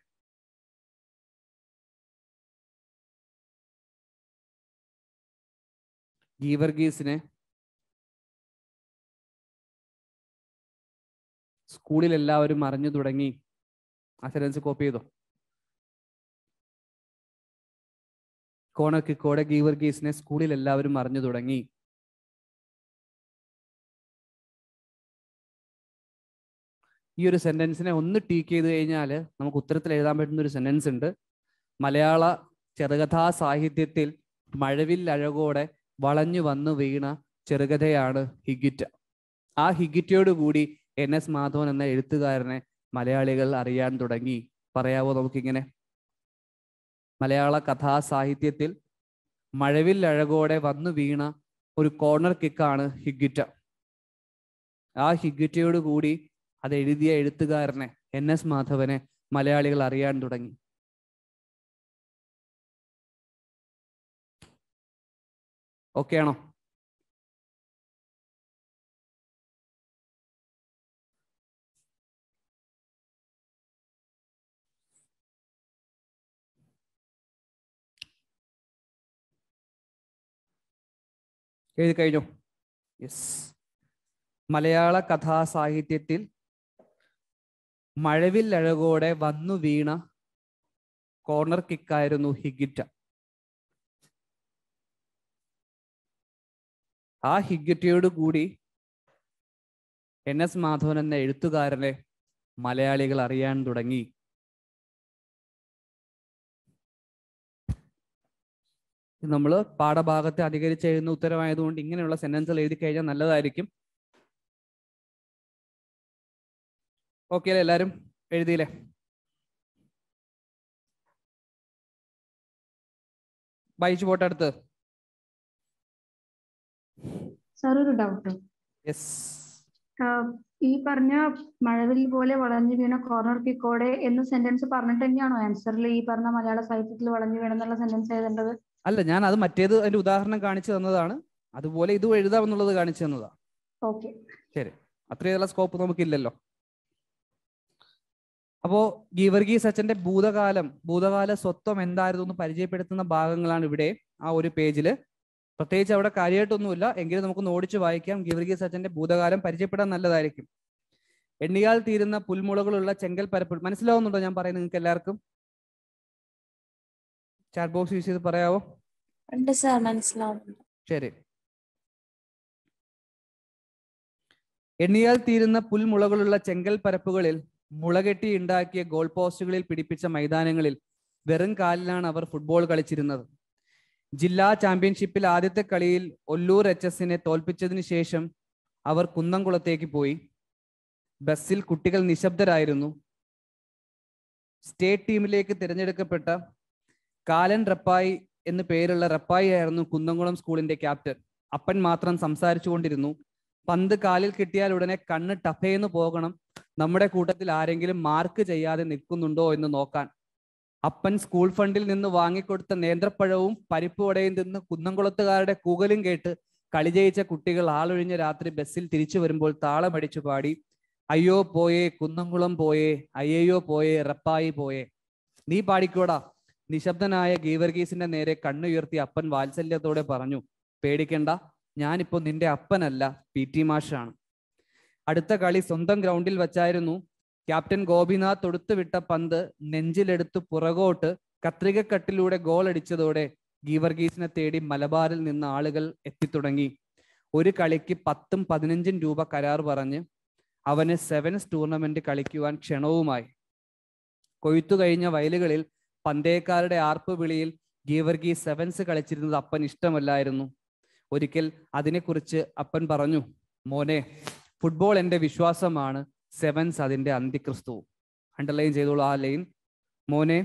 [SPEAKER 1] ഗീവർഗീസിനെ സ്കൂളിൽ
[SPEAKER 2] എല്ലാവരും അറിഞ്ഞു തുടങ്ങി അറ്റൻഡൻസ് കോപ്പി ചെയ്തോ ഗീവർ ഗീവർഗീസിനെ സ്കൂളിൽ എല്ലാവരും അറിഞ്ഞു തുടങ്ങി ഈ
[SPEAKER 3] ഒരു സെന്റൻസിനെ ഒന്ന് ടീക്ക് ചെയ്ത് കഴിഞ്ഞാൽ നമുക്ക് ഉത്തരത്തിൽ എഴുതാൻ പറ്റുന്ന ഒരു സെന്റൻസ് ഉണ്ട് മലയാള ചെറുകഥാ സാഹിത്യത്തിൽ മഴവിൽ അഴകോടെ വളഞ്ഞു വന്നു വീണ ചെറുകഥയാണ് ഹിഗിറ്റ ആ കൂടി എൻ എസ് മാധവൻ എന്ന എഴുത്തുകാരനെ മലയാളികൾ അറിയാൻ തുടങ്ങി പറയാവോ നമുക്കിങ്ങനെ മലയാള കഥാസാഹിത്യത്തിൽ മഴവിൽ അഴകോടെ വന്നു വീണ ഒരു കോർണർ കിക്കാണ് ഹിഗിറ്റ ആ ഹിഗിറ്റയോട് കൂടി അത് എഴുതിയ എഴുത്തുകാരനെ എൻ എസ് മാധവനെ മലയാളികൾ അറിയാൻ തുടങ്ങി
[SPEAKER 2] ഓക്കെ ആണോ എഴുതി കഴിഞ്ഞു
[SPEAKER 3] യെസ് മലയാള കഥാസാഹിത്യത്തിൽ മഴവിൽ അഴകോടെ വന്നു വീണ കോർണർ കിക്കായിരുന്നു
[SPEAKER 2] ഹിഗിറ്റ ആ ഹിഗിറ്റയോട് കൂടി എൻ എസ് മാധവൻ എന്ന എഴുത്തുകാരനെ മലയാളികൾ അറിയാൻ തുടങ്ങി നമ്മൾ പാഠഭാഗത്തെ അധികരിച്ച് എഴുതുന്ന ഉത്തരവായതുകൊണ്ട് ഇങ്ങനെയുള്ള സെന്റൻസുകൾ എഴുതി കഴിഞ്ഞാൽ നല്ലതായിരിക്കും ഓക്കെ അല്ലേ എല്ലാവരും എഴുതിയില്ലേ ബൈച്ച് പോട്ട് അടുത്ത്
[SPEAKER 1] ഡൗട്ട് ഈ പറഞ്ഞ മഴവിൽ പോലെ വളഞ്ഞു വീണ കോർണർ കിക്കോടെ എന്ന സെന്റൻസ് പറഞ്ഞിട്ട് തന്നെയാണോ ആൻസറിൽ ഈ പറഞ്ഞ മലയാള സാഹിത്യത്തിൽ വളഞ്ഞു വീണെന്നുള്ള സെന്റൻസ് എഴുതേണ്ടത്
[SPEAKER 3] അല്ല ഞാൻ അത് മറ്റേത് അതിന്റെ ഉദാഹരണം കാണിച്ചു തന്നതാണ് അതുപോലെ ഇത് എഴുതാം എന്നുള്ളത് കാണിച്ചു തന്നതാ ശരി അത്രയുള്ള സ്കോപ്പ് നമുക്കില്ലല്ലോ അപ്പോ ഗീവർഗീസ് അച്ഛന്റെ ഭൂതകാലം ഭൂതകാല സ്വത്വം എന്തായിരുന്നു എന്ന് പരിചയപ്പെടുത്തുന്ന ഭാഗങ്ങളാണ് ഇവിടെ ആ ഒരു പേജിൽ പ്രത്യേകിച്ച് അവിടെ കാര്യമായിട്ടൊന്നുമില്ല എങ്കിലും നമുക്ക് ഓടിച്ചു വായിക്കാം ഗീവർഗീസ് അച്ഛന്റെ ഭൂതകാലം പരിചയപ്പെടാൻ നല്ലതായിരിക്കും എണ്ണിയാൽ തീരുന്ന പുൽമുളകളുള്ള ചെങ്കൽ പരപ്പ് മനസ്സിലാവുന്നുണ്ടോ ഞാൻ പറയുന്നത് നിങ്ങൾക്ക് എല്ലാവർക്കും
[SPEAKER 2] ചാറ്റ് ബോക്സ് യൂസ് ചെയ്ത് പറയാവോ ശരി
[SPEAKER 3] എണ്ണിയാൽ തീരുന്ന പുൽമുളകളുള്ള ചെങ്കൽ പരപ്പുകളിൽ മുളകെട്ടി ഉണ്ടാക്കിയ ഗോൾ പോസ്റ്റുകളിൽ പിടിപ്പിച്ച മൈതാനങ്ങളിൽ വെറും കാലിലാണ് അവർ ഫുട്ബോൾ കളിച്ചിരുന്നത് ജില്ലാ ചാമ്പ്യൻഷിപ്പിൽ ആദ്യത്തെ കളിയിൽ ഒല്ലൂർ എച്ച് എസിനെ തോൽപ്പിച്ചതിന് ശേഷം അവർ കുന്നംകുളത്തേക്ക് പോയി ബസ്സിൽ കുട്ടികൾ നിശബ്ദരായിരുന്നു സ്റ്റേറ്റ് ടീമിലേക്ക് തിരഞ്ഞെടുക്കപ്പെട്ട കാലൻ റപ്പായി എന്ന് പേരുള്ള റപ്പായി ആയിരുന്നു കുന്നംകുളം സ്കൂളിന്റെ ക്യാപ്റ്റൻ അപ്പൻ മാത്രം സംസാരിച്ചു കൊണ്ടിരുന്നു പന്ത് കാലിൽ കിട്ടിയാൽ ഉടനെ കണ്ണ് ടഫേന്ന് പോകണം നമ്മുടെ കൂട്ടത്തിൽ ആരെങ്കിലും മാർക്ക് ചെയ്യാതെ നിൽക്കുന്നുണ്ടോ എന്ന് നോക്കാൻ അപ്പൻ സ്കൂൾ ഫണ്ടിൽ നിന്ന് വാങ്ങിക്കൊടുത്ത നേന്ത്രപ്പഴവും വടയും തിന്ന് കുന്നംകുളത്തുകാരുടെ കൂകലും കേട്ട് കളി ജയിച്ച കുട്ടികൾ ആളൊഴിഞ്ഞ രാത്രി ബസ്സിൽ തിരിച്ചു വരുമ്പോൾ താളമടിച്ചു പാടി അയ്യോ പോയേ കുന്നംകുളം പോയേ അയ്യോ പോയേ റപ്പായി പോയേ നീ പാടിക്കോടാ നിശബ്ദനായ ഗീവർഗീസിന്റെ നേരെ കണ്ണുയർത്തി അപ്പൻ വാത്സല്യത്തോടെ പറഞ്ഞു പേടിക്കണ്ട ഞാനിപ്പോ നിന്റെ അപ്പനല്ല പി ടി മാഷാണ് അടുത്ത കളി സ്വന്തം ഗ്രൗണ്ടിൽ വച്ചായിരുന്നു ക്യാപ്റ്റൻ ഗോപിനാഥ് തൊടുത്തുവിട്ട പന്ത് നെഞ്ചിലെടുത്ത് പുറകോട്ട് കത്രികക്കട്ടിലൂടെ ഗോൾ അടിച്ചതോടെ ഗീവർഗീസിനെ തേടി മലബാറിൽ നിന്ന് ആളുകൾ എത്തിത്തുടങ്ങി ഒരു കളിക്ക് പത്തും പതിനഞ്ചും രൂപ കരാർ പറഞ്ഞ് അവന് സെവൻസ് ടൂർണമെന്റ് കളിക്കുവാൻ ക്ഷണവുമായി കൊയ്ത്തു കഴിഞ്ഞ വയലുകളിൽ പന്തേക്കാരുടെ ആർപ്പ് വിളിയിൽ ഗീവർഗി സെവൻസ് കളിച്ചിരുന്നത് അപ്പൻ ഇഷ്ടമല്ലായിരുന്നു ഒരിക്കൽ അതിനെക്കുറിച്ച് അപ്പൻ പറഞ്ഞു മോനെ ഫുട്ബോൾ എൻ്റെ വിശ്വാസമാണ് സെവൻസ് അതിൻ്റെ അന്ത്യക്രിസ്തു അണ്ടർലൈൻ ചെയ്തോളൂ ആ ലൈൻ മോനെ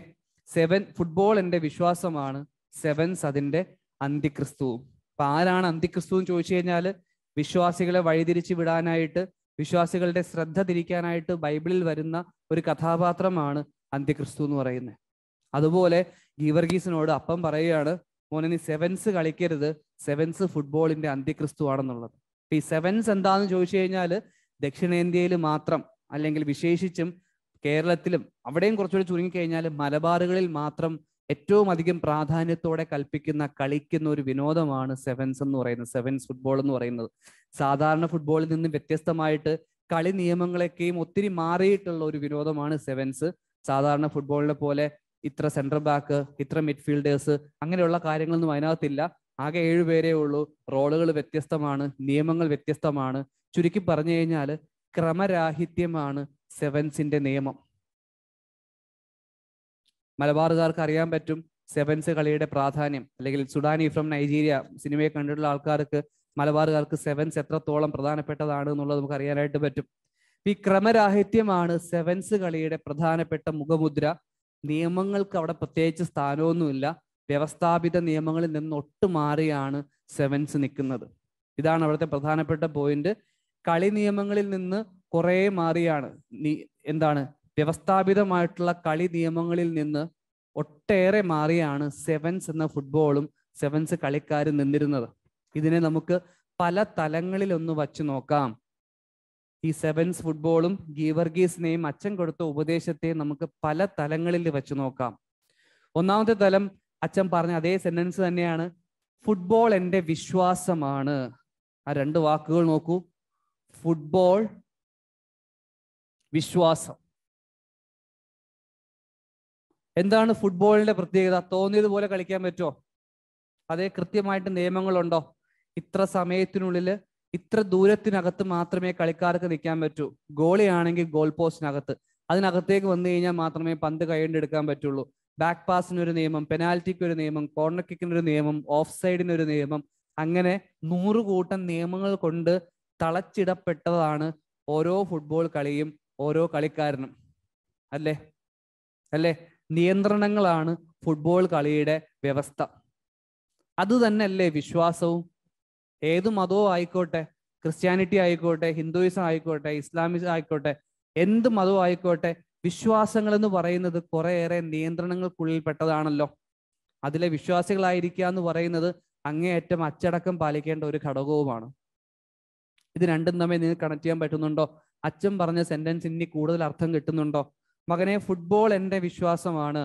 [SPEAKER 3] സെവൻ ഫുട്ബോൾ എൻ്റെ വിശ്വാസമാണ് സെവൻസ് അതിൻ്റെ അന്തിക്രിസ്തു അപ്പം ആരാണ് അന്ത്യക്രിസ്തു എന്ന് ചോദിച്ചു കഴിഞ്ഞാൽ വിശ്വാസികളെ വഴിതിരിച്ച് വിടാനായിട്ട് വിശ്വാസികളുടെ ശ്രദ്ധ തിരിക്കാനായിട്ട് ബൈബിളിൽ വരുന്ന ഒരു കഥാപാത്രമാണ് അന്ത്യക്രിസ്തു എന്ന് പറയുന്നത് അതുപോലെ ഗീവർഗീസിനോട് അപ്പം പറയുകയാണ് മോനെ നീ സെവൻസ് കളിക്കരുത് സെവൻസ് ഫുട്ബോളിന്റെ അന്ത്യക്രിസ്തുവാണെന്നുള്ളത് ഈ സെവൻസ് എന്താന്ന് ചോദിച്ചു കഴിഞ്ഞാൽ ദക്ഷിണേന്ത്യയിൽ മാത്രം അല്ലെങ്കിൽ വിശേഷിച്ചും കേരളത്തിലും അവിടെയും കുറച്ചുകൂടി ചുരുങ്ങിക്കഴിഞ്ഞാൽ മലബാറുകളിൽ മാത്രം ഏറ്റവും അധികം പ്രാധാന്യത്തോടെ കൽപ്പിക്കുന്ന കളിക്കുന്ന ഒരു വിനോദമാണ് സെവൻസ് എന്ന് പറയുന്നത് സെവൻസ് ഫുട്ബോൾ എന്ന് പറയുന്നത് സാധാരണ ഫുട്ബോളിൽ നിന്ന് വ്യത്യസ്തമായിട്ട് കളി നിയമങ്ങളൊക്കെയും ഒത്തിരി മാറിയിട്ടുള്ള ഒരു വിനോദമാണ് സെവൻസ് സാധാരണ ഫുട്ബോളിനെ പോലെ ഇത്ര സെൻട്രൽ ബാക്ക് ഇത്ര മിഡ്ഫീൽഡേഴ്സ് അങ്ങനെയുള്ള കാര്യങ്ങളൊന്നും അതിനകത്തില്ല ആകെ ഏഴുപേരേ ഉള്ളൂ റോളുകൾ വ്യത്യസ്തമാണ് നിയമങ്ങൾ വ്യത്യസ്തമാണ് ചുരുക്കി പറഞ്ഞു കഴിഞ്ഞാൽ ക്രമരാഹിത്യമാണ് സെവൻസിന്റെ നിയമം മലബാറുകാർക്ക് അറിയാൻ പറ്റും സെവൻസ് കളിയുടെ പ്രാധാന്യം അല്ലെങ്കിൽ സുഡാനി ഫ്രം നൈജീരിയ സിനിമയെ കണ്ടിട്ടുള്ള ആൾക്കാർക്ക് മലബാറുകാർക്ക് സെവൻസ് എത്രത്തോളം പ്രധാനപ്പെട്ടതാണ് എന്നുള്ളത് നമുക്ക് അറിയാനായിട്ട് പറ്റും ഈ ക്രമരാഹിത്യമാണ് സെവൻസ് കളിയുടെ പ്രധാനപ്പെട്ട മുഖമുദ്ര നിയമങ്ങൾക്ക് അവിടെ പ്രത്യേകിച്ച് സ്ഥാനമൊന്നുമില്ല വ്യവസ്ഥാപിത നിയമങ്ങളിൽ നിന്ന് ഒട്ടു മാറിയാണ് സെവൻസ് നിൽക്കുന്നത് ഇതാണ് അവിടുത്തെ പ്രധാനപ്പെട്ട പോയിന്റ് കളി നിയമങ്ങളിൽ നിന്ന് കുറേ മാറിയാണ് എന്താണ് വ്യവസ്ഥാപിതമായിട്ടുള്ള കളി നിയമങ്ങളിൽ നിന്ന് ഒട്ടേറെ മാറിയാണ് സെവൻസ് എന്ന ഫുട്ബോളും സെവൻസ് കളിക്കാരും നിന്നിരുന്നത് ഇതിനെ നമുക്ക് പല തലങ്ങളിൽ ഒന്ന് വച്ച് നോക്കാം ഈ സെവൻസ് ഫുട്ബോളും ഗീവർഗീസിനെയും അച്ഛൻ കൊടുത്ത ഉപദേശത്തെ നമുക്ക് പല തലങ്ങളിൽ വെച്ച് നോക്കാം ഒന്നാമത്തെ തലം അച്ഛൻ പറഞ്ഞ അതേ സെന്റൻസ് തന്നെയാണ് ഫുട്ബോൾ എൻ്റെ വിശ്വാസമാണ് ആ രണ്ട് വാക്കുകൾ നോക്കൂ ഫുട്ബോൾ വിശ്വാസം
[SPEAKER 2] എന്താണ് ഫുട്ബോളിന്റെ പ്രത്യേകത തോന്നിയതുപോലെ
[SPEAKER 3] കളിക്കാൻ പറ്റുമോ അതേ കൃത്യമായിട്ട് നിയമങ്ങളുണ്ടോ ഇത്ര സമയത്തിനുള്ളിൽ ഇത്ര ദൂരത്തിനകത്ത് മാത്രമേ കളിക്കാർക്ക് നിൽക്കാൻ പറ്റൂ ഗോളിയാണെങ്കിൽ ഗോൾ പോസ്റ്റിനകത്ത് അതിനകത്തേക്ക് വന്നു കഴിഞ്ഞാൽ മാത്രമേ പന്ത് കൈകൊണ്ടെടുക്കാൻ പറ്റുള്ളൂ ബാക്ക് പാസിനൊരു നിയമം പെനാൽറ്റിക്ക് ഒരു നിയമം കോർണർ കിക്കിനൊരു നിയമം ഓഫ് സൈഡിനൊരു നിയമം അങ്ങനെ നൂറുകൂട്ടം നിയമങ്ങൾ കൊണ്ട് തളച്ചിടപ്പെട്ടതാണ് ഓരോ ഫുട്ബോൾ കളിയും ഓരോ കളിക്കാരനും അല്ലേ അല്ലേ നിയന്ത്രണങ്ങളാണ് ഫുട്ബോൾ കളിയുടെ വ്യവസ്ഥ അത് അല്ലേ വിശ്വാസവും ഏത് മതവും ആയിക്കോട്ടെ ക്രിസ്ത്യാനിറ്റി ആയിക്കോട്ടെ ഹിന്ദുയിസം ആയിക്കോട്ടെ ഇസ്ലാമിസം ആയിക്കോട്ടെ എന്ത് മതവും ആയിക്കോട്ടെ വിശ്വാസങ്ങൾ എന്ന് പറയുന്നത് കുറേയേറെ നിയന്ത്രണങ്ങൾക്കുള്ളിൽ പെട്ടതാണല്ലോ അതിലെ വിശ്വാസികളായിരിക്കുക എന്ന് പറയുന്നത് അങ്ങേയറ്റം അച്ചടക്കം പാലിക്കേണ്ട ഒരു ഘടകവുമാണ് ഇത് രണ്ടും തമ്മിൽ നിങ്ങൾക്ക് കണക്ട് ചെയ്യാൻ പറ്റുന്നുണ്ടോ അച്ഛൻ പറഞ്ഞ സെന്റൻസ് ഇനി കൂടുതൽ അർത്ഥം കിട്ടുന്നുണ്ടോ മകനെ ഫുട്ബോൾ എൻ്റെ വിശ്വാസമാണ്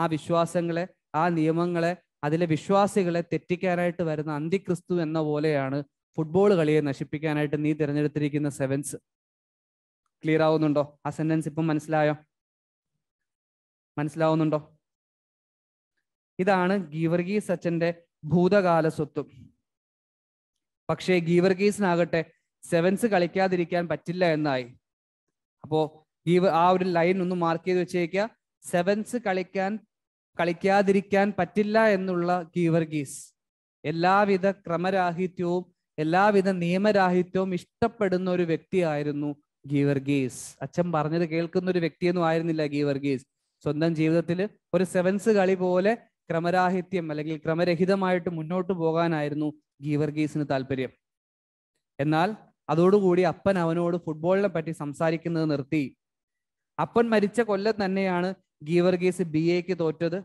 [SPEAKER 3] ആ വിശ്വാസങ്ങളെ ആ നിയമങ്ങളെ അതിലെ വിശ്വാസികളെ തെറ്റിക്കാനായിട്ട് വരുന്ന അന്തിക്രിസ്തു എന്ന പോലെയാണ് ഫുട്ബോൾ കളിയെ നശിപ്പിക്കാനായിട്ട് നീ തിരഞ്ഞെടുത്തിരിക്കുന്ന സെവൻസ് ക്ലിയർ ആവുന്നുണ്ടോ ആ സെന്റൻസ്
[SPEAKER 2] ഇപ്പം മനസ്സിലായോ മനസ്സിലാവുന്നുണ്ടോ
[SPEAKER 3] ഇതാണ് ഗീവർഗീസ് അച്ഛന്റെ ഭൂതകാല സ്വത്തും പക്ഷേ ഗീവർഗീസിനാകട്ടെ സെവൻസ് കളിക്കാതിരിക്കാൻ പറ്റില്ല എന്നായി അപ്പോ ഗീവ് ആ ഒരു ലൈൻ ഒന്ന് മാർക്ക് ചെയ്ത് വെച്ചേക്കുക സെവൻസ് കളിക്കാൻ കളിക്കാതിരിക്കാൻ പറ്റില്ല എന്നുള്ള കീവർഗീസ് എല്ലാവിധ ക്രമരാഹിത്യവും എല്ലാവിധ നിയമരാഹിത്യവും ഇഷ്ടപ്പെടുന്ന ഒരു വ്യക്തിയായിരുന്നു ഗീവർഗീസ് അച്ഛൻ പറഞ്ഞത് കേൾക്കുന്ന ഒരു വ്യക്തിയൊന്നും ആയിരുന്നില്ല ഗീവർഗീസ് സ്വന്തം ജീവിതത്തിൽ ഒരു സെവൻസ് കളി പോലെ ക്രമരാഹിത്യം അല്ലെങ്കിൽ ക്രമരഹിതമായിട്ട് മുന്നോട്ട് പോകാനായിരുന്നു ഗീവർഗീസിന് താല്പര്യം എന്നാൽ അതോടുകൂടി അപ്പൻ അവനോട് ഫുട്ബോളിനെ പറ്റി സംസാരിക്കുന്നത് നിർത്തി അപ്പൻ മരിച്ച കൊല്ലം തന്നെയാണ് ഗീവർഗീസ് ബി എക്ക് തോറ്റത്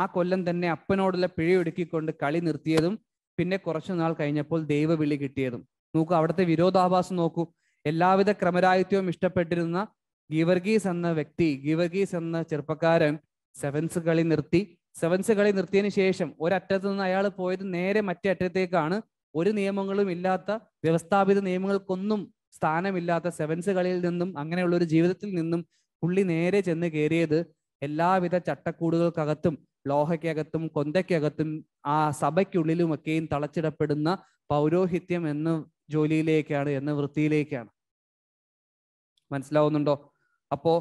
[SPEAKER 3] ആ കൊല്ലം തന്നെ അപ്പനോടുള്ള പിഴയൊടുക്കിക്കൊണ്ട് കളി നിർത്തിയതും പിന്നെ കുറച്ചു നാൾ കഴിഞ്ഞപ്പോൾ ദൈവവിളി കിട്ടിയതും നോക്കൂ അവിടുത്തെ വിരോധാഭാസം നോക്കൂ എല്ലാവിധ ക്രമരാഹിത്യവും ഇഷ്ടപ്പെട്ടിരുന്ന ഗീവർഗീസ് എന്ന വ്യക്തി ഗീവർഗീസ് എന്ന ചെറുപ്പക്കാരൻ സെവൻസ് കളി നിർത്തി സെവൻസ് കളി നിർത്തിയതിനു ശേഷം ഒരറ്റത്ത് നിന്ന് അയാൾ പോയത് നേരെ മറ്റേ അറ്റത്തേക്കാണ് ഒരു നിയമങ്ങളും ഇല്ലാത്ത വ്യവസ്ഥാപിത നിയമങ്ങൾക്കൊന്നും സ്ഥാനമില്ലാത്ത സെവൻസ് കളിയിൽ നിന്നും അങ്ങനെയുള്ള ഒരു ജീവിതത്തിൽ നിന്നും പുള്ളി നേരെ ചെന്ന് കയറിയത് എല്ലാവിധ ചട്ടക്കൂടുകൾക്കകത്തും ലോഹയ്ക്കകത്തും കൊന്തയ്ക്കകത്തും ആ സഭയ്ക്കുള്ളിലുമൊക്കെയും തളച്ചിടപ്പെടുന്ന പൗരോഹിത്യം എന്ന ജോലിയിലേക്കാണ് എന്ന വൃത്തിയിലേക്കാണ് മനസ്സിലാവുന്നുണ്ടോ അപ്പോ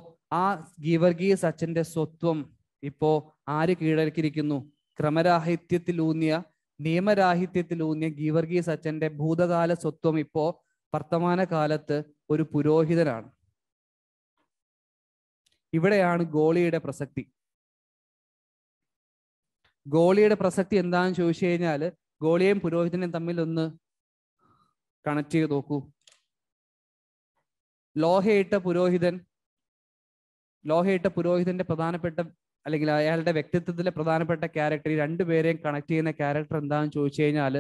[SPEAKER 3] ആ ഗീവർഗീയ അച്ഛന്റെ സ്വത്വം ഇപ്പോ ആര് കീഴടക്കിയിരിക്കുന്നു ക്രമരാഹിത്യത്തിലൂന്നിയ നിയമരാഹിത്യത്തിലൂന്നിയ ഗീവർഗീയ സച്ചന്റെ ഭൂതകാല സ്വത്വം ഇപ്പോ വർത്തമാന കാലത്ത് ഒരു പുരോഹിതനാണ്
[SPEAKER 2] ഇവിടെയാണ് ഗോളിയുടെ പ്രസക്തി
[SPEAKER 3] ഗോളിയുടെ പ്രസക്തി എന്താണെന്ന് ചോദിച്ചു കഴിഞ്ഞാൽ ഗോളിയും പുരോഹിതനെയും തമ്മിൽ ഒന്ന് കണക്ട് ചെയ്ത് നോക്കൂ ലോഹയിട്ട പുരോഹിതൻ ലോഹയിട്ട പുരോഹിതന്റെ പ്രധാനപ്പെട്ട അല്ലെങ്കിൽ അയാളുടെ വ്യക്തിത്വത്തിലെ പ്രധാനപ്പെട്ട ക്യാരക്ടർ ഈ രണ്ടുപേരെയും കണക്ട് ചെയ്യുന്ന ക്യാരക്ടർ എന്താണെന്ന് ചോദിച്ചു കഴിഞ്ഞാൽ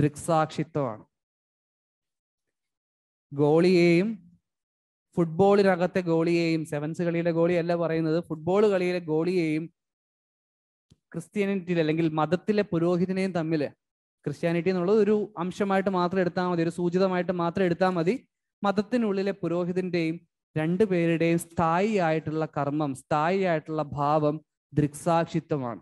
[SPEAKER 3] ദൃക്സാക്ഷിത്വമാണ് ഗോളിയെയും ഫുട്ബോളിനകത്തെ ഗോളിയെയും സെവൻസ് കളിയിലെ ഗോളിയല്ല പറയുന്നത് ഫുട്ബോൾ കളിയിലെ ഗോളിയെയും ക്രിസ്ത്യാനിറ്റിയിൽ അല്ലെങ്കിൽ മതത്തിലെ പുരോഹിതനെയും തമ്മിൽ ക്രിസ്ത്യാനിറ്റി എന്നുള്ളത് ഒരു അംശമായിട്ട് മാത്രം എടുത്താൽ മതി ഒരു സൂചിതമായിട്ട് മാത്രം എടുത്താൽ മതി മതത്തിനുള്ളിലെ പുരോഹിതന്റെയും രണ്ടുപേരുടെയും സ്ഥായി ആയിട്ടുള്ള കർമ്മം സ്ഥായി ആയിട്ടുള്ള ഭാവം ദൃക്സാക്ഷിത്വമാണ്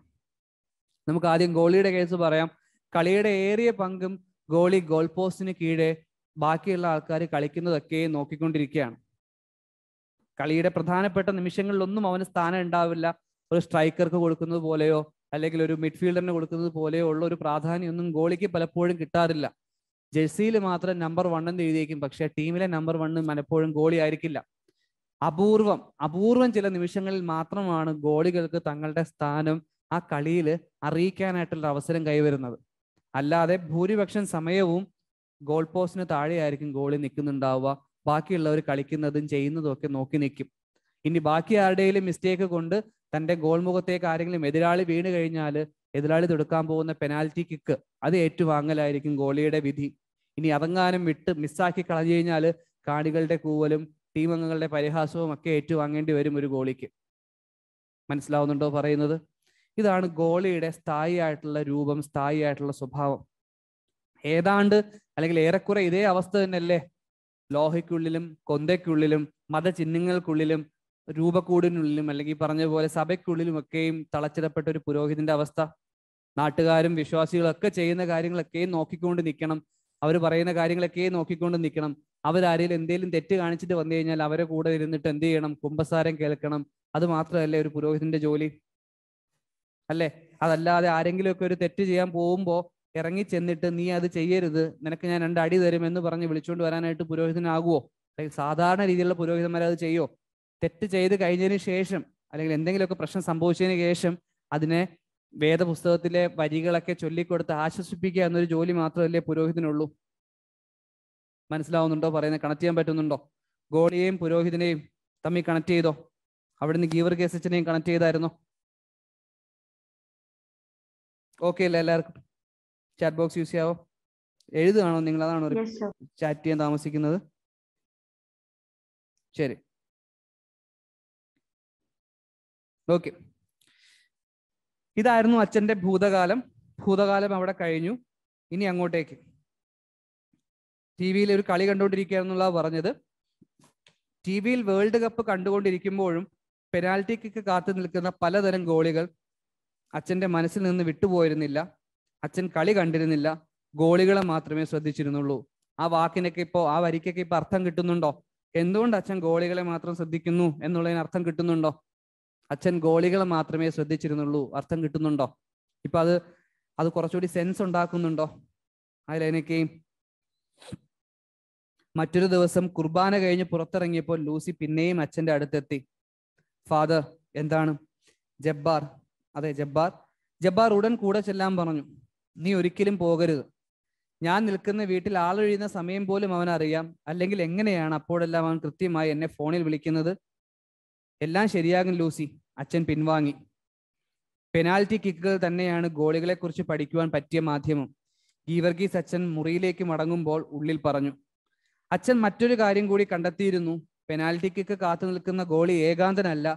[SPEAKER 3] നമുക്ക് ആദ്യം ഗോളിയുടെ കേസ് പറയാം കളിയുടെ ഏറിയ പങ്കും ഗോളി ഗോൾ പോസ്റ്റിന് കീഴെ ബാക്കിയുള്ള ആൾക്കാർ കളിക്കുന്നതൊക്കെ നോക്കിക്കൊണ്ടിരിക്കുകയാണ് കളിയുടെ പ്രധാനപ്പെട്ട നിമിഷങ്ങളിലൊന്നും അവന് സ്ഥാനം ഉണ്ടാവില്ല ഒരു സ്ട്രൈക്കർക്ക് കൊടുക്കുന്നത് പോലെയോ അല്ലെങ്കിൽ ഒരു മിഡ്ഫീൽഡറിന് കൊടുക്കുന്നത് പോലെയോ ഉള്ള ഒരു പ്രാധാന്യമൊന്നും ഗോളിക്ക് പലപ്പോഴും കിട്ടാറില്ല ജഴ്സിയിൽ മാത്രം നമ്പർ വൺ എന്ന് എഴുതിയേക്കും പക്ഷേ ടീമിലെ നമ്പർ വൺ പലപ്പോഴും ഗോളി ആയിരിക്കില്ല അപൂർവം അപൂർവം ചില നിമിഷങ്ങളിൽ മാത്രമാണ് ഗോളികൾക്ക് തങ്ങളുടെ സ്ഥാനം ആ കളിയിൽ അറിയിക്കാനായിട്ടുള്ള അവസരം കൈവരുന്നത് അല്ലാതെ ഭൂരിപക്ഷം സമയവും ഗോൾ പോസ്റ്റിന് താഴെയായിരിക്കും ഗോളി നിൽക്കുന്നുണ്ടാവുക ബാക്കിയുള്ളവർ കളിക്കുന്നതും ചെയ്യുന്നതും ഒക്കെ നോക്കി നിൽക്കും ഇനി ബാക്കി ആരുടെയും മിസ്റ്റേക്ക് കൊണ്ട് തൻ്റെ ഗോൾമുഖത്തേക്ക് ആരെങ്കിലും എതിരാളി വീണ് കഴിഞ്ഞാൽ എതിരാളി തൊടുക്കാൻ പോകുന്ന പെനാൽറ്റി കിക്ക് അത് ഏറ്റുവാങ്ങലായിരിക്കും ഗോളിയുടെ വിധി ഇനി അറങ്ങാനും വിട്ട് മിസ്സാക്കി കളഞ്ഞു കഴിഞ്ഞാൽ കാണികളുടെ കൂവലും ടീം അംഗങ്ങളുടെ പരിഹാസവും ഒക്കെ ഏറ്റുവാങ്ങേണ്ടി വരും ഒരു ഗോളിക്ക് മനസ്സിലാവുന്നുണ്ടോ പറയുന്നത് ഇതാണ് ഗോളിയുടെ സ്ഥായി ആയിട്ടുള്ള രൂപം സ്ഥായി ആയിട്ടുള്ള സ്വഭാവം ഏതാണ്ട് അല്ലെങ്കിൽ ഏറെക്കുറെ ഇതേ അവസ്ഥ തന്നെയല്ലേ ലോഹയ്ക്കുള്ളിലും കൊന്തയ്ക്കുള്ളിലും മതചിഹ്നങ്ങൾക്കുള്ളിലും രൂപക്കൂടിനുള്ളിലും അല്ലെങ്കിൽ പറഞ്ഞ പോലെ ഒക്കെയും തളച്ചിടപ്പെട്ട ഒരു പുരോഹിതന്റെ അവസ്ഥ നാട്ടുകാരും വിശ്വാസികളൊക്കെ ചെയ്യുന്ന കാര്യങ്ങളൊക്കെയും നോക്കിക്കൊണ്ട് നിൽക്കണം അവർ പറയുന്ന കാര്യങ്ങളൊക്കെയും നോക്കിക്കൊണ്ട് നിൽക്കണം അവരാരെങ്കിലും എന്തെങ്കിലും തെറ്റ് കാണിച്ചിട്ട് വന്നു കഴിഞ്ഞാൽ അവരെ കൂടെ ഇരുന്നിട്ട് എന്ത് ചെയ്യണം കുമ്പസാരം കേൾക്കണം അത് മാത്രമല്ലേ ഒരു പുരോഹിതന്റെ ജോലി അല്ലേ അതല്ലാതെ ആരെങ്കിലുമൊക്കെ ഒരു തെറ്റ് ചെയ്യാൻ പോകുമ്പോൾ ഇറങ്ങി ചെന്നിട്ട് നീ അത് ചെയ്യരുത് നിനക്ക് ഞാൻ രണ്ട് അടി തരും എന്ന് പറഞ്ഞ് വിളിച്ചുകൊണ്ട് വരാനായിട്ട് പുരോഹിതനാകുമോ അല്ലെങ്കിൽ സാധാരണ രീതിയിലുള്ള പുരോഹിതന്മാരെ അത് ചെയ്യോ തെറ്റ് ചെയ്ത് കഴിഞ്ഞതിന് ശേഷം അല്ലെങ്കിൽ എന്തെങ്കിലുമൊക്കെ പ്രശ്നം സംഭവിച്ചതിന് ശേഷം അതിനെ വേദപുസ്തകത്തിലെ വരികളൊക്കെ ചൊല്ലിക്കൊടുത്ത് ആശ്വസിപ്പിക്കുക എന്നൊരു ജോലി മാത്രമല്ലേ പുരോഹിതനുള്ളൂ മനസ്സിലാവുന്നുണ്ടോ പറയുന്നത് കണക്ട് ചെയ്യാൻ പറ്റുന്നുണ്ടോ ഗോളിയെയും പുരോഹിതനെയും തമ്മിൽ കണക്ട്
[SPEAKER 2] ചെയ്തോ അവിടുന്ന് ഗീവർ കേസച്ചിനെയും കണക്ട് ചെയ്തായിരുന്നോ ഓക്കെ അല്ലേ എല്ലാവർക്കും ചാറ്റ് ബോക്സ് യൂസ് ചെയ്യാവോ എഴുതുകയാണോ നിങ്ങൾ അതാണോ ചാറ്റ് ചെയ്യാൻ താമസിക്കുന്നത് ശരി ഓക്കെ ഇതായിരുന്നു അച്ഛന്റെ
[SPEAKER 3] ഭൂതകാലം ഭൂതകാലം അവിടെ കഴിഞ്ഞു ഇനി അങ്ങോട്ടേക്ക് ടി വിയിൽ ഒരു കളി കണ്ടുകൊണ്ടിരിക്കുകയെന്നുള്ള പറഞ്ഞത് ടി വിയിൽ വേൾഡ് കപ്പ് കണ്ടുകൊണ്ടിരിക്കുമ്പോഴും പെനാൽറ്റി കാത്തു നിൽക്കുന്ന പലതരം ഗോളികൾ അച്ഛന്റെ മനസ്സിൽ നിന്ന് വിട്ടുപോയിരുന്നില്ല അച്ഛൻ കളി കണ്ടിരുന്നില്ല ഗോളികളെ മാത്രമേ ശ്രദ്ധിച്ചിരുന്നുള്ളൂ ആ വാക്കിനൊക്കെ ഇപ്പോൾ ആ വരിക്കൊക്കെ ഇപ്പൊ അർത്ഥം കിട്ടുന്നുണ്ടോ എന്തുകൊണ്ട് അച്ഛൻ ഗോളികളെ മാത്രം ശ്രദ്ധിക്കുന്നു എന്നുള്ളതിന് അർത്ഥം കിട്ടുന്നുണ്ടോ അച്ഛൻ ഗോളികളെ മാത്രമേ ശ്രദ്ധിച്ചിരുന്നുള്ളൂ അർത്ഥം കിട്ടുന്നുണ്ടോ ഇപ്പൊ അത് അത് കുറച്ചുകൂടി സെൻസ് ഉണ്ടാക്കുന്നുണ്ടോ അതിലെനിക്ക് മറ്റൊരു ദിവസം കുർബാന കഴിഞ്ഞ് പുറത്തിറങ്ങിയപ്പോൾ ലൂസി പിന്നെയും അച്ഛൻ്റെ അടുത്തെത്തി ഫാദർ എന്താണ് ജബ്ബാർ അതെ ജബ്ബാർ ജബ്ബാർ ഉടൻ കൂടെ ചെല്ലാൻ പറഞ്ഞു നീ ഒരിക്കലും പോകരുത് ഞാൻ നിൽക്കുന്ന വീട്ടിൽ ആളൊഴിയുന്ന സമയം പോലും അവൻ അറിയാം അല്ലെങ്കിൽ എങ്ങനെയാണ് അപ്പോഴെല്ലാം അവൻ കൃത്യമായി എന്നെ ഫോണിൽ വിളിക്കുന്നത് എല്ലാം ശരിയാകും ലൂസി അച്ഛൻ പിൻവാങ്ങി പെനാൽറ്റി കിക്കുകൾ തന്നെയാണ് ഗോളികളെക്കുറിച്ച് പഠിക്കുവാൻ പറ്റിയ മാധ്യമം ഗീവർഗീസ് അച്ഛൻ മുറിയിലേക്ക് മടങ്ങുമ്പോൾ ഉള്ളിൽ പറഞ്ഞു അച്ഛൻ മറ്റൊരു കാര്യം കൂടി കണ്ടെത്തിയിരുന്നു പെനാൽറ്റി കിക്ക് കാത്തു നിൽക്കുന്ന ഗോളി ഏകാന്തനല്ല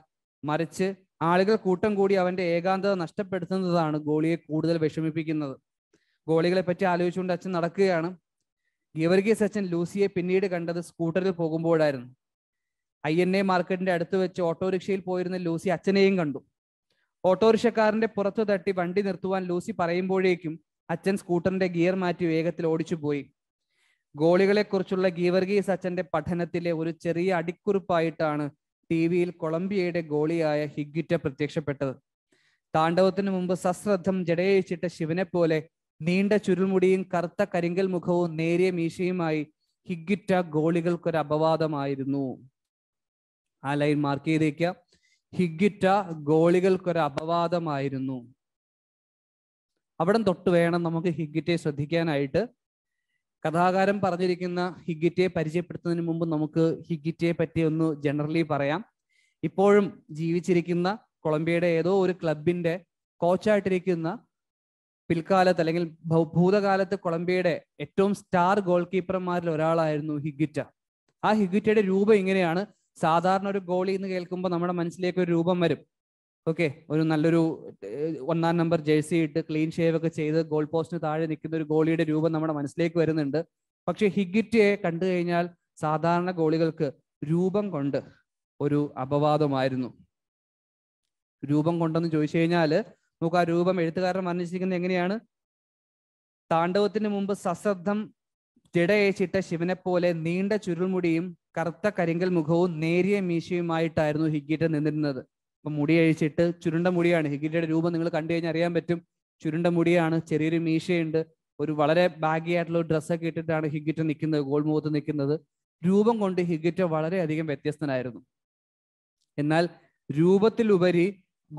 [SPEAKER 3] മറിച്ച് ആളുകൾ കൂട്ടം കൂടി അവന്റെ ഏകാന്തത നഷ്ടപ്പെടുത്തുന്നതാണ് ഗോളിയെ കൂടുതൽ വിഷമിപ്പിക്കുന്നത് ഗോളികളെ പറ്റി ആലോചിച്ചുകൊണ്ട് അച്ഛൻ നടക്കുകയാണ് ഗീവർഗി അച്ഛൻ ലൂസിയെ പിന്നീട് കണ്ടത് സ്കൂട്ടറിൽ പോകുമ്പോഴായിരുന്നു ഐ എൻ എ മാർക്കറ്റിന്റെ അടുത്ത് വെച്ച് ഓട്ടോറിക്ഷയിൽ പോയിരുന്ന ലൂസി അച്ഛനെയും കണ്ടു ഓട്ടോറിക്ഷക്കാരന്റെ പുറത്തു തട്ടി വണ്ടി നിർത്തുവാൻ ലൂസി പറയുമ്പോഴേക്കും അച്ഛൻ സ്കൂട്ടറിന്റെ ഗിയർ മാറ്റി വേഗത്തിൽ ഓടിച്ചു പോയി ഗോളികളെക്കുറിച്ചുള്ള ഗീവർഗീസ് അച്ഛന്റെ പഠനത്തിലെ ഒരു ചെറിയ അടിക്കുറിപ്പായിട്ടാണ് ടി വിയിൽ കൊളംബിയയുടെ ഗോളിയായ ഹിഗ്ഗിറ്റ പ്രത്യക്ഷപ്പെട്ടത് താണ്ഡവത്തിനു മുമ്പ് സശ്രദ്ധം ജടയഴിച്ചിട്ട ശിവനെ പോലെ നീണ്ട ചുരുൾമുടിയും കറുത്ത കരിങ്കൽ മുഖവും നേരിയ മീശയുമായി ഹിഗ്ഗിറ്റ ഗോളികൾക്കൊരു അപവാദമായിരുന്നു ആ ലൈൻ മാർക്ക് ചെയ്തേക്കുക ഹിഗ്ഗിറ്റ ഗോളികൾക്കൊരു അപവാദമായിരുന്നു അവിടം തൊട്ട് വേണം നമുക്ക് ഹിഗ്ഗിറ്റയെ ശ്രദ്ധിക്കാനായിട്ട് കഥാകാരൻ പറഞ്ഞിരിക്കുന്ന ഹിഗ്ഗിറ്റയെ പരിചയപ്പെടുത്തുന്നതിന് മുമ്പ് നമുക്ക് ഹിഗ്ഗിറ്റയെ പറ്റി ഒന്ന് ജനറലി പറയാം ഇപ്പോഴും ജീവിച്ചിരിക്കുന്ന കൊളംബിയയുടെ ഏതോ ഒരു ക്ലബിന്റെ കോച്ചായിട്ടിരിക്കുന്ന പിൽക്കാലത്ത് അല്ലെങ്കിൽ ഭൂതകാലത്ത് കൊളംബിയയുടെ ഏറ്റവും സ്റ്റാർ ഗോൾ കീപ്പർമാരിൽ ഒരാളായിരുന്നു ഹിഗിറ്റ ആ ഹിഗിറ്റയുടെ രൂപം ഇങ്ങനെയാണ് സാധാരണ ഒരു ഗോളി എന്ന് കേൾക്കുമ്പോൾ നമ്മുടെ മനസ്സിലേക്ക് ഒരു രൂപം വരും ഓക്കെ ഒരു നല്ലൊരു ഒന്നാം നമ്പർ ജേഴ്സി ഇട്ട് ക്ലീൻ ഷേവ് ഒക്കെ ചെയ്ത് ഗോൾ പോസ്റ്റിന് താഴെ നിൽക്കുന്ന ഒരു ഗോളിയുടെ രൂപം നമ്മുടെ മനസ്സിലേക്ക് വരുന്നുണ്ട് പക്ഷെ ഹിഗിറ്റയെ കണ്ടു കഴിഞ്ഞാൽ സാധാരണ ഗോളികൾക്ക് രൂപം കൊണ്ട് ഒരു അപവാദമായിരുന്നു രൂപം കൊണ്ടെന്ന് ചോദിച്ചു കഴിഞ്ഞാൽ നമുക്ക് ആ രൂപം എഴുത്തുകാരൻ വർണ്ണിച്ചിരിക്കുന്നത് എങ്ങനെയാണ് താണ്ഡവത്തിന് മുമ്പ് സശ്രദ്ധം തിടയച്ചിട്ട ശിവനെ പോലെ നീണ്ട ചുരുൾമുടിയും കറുത്ത കരിങ്കൽ മുഖവും നേരിയ മീശയുമായിട്ടായിരുന്നു ഹിഗിറ്റ് നിന്നിരുന്നത് അപ്പൊ മുടി അഴിച്ചിട്ട് ചുരുണ്ട മുടിയാണ് ഹിഗിറ്റയുടെ രൂപം നിങ്ങൾ കണ്ടു കഴിഞ്ഞാൽ അറിയാൻ പറ്റും ചുരുണ്ട മുടിയാണ് ചെറിയൊരു മീശയുണ്ട് ഒരു വളരെ ബാഗി ആയിട്ടുള്ള ഡ്രസ്സൊക്കെ ഇട്ടിട്ടാണ് ഹിഗിറ്റ നിൽക്കുന്നത് ഗോൾമുഖത്ത് നിൽക്കുന്നത് രൂപം കൊണ്ട് ഹിഗിറ്റ വളരെയധികം വ്യത്യസ്തനായിരുന്നു എന്നാൽ രൂപത്തിലുപരി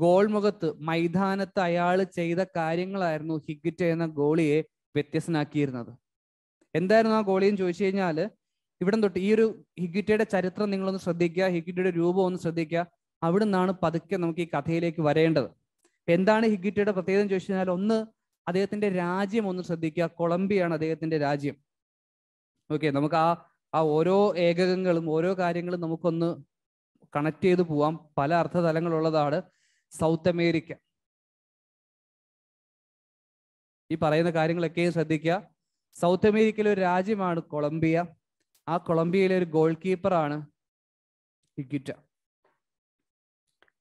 [SPEAKER 3] ഗോൾമുഖത്ത് മൈതാനത്ത് അയാൾ ചെയ്ത കാര്യങ്ങളായിരുന്നു ഹിഗിറ്റ് എന്ന ഗോളിയെ വ്യത്യസ്തനാക്കിയിരുന്നത് എന്തായിരുന്നു ആ ഗോളിയെന്ന് ചോദിച്ചു കഴിഞ്ഞാൽ ഇവിടം തൊട്ട് ഈ ഒരു ഹിഗിറ്റയുടെ ചരിത്രം നിങ്ങളൊന്ന് ശ്രദ്ധിക്കുക ഹിഗിറ്റയുടെ രൂപം ഒന്ന് ശ്രദ്ധിക്കുക അവിടെ നിന്നാണ് പതുക്കെ നമുക്ക് ഈ കഥയിലേക്ക് വരേണ്ടത് എന്താണ് ഹിഗിറ്റയുടെ പ്രത്യേകത എന്ന് ചോദിച്ചു കഴിഞ്ഞാൽ ഒന്ന് അദ്ദേഹത്തിന്റെ രാജ്യം ഒന്ന് ശ്രദ്ധിക്കുക കൊളംബിയാണ് അദ്ദേഹത്തിന്റെ രാജ്യം ഓക്കെ നമുക്ക് ആ ആ ഓരോ ഏകകങ്ങളും ഓരോ കാര്യങ്ങളും നമുക്കൊന്ന് കണക്ട് ചെയ്ത് പോവാം പല അർത്ഥതലങ്ങളുള്ളതാണ് സൗത്ത് അമേരിക്ക ഈ പറയുന്ന കാര്യങ്ങളൊക്കെയും ശ്രദ്ധിക്കുക സൗത്ത് അമേരിക്കയിലെ ഒരു രാജ്യമാണ് കൊളംബിയ ആ കൊളംബിയയിലെ ഒരു ഗോൾ കീപ്പറാണ് ഇക്വിറ്റ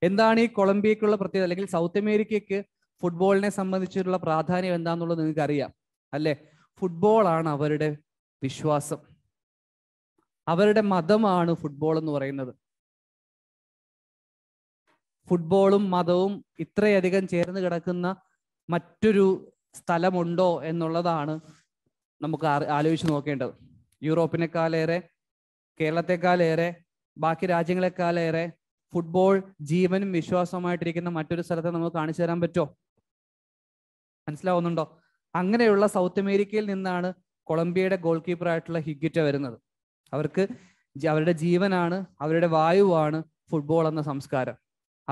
[SPEAKER 3] എന്താണ് ഈ കൊളംബിയക്കുള്ള പ്രത്യേകത അല്ലെങ്കിൽ സൗത്ത് അമേരിക്കയ്ക്ക് ഫുട്ബോളിനെ സംബന്ധിച്ചിട്ടുള്ള പ്രാധാന്യം എന്താണെന്നുള്ളത് നിങ്ങൾക്ക് അറിയാം അല്ലെ ഫുട്ബോളാണ് അവരുടെ വിശ്വാസം അവരുടെ മതമാണ് ഫുട്ബോൾ എന്ന് പറയുന്നത് ഫുട്ബോളും മതവും ഇത്രയധികം ചേർന്ന് കിടക്കുന്ന മറ്റൊരു സ്ഥലമുണ്ടോ എന്നുള്ളതാണ് നമുക്ക് ആലോചിച്ച് നോക്കേണ്ടത് യൂറോപ്പിനേക്കാളേറെ കേരളത്തെക്കാളേറെ ബാക്കി രാജ്യങ്ങളെക്കാളേറെ ഫുട്ബോൾ ജീവനും വിശ്വാസമായിട്ടിരിക്കുന്ന മറ്റൊരു സ്ഥലത്തെ നമുക്ക് കാണിച്ചു തരാൻ പറ്റുമോ മനസ്സിലാവുന്നുണ്ടോ അങ്ങനെയുള്ള സൗത്ത് അമേരിക്കയിൽ നിന്നാണ് കൊളംബിയയുടെ ഗോൾ കീപ്പർ ആയിട്ടുള്ള ഹിഗിറ്റ വരുന്നത് അവർക്ക് അവരുടെ ജീവനാണ് അവരുടെ വായുവാണ് ഫുട്ബോൾ എന്ന സംസ്കാരം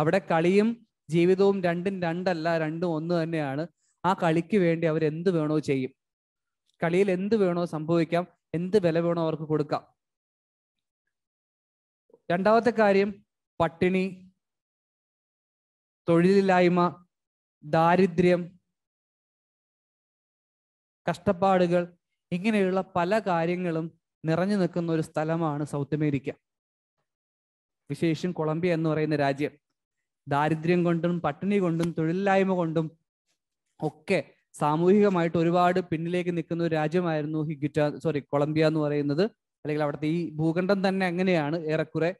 [SPEAKER 3] അവിടെ കളിയും ജീവിതവും രണ്ടും രണ്ടല്ല രണ്ടും ഒന്ന് തന്നെയാണ് ആ കളിക്ക് വേണ്ടി അവർ എന്ത് വേണോ ചെയ്യും കളിയിൽ എന്ത് വേണോ സംഭവിക്കാം എന്ത് വില വേണോ അവർക്ക് കൊടുക്കാം രണ്ടാമത്തെ കാര്യം
[SPEAKER 2] പട്ടിണി തൊഴിലില്ലായ്മ ദാരിദ്ര്യം കഷ്ടപ്പാടുകൾ ഇങ്ങനെയുള്ള പല കാര്യങ്ങളും
[SPEAKER 3] നിറഞ്ഞു നിൽക്കുന്ന ഒരു സ്ഥലമാണ് സൗത്ത് അമേരിക്ക വിശേഷം കൊളംബിയ എന്ന് പറയുന്ന രാജ്യം ദാരിദ്ര്യം കൊണ്ടും പട്ടിണി കൊണ്ടും തൊഴിലില്ലായ്മ കൊണ്ടും ഒക്കെ സാമൂഹികമായിട്ട് ഒരുപാട് പിന്നിലേക്ക് നിൽക്കുന്ന ഒരു രാജ്യമായിരുന്നു ഹിഗിറ്റ സോറി കൊളംബിയ എന്ന് പറയുന്നത് അല്ലെങ്കിൽ അവിടുത്തെ ഈ ഭൂഖണ്ഡം തന്നെ അങ്ങനെയാണ് ഏറെക്കുറെ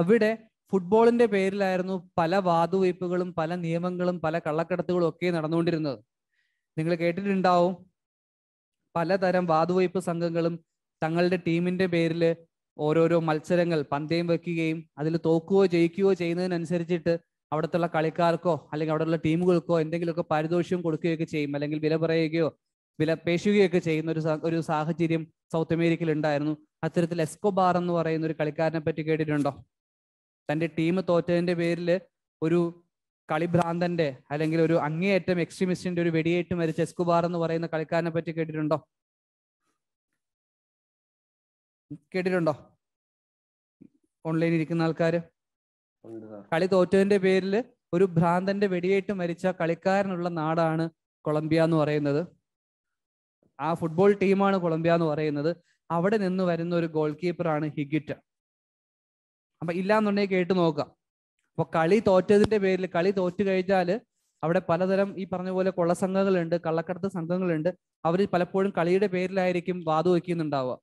[SPEAKER 3] അവിടെ ഫുട്ബോളിന്റെ പേരിലായിരുന്നു പല വാതുവയ്പ്പുകളും പല നിയമങ്ങളും പല കള്ളക്കടത്തുകളും ഒക്കെ നടന്നുകൊണ്ടിരുന്നത് നിങ്ങൾ കേട്ടിട്ടുണ്ടാവും പലതരം വാതുവയ്പ്പ് സംഘങ്ങളും തങ്ങളുടെ ടീമിന്റെ പേരിൽ ഓരോരോ മത്സരങ്ങൾ പന്തയം വെക്കുകയും അതിൽ തോക്കുകയോ ജയിക്കുകയോ ചെയ്യുന്നതിനനുസരിച്ചിട്ട് അവിടുത്തെ കളിക്കാർക്കോ അല്ലെങ്കിൽ ഉള്ള ടീമുകൾക്കോ എന്തെങ്കിലുമൊക്കെ പാരിതോഷികം കൊടുക്കുകയൊക്കെ ചെയ്യും അല്ലെങ്കിൽ വില പറയുകയോ വിലപേശുകയൊക്കെ ചെയ്യുന്ന ഒരു ഒരു സാഹചര്യം സൗത്ത് അമേരിക്കയിൽ ഉണ്ടായിരുന്നു അത്തരത്തിൽ എസ്കോബാർ എന്ന് പറയുന്ന ഒരു കളിക്കാരനെ പറ്റി കേട്ടിട്ടുണ്ടോ തന്റെ ടീം തോറ്റതിന്റെ പേരിൽ ഒരു കളിഭ്രാന്തന്റെ അല്ലെങ്കിൽ ഒരു അങ്ങേയറ്റം എക്സ്ട്രീമിസ്റ്റിന്റെ ഒരു വെടിയേറ്റ് മരിച്ച എസ്കുബാർ എന്ന് പറയുന്ന കളിക്കാരനെ പറ്റി കേട്ടിട്ടുണ്ടോ കേട്ടിട്ടുണ്ടോ ഓൺലൈൻ ഇരിക്കുന്ന ആൾക്കാർ കളി തോറ്റതിന്റെ പേരിൽ ഒരു ഭ്രാന്തന്റെ വെടിയേറ്റ് മരിച്ച കളിക്കാരനുള്ള നാടാണ് കൊളംബിയ എന്ന് പറയുന്നത് ആ ഫുട്ബോൾ ടീമാണ് കൊളംബിയ എന്ന് പറയുന്നത് അവിടെ നിന്ന് വരുന്ന ഒരു ഗോൾ കീപ്പറാണ് ഹിഗിറ്റ അപ്പൊ ഇല്ലാന്നുണ്ടെങ്കിൽ കേട്ട് നോക്കാം അപ്പൊ കളി തോറ്റതിന്റെ പേരിൽ കളി തോറ്റു കഴിഞ്ഞാൽ അവിടെ പലതരം ഈ പറഞ്ഞ പോലെ കൊള്ള സംഘങ്ങളുണ്ട് കള്ളക്കടത്ത് സംഘങ്ങളുണ്ട് അവർ പലപ്പോഴും കളിയുടെ പേരിലായിരിക്കും വാതു വയ്ക്കുന്നുണ്ടാവുക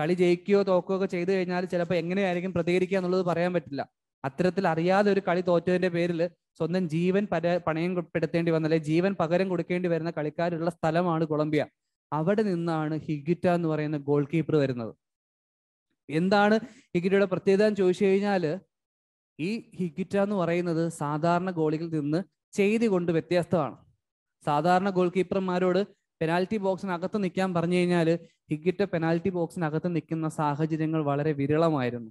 [SPEAKER 3] കളി ജയിക്കുകയോ തോക്കുകയോ ഒക്കെ ചെയ്തു കഴിഞ്ഞാൽ ചിലപ്പോൾ എങ്ങനെയായിരിക്കും പ്രതികരിക്കുക എന്നുള്ളത് പറയാൻ പറ്റില്ല അത്തരത്തിൽ അറിയാതെ ഒരു കളി തോറ്റതിന്റെ പേരിൽ സ്വന്തം ജീവൻ പര പണയം പെടുത്തേണ്ടി വന്ന ജീവൻ പകരം കൊടുക്കേണ്ടി വരുന്ന കളിക്കാരുള്ള സ്ഥലമാണ് കൊളംബിയ അവിടെ നിന്നാണ് ഹിഗിറ്റ എന്ന് പറയുന്ന ഗോൾ കീപ്പർ വരുന്നത് എന്താണ് ഹിഗിറ്റയുടെ പ്രത്യേകത എന്ന് ചോദിച്ചു കഴിഞ്ഞാൽ ഈ ഹിഗിറ്റ എന്ന് പറയുന്നത് സാധാരണ ഗോളികളിൽ നിന്ന് ചെയ്തുകൊണ്ട് കൊണ്ട് വ്യത്യസ്തമാണ് സാധാരണ ഗോൾ കീപ്പർമാരോട് പെനാൽറ്റി ബോക്സിനകത്ത് നിൽക്കാൻ പറഞ്ഞു കഴിഞ്ഞാൽ ഹിഗിറ്റ് പെനാൽറ്റി ബോക്സിനകത്ത് നിൽക്കുന്ന സാഹചര്യങ്ങൾ വളരെ വിരളമായിരുന്നു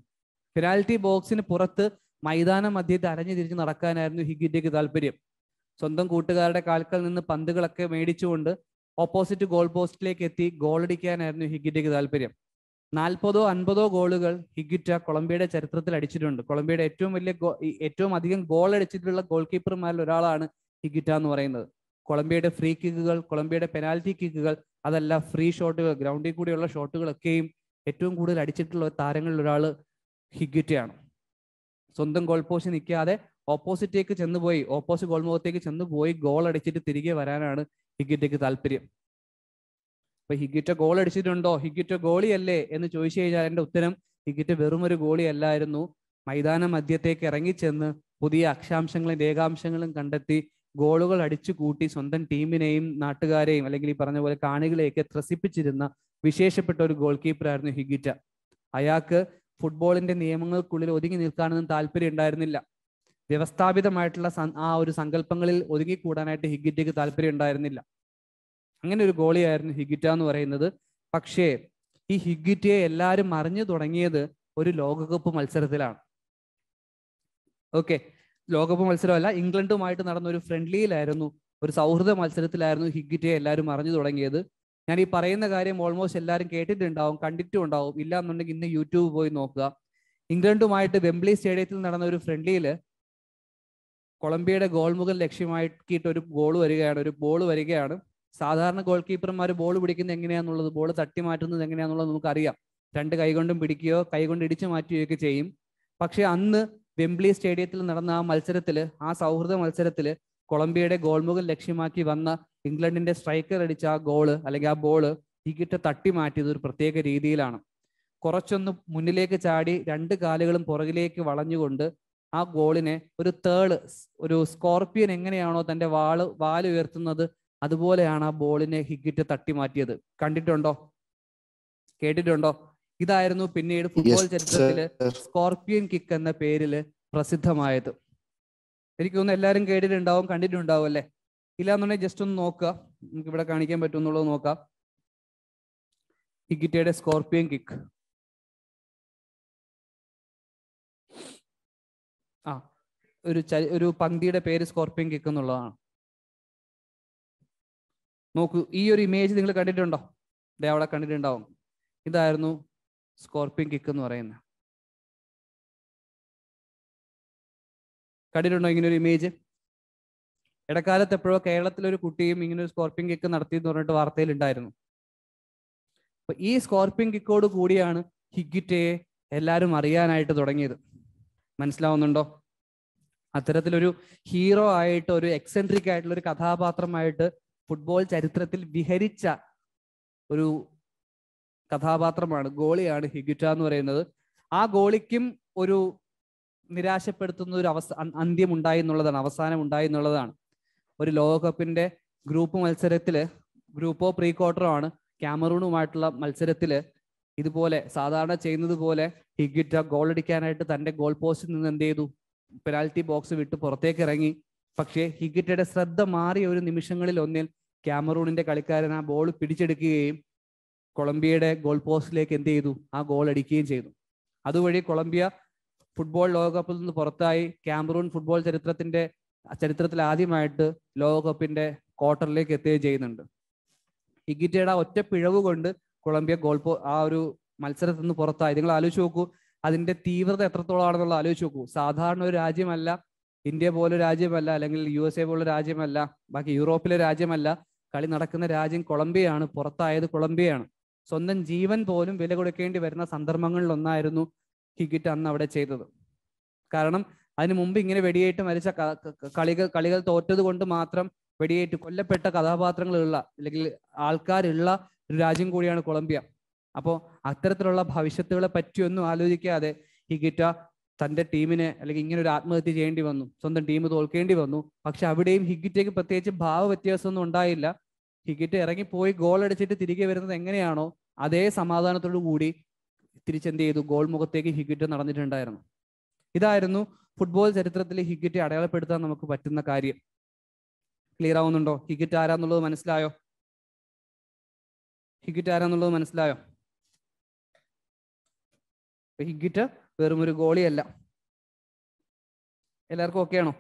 [SPEAKER 3] പെനാൽറ്റി ബോക്സിന് പുറത്ത് മൈതാന മധ്യത്ത് അരഞ്ഞു തിരിച്ച് നടക്കാനായിരുന്നു ഹിഗിറ്റയ്ക്ക് താല്പര്യം സ്വന്തം കൂട്ടുകാരുടെ കാൽക്കൽ നിന്ന് പന്തുകളൊക്കെ മേടിച്ചുകൊണ്ട് ഓപ്പോസിറ്റ് ഗോൾ പോസ്റ്റിലേക്ക് എത്തി ഗോളടിക്കാനായിരുന്നു ഹിഗിറ്റയ്ക്ക് താല്പര്യം നാൽപ്പതോ അൻപതോ ഗോളുകൾ ഹിഗിറ്റ കൊളംബിയയുടെ ചരിത്രത്തിൽ അടിച്ചിട്ടുണ്ട് കൊളംബിയയുടെ ഏറ്റവും വലിയ ഏറ്റവും അധികം ഗോൾ അടിച്ചിട്ടുള്ള ഗോൾ കീപ്പർമാരിൽ ഒരാളാണ് ഹിഗിറ്റ എന്ന് പറയുന്നത് കൊളംബിയയുടെ ഫ്രീ കിക്കുകൾ കൊളംബിയയുടെ പെനാൽറ്റി കിക്കുകൾ അതല്ല ഫ്രീ ഷോട്ടുകൾ ഗ്രൗണ്ടിൽ കൂടിയുള്ള ഷോട്ടുകളൊക്കെയും ഏറ്റവും കൂടുതൽ അടിച്ചിട്ടുള്ള താരങ്ങളിൽ ഒരാൾ ഹിഗിറ്റയാണ് സ്വന്തം ഗോൾ പോസ്റ്റ് നിൽക്കാതെ ഓപ്പോസിറ്റേക്ക് പോയി ഓപ്പോസിറ്റ് ഗോൾ മുഖത്തേക്ക് പോയി ഗോൾ അടിച്ചിട്ട് തിരികെ വരാനാണ് ഹിഗ്ഗിറ്റയ്ക്ക് താല്പര്യം അപ്പൊ ഹിഗിറ്റ ഗോൾ അടിച്ചിട്ടുണ്ടോ ഗോളി ഗോളിയല്ലേ എന്ന് ചോദിച്ചു കഴിഞ്ഞാൽ എന്റെ ഉത്തരം ഹിഗ്ഗിറ്റ വെറുമൊരു ഗോളിയല്ലായിരുന്നു മൈതാന മധ്യത്തേക്ക് ഇറങ്ങിച്ചെന്ന് പുതിയ അക്ഷാംശങ്ങളും രേഖാംശങ്ങളും കണ്ടെത്തി ഗോളുകൾ അടിച്ചു കൂട്ടി സ്വന്തം ടീമിനെയും നാട്ടുകാരെയും അല്ലെങ്കിൽ ഈ പറഞ്ഞ പോലെ കാണികളെയൊക്കെ ത്രസിപ്പിച്ചിരുന്ന വിശേഷപ്പെട്ട ഒരു ഗോൾ കീപ്പറായിരുന്നു ഹിഗിറ്റ അയാൾക്ക് ഫുട്ബോളിന്റെ നിയമങ്ങൾക്കുള്ളിൽ ഒതുങ്ങി നിൽക്കാനൊന്നും താല്പര്യം ഉണ്ടായിരുന്നില്ല വ്യവസ്ഥാപിതമായിട്ടുള്ള ആ ഒരു സങ്കല്പങ്ങളിൽ കൂടാനായിട്ട് ഹിഗിറ്റയ്ക്ക് താല്പര്യം ഉണ്ടായിരുന്നില്ല അങ്ങനെ ഒരു ഗോളിയായിരുന്നു ഹിഗിറ്റ എന്ന് പറയുന്നത് പക്ഷേ ഈ ഹിഗിറ്റയെ എല്ലാവരും അറിഞ്ഞു തുടങ്ങിയത് ഒരു ലോകകപ്പ് മത്സരത്തിലാണ് ഓക്കെ ലോകകപ്പ് മത്സരമല്ല ഇംഗ്ലണ്ടുമായിട്ട് നടന്ന ഒരു ഫ്രണ്ട്ലിയിലായിരുന്നു ഒരു സൗഹൃദ മത്സരത്തിലായിരുന്നു ഹിഗ്ഗിറ്റിയെ എല്ലാവരും അറിഞ്ഞു തുടങ്ങിയത് ഞാൻ ഈ പറയുന്ന കാര്യം ഓൾമോസ്റ്റ് എല്ലാവരും കേട്ടിട്ടുണ്ടാവും കണ്ടിട്ടും ഉണ്ടാവും ഇല്ല എന്നുണ്ടെങ്കിൽ ഇന്ന് യൂട്യൂബ് പോയി നോക്കുക ഇംഗ്ലണ്ടുമായിട്ട് വെംബ്ലി സ്റ്റേഡിയത്തിൽ നടന്ന ഒരു ഫ്രണ്ട്ലിയിൽ കൊളംബിയയുടെ ഗോൾ മുഖം ലക്ഷ്യമാക്കിയിട്ട് ഒരു ഗോൾ വരികയാണ് ഒരു ബോൾ വരികയാണ് സാധാരണ ഗോൾ കീപ്പർമാർ ബോൾ പിടിക്കുന്നത് എങ്ങനെയാണെന്നുള്ളത് ബോൾ തട്ടി മാറ്റുന്നത് എങ്ങനെയാണെന്നുള്ളത് നമുക്കറിയാം രണ്ട് കൈകൊണ്ടും പിടിക്കുകയോ കൈകൊണ്ട് ഇടിച്ചു മാറ്റുകയോ ഒക്കെ ചെയ്യും പക്ഷെ അന്ന് വെംബ്ലി സ്റ്റേഡിയത്തിൽ നടന്ന ആ മത്സരത്തിൽ ആ സൗഹൃദ മത്സരത്തിൽ കൊളംബിയയുടെ ഗോൾമുഖം ലക്ഷ്യമാക്കി വന്ന ഇംഗ്ലണ്ടിന്റെ സ്ട്രൈക്കർ അടിച്ച ആ ഗോള് അല്ലെങ്കിൽ ആ ബോള് ടിക്കറ്റ് തട്ടി മാറ്റിയത് ഒരു പ്രത്യേക രീതിയിലാണ് കുറച്ചൊന്ന് മുന്നിലേക്ക് ചാടി രണ്ട് കാലുകളും പുറകിലേക്ക് വളഞ്ഞുകൊണ്ട് ആ ഗോളിനെ ഒരു തേള് ഒരു സ്കോർപ്പിയൻ എങ്ങനെയാണോ തന്റെ വാള് വാല് ഉയർത്തുന്നത് അതുപോലെയാണ് ആ ബോളിനെ ഹിഗിറ്റ് തട്ടി മാറ്റിയത് കണ്ടിട്ടുണ്ടോ കേട്ടിട്ടുണ്ടോ ഇതായിരുന്നു പിന്നീട് ഫുട്ബോൾ ചരിത്രത്തില് സ്കോർപ്പിയൻ കിക്ക് എന്ന പേരില് പ്രസിദ്ധമായത് എനിക്ക് തോന്നുന്നു എല്ലാവരും കേട്ടിട്ടുണ്ടാവും കണ്ടിട്ടുണ്ടാവും അല്ലേ ഇല്ലാന്നുണ്ടെങ്കിൽ ജസ്റ്റ് ഒന്ന് നോക്കുക നമുക്ക് ഇവിടെ കാണിക്കാൻ പറ്റുമെന്നുള്ളത് നോക്കാം ഇഗിറ്റയുടെ സ്കോർപ്പിയൻ കിക്ക് ആ ഒരു ഒരു പന്തിയുടെ പേര് സ്കോർപ്പിയൻ കിക്ക് എന്നുള്ളതാണ് നോക്കൂ ഈ ഒരു ഇമേജ് നിങ്ങൾ കണ്ടിട്ടുണ്ടോ അവിടെ കണ്ടിട്ടുണ്ടാവും ഇതായിരുന്നു
[SPEAKER 2] സ്കോർപ്പിയൻ കിക്ക് എന്ന് പറയുന്നത്
[SPEAKER 3] കണ്ടിട്ടുണ്ടോ ഇങ്ങനെ ഒരു ഇമേജ് ഇടക്കാലത്ത് എപ്പോഴോ കേരളത്തിലൊരു ഒരു കുട്ടിയും ഇങ്ങനെ ഒരു സ്കോർപ്പിയൻ കിക്ക് നടത്തി എന്ന് പറഞ്ഞിട്ട് വാർത്തയിലുണ്ടായിരുന്നു അപ്പൊ ഈ സ്കോർപ്പിയൻ കിക്കോട് കൂടിയാണ് ഹിഗിറ്റയെ എല്ലാവരും അറിയാനായിട്ട് തുടങ്ങിയത് മനസ്സിലാവുന്നുണ്ടോ അത്തരത്തിലൊരു ഹീറോ ആയിട്ട് ഒരു എക്സെൻട്രിക് ആയിട്ടുള്ള ഒരു കഥാപാത്രമായിട്ട് ഫുട്ബോൾ ചരിത്രത്തിൽ വിഹരിച്ച ഒരു കഥാപാത്രമാണ് ഗോളിയാണ് ഹിഗുറ്റ എന്ന് പറയുന്നത് ആ ഗോളിക്കും ഒരു നിരാശപ്പെടുത്തുന്ന ഒരു അവസ അന്ത്യം ഉണ്ടായി എന്നുള്ളതാണ് അവസാനം ഉണ്ടായി എന്നുള്ളതാണ് ഒരു ലോകകപ്പിന്റെ ഗ്രൂപ്പ് മത്സരത്തിൽ ഗ്രൂപ്പോ പ്രീ ക്വാർട്ടറോ ആണ് ക്യാമറൂണുമായിട്ടുള്ള മത്സരത്തില് ഇതുപോലെ സാധാരണ ചെയ്യുന്നത് പോലെ ഹിഗിറ്റ ഗോൾ അടിക്കാനായിട്ട് തന്റെ ഗോൾ പോസ്റ്റിൽ നിന്ന് എന്ത് ചെയ്തു പെനാൽറ്റി ബോക്സ് വിട്ട് പുറത്തേക്ക് ഇറങ്ങി പക്ഷേ ഹിഗിറ്റയുടെ ശ്രദ്ധ മാറിയ ഒരു നിമിഷങ്ങളിൽ ഒന്നിൽ ക്യാമറൂണിന്റെ കളിക്കാരൻ ആ ബോൾ പിടിച്ചെടുക്കുകയും കൊളംബിയയുടെ ഗോൾ പോസ്റ്റിലേക്ക് എന്ത് ചെയ്തു ആ ഗോൾ അടിക്കുകയും ചെയ്തു അതുവഴി കൊളംബിയ ഫുട്ബോൾ ലോകകപ്പിൽ നിന്ന് പുറത്തായി ക്യാമറൂൺ ഫുട്ബോൾ ചരിത്രത്തിന്റെ ചരിത്രത്തിൽ ആദ്യമായിട്ട് ലോകകപ്പിന്റെ ക്വാർട്ടറിലേക്ക് എത്തുകയും ചെയ്യുന്നുണ്ട് ഇഗിറ്റയുടെ ഒറ്റ പിഴവ് കൊണ്ട് കൊളംബിയ ഗോൾ പോ ആ ഒരു മത്സരത്തിൽ നിന്ന് പുറത്തായി നിങ്ങൾ ആലോചിച്ച് നോക്കൂ അതിന്റെ തീവ്രത എത്രത്തോളാണെന്നുള്ള ആലോചിച്ച് നോക്കൂ സാധാരണ ഒരു രാജ്യമല്ല ഇന്ത്യ പോലെ രാജ്യമല്ല അല്ലെങ്കിൽ യു എസ് എ പോലെ രാജ്യമല്ല ബാക്കി യൂറോപ്പിലെ രാജ്യമല്ല കളി നടക്കുന്ന രാജ്യം കൊളംബിയയാണ് പുറത്തായത് കൊളംബിയയാണ് സ്വന്തം ജീവൻ പോലും വില കൊടുക്കേണ്ടി വരുന്ന സന്ദർഭങ്ങളിൽ ഒന്നായിരുന്നു ഹിഗിറ്റ് അന്ന് അവിടെ ചെയ്തത് കാരണം അതിനു മുമ്പ് ഇങ്ങനെ വെടിയേറ്റ് മരിച്ച കളികൾ കളികൾ തോറ്റത് കൊണ്ട് മാത്രം വെടിയേറ്റ് കൊല്ലപ്പെട്ട കഥാപാത്രങ്ങളുള്ള അല്ലെങ്കിൽ ആൾക്കാരുള്ള ഒരു രാജ്യം കൂടിയാണ് കൊളംബിയ അപ്പോൾ അത്തരത്തിലുള്ള ഭവിഷ്യത്തുകളെ പറ്റിയൊന്നും ആലോചിക്കാതെ ഹിഗിറ്റ തൻ്റെ ടീമിനെ അല്ലെങ്കിൽ ഇങ്ങനെ ഒരു ആത്മഹത്യ ചെയ്യേണ്ടി വന്നു സ്വന്തം ടീം തോൽക്കേണ്ടി വന്നു പക്ഷെ അവിടെയും ഹിഗിറ്റയ്ക്ക് പ്രത്യേകിച്ച് ഭാവ വ്യത്യാസമൊന്നും ഉണ്ടായില്ല ടിക്കറ്റ് ഇറങ്ങിപ്പോയി ഗോൾ അടിച്ചിട്ട് തിരികെ വരുന്നത് എങ്ങനെയാണോ അതേ സമാധാനത്തോടു കൂടി തിരിച്ചെന്ത് ചെയ്തു ഗോൾ മുഖത്തേക്ക് ഹിഗിറ്റ് നടന്നിട്ടുണ്ടായിരുന്നു ഇതായിരുന്നു ഫുട്ബോൾ ചരിത്രത്തിലെ ഹിഗിറ്റ് അടയാളപ്പെടുത്താൻ നമുക്ക് പറ്റുന്ന കാര്യം ക്ലിയർ ആവുന്നുണ്ടോ ഹിഗിറ്റ് ആരാന്നുള്ളത്
[SPEAKER 2] മനസ്സിലായോ ഹിഗിറ്റ് ആരാന്നുള്ളത് മനസ്സിലായോ ഹിഗിറ്റ് വെറും ഒരു ഗോളിയല്ല
[SPEAKER 3] എല്ലാവർക്കും ഓക്കെ ആണോ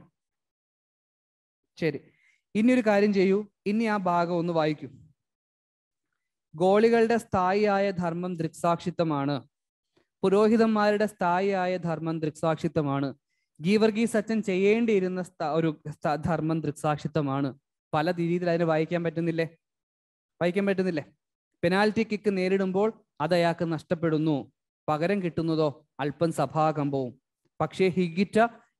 [SPEAKER 3] ശരി ഇനി ഒരു കാര്യം ചെയ്യൂ ഇനി ആ ഭാഗം ഒന്ന് വായിക്കൂ ഗോളികളുടെ സ്ഥായിയായ ധർമ്മം ദൃക്സാക്ഷിത്വമാണ് പുരോഹിതന്മാരുടെ സ്ഥായിയായ ധർമ്മം ദൃക്സാക്ഷിത്വമാണ് ഗീവർഗീസ് സച്ചൻ ചെയ്യേണ്ടിയിരുന്ന ഒരു ധർമ്മം ദൃക്സാക്ഷിത്വമാണ് പല രീതിയിൽ അതിനെ വായിക്കാൻ പറ്റുന്നില്ലേ വായിക്കാൻ പറ്റുന്നില്ലേ പെനാൽറ്റി കിക്ക് നേരിടുമ്പോൾ അത് അയാൾക്ക് നഷ്ടപ്പെടുന്നു പകരം കിട്ടുന്നതോ അല്പം സഭാകമ്പവും പക്ഷേ ഹിഗിറ്റ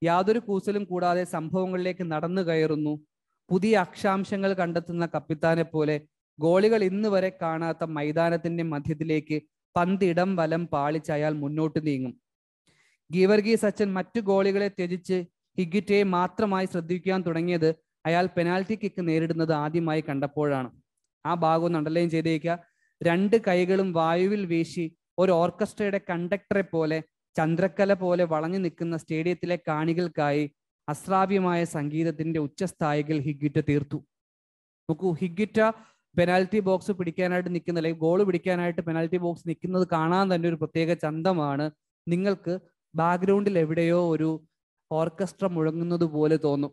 [SPEAKER 3] യാതൊരു കൂസലും കൂടാതെ സംഭവങ്ങളിലേക്ക് നടന്നു കയറുന്നു പുതിയ അക്ഷാംശങ്ങൾ കണ്ടെത്തുന്ന കപ്പിത്താനെ പോലെ ഗോളികൾ ഇന്ന് വരെ കാണാത്ത മൈതാനത്തിന്റെ മധ്യത്തിലേക്ക് പന്തിടം വലം പാളിച്ചയാൽ മുന്നോട്ട് നീങ്ങും ഗീവർഗി സച്ചൻ മറ്റു ഗോളികളെ ത്യജിച്ച് ഹിഗിറ്റയെ മാത്രമായി ശ്രദ്ധിക്കാൻ തുടങ്ങിയത് അയാൾ പെനാൽറ്റി കിക്ക് നേരിടുന്നത് ആദ്യമായി കണ്ടപ്പോഴാണ് ആ ഭാഗം അണ്ടർലൈൻ ചെയ്തേക്കുക രണ്ട് കൈകളും വായുവിൽ വീശി ഒരു ഓർക്കസ്ട്രയുടെ കണ്ടക്ടറെ പോലെ ചന്ദ്രക്കല പോലെ വളഞ്ഞു നിൽക്കുന്ന സ്റ്റേഡിയത്തിലെ കാണികൾക്കായി അശ്രാവ്യമായ സംഗീതത്തിന്റെ ഉച്ചസ്ഥായികൾ ഹിഗ്ഗിറ്റ തീർത്തു നോക്കൂ ഹിഗ്ഗിറ്റ പെനാൽറ്റി ബോക്സ് പിടിക്കാനായിട്ട് നിൽക്കുന്ന അല്ലെങ്കിൽ ഗോൾ പിടിക്കാനായിട്ട് പെനാൽറ്റി ബോക്സ് നിൽക്കുന്നത് കാണാൻ തന്നെ ഒരു പ്രത്യേക ചന്തമാണ് നിങ്ങൾക്ക് ബാക്ക്ഗ്രൗണ്ടിൽ എവിടെയോ ഒരു ഓർക്കസ്ട്ര മുഴങ്ങുന്നത് പോലെ തോന്നും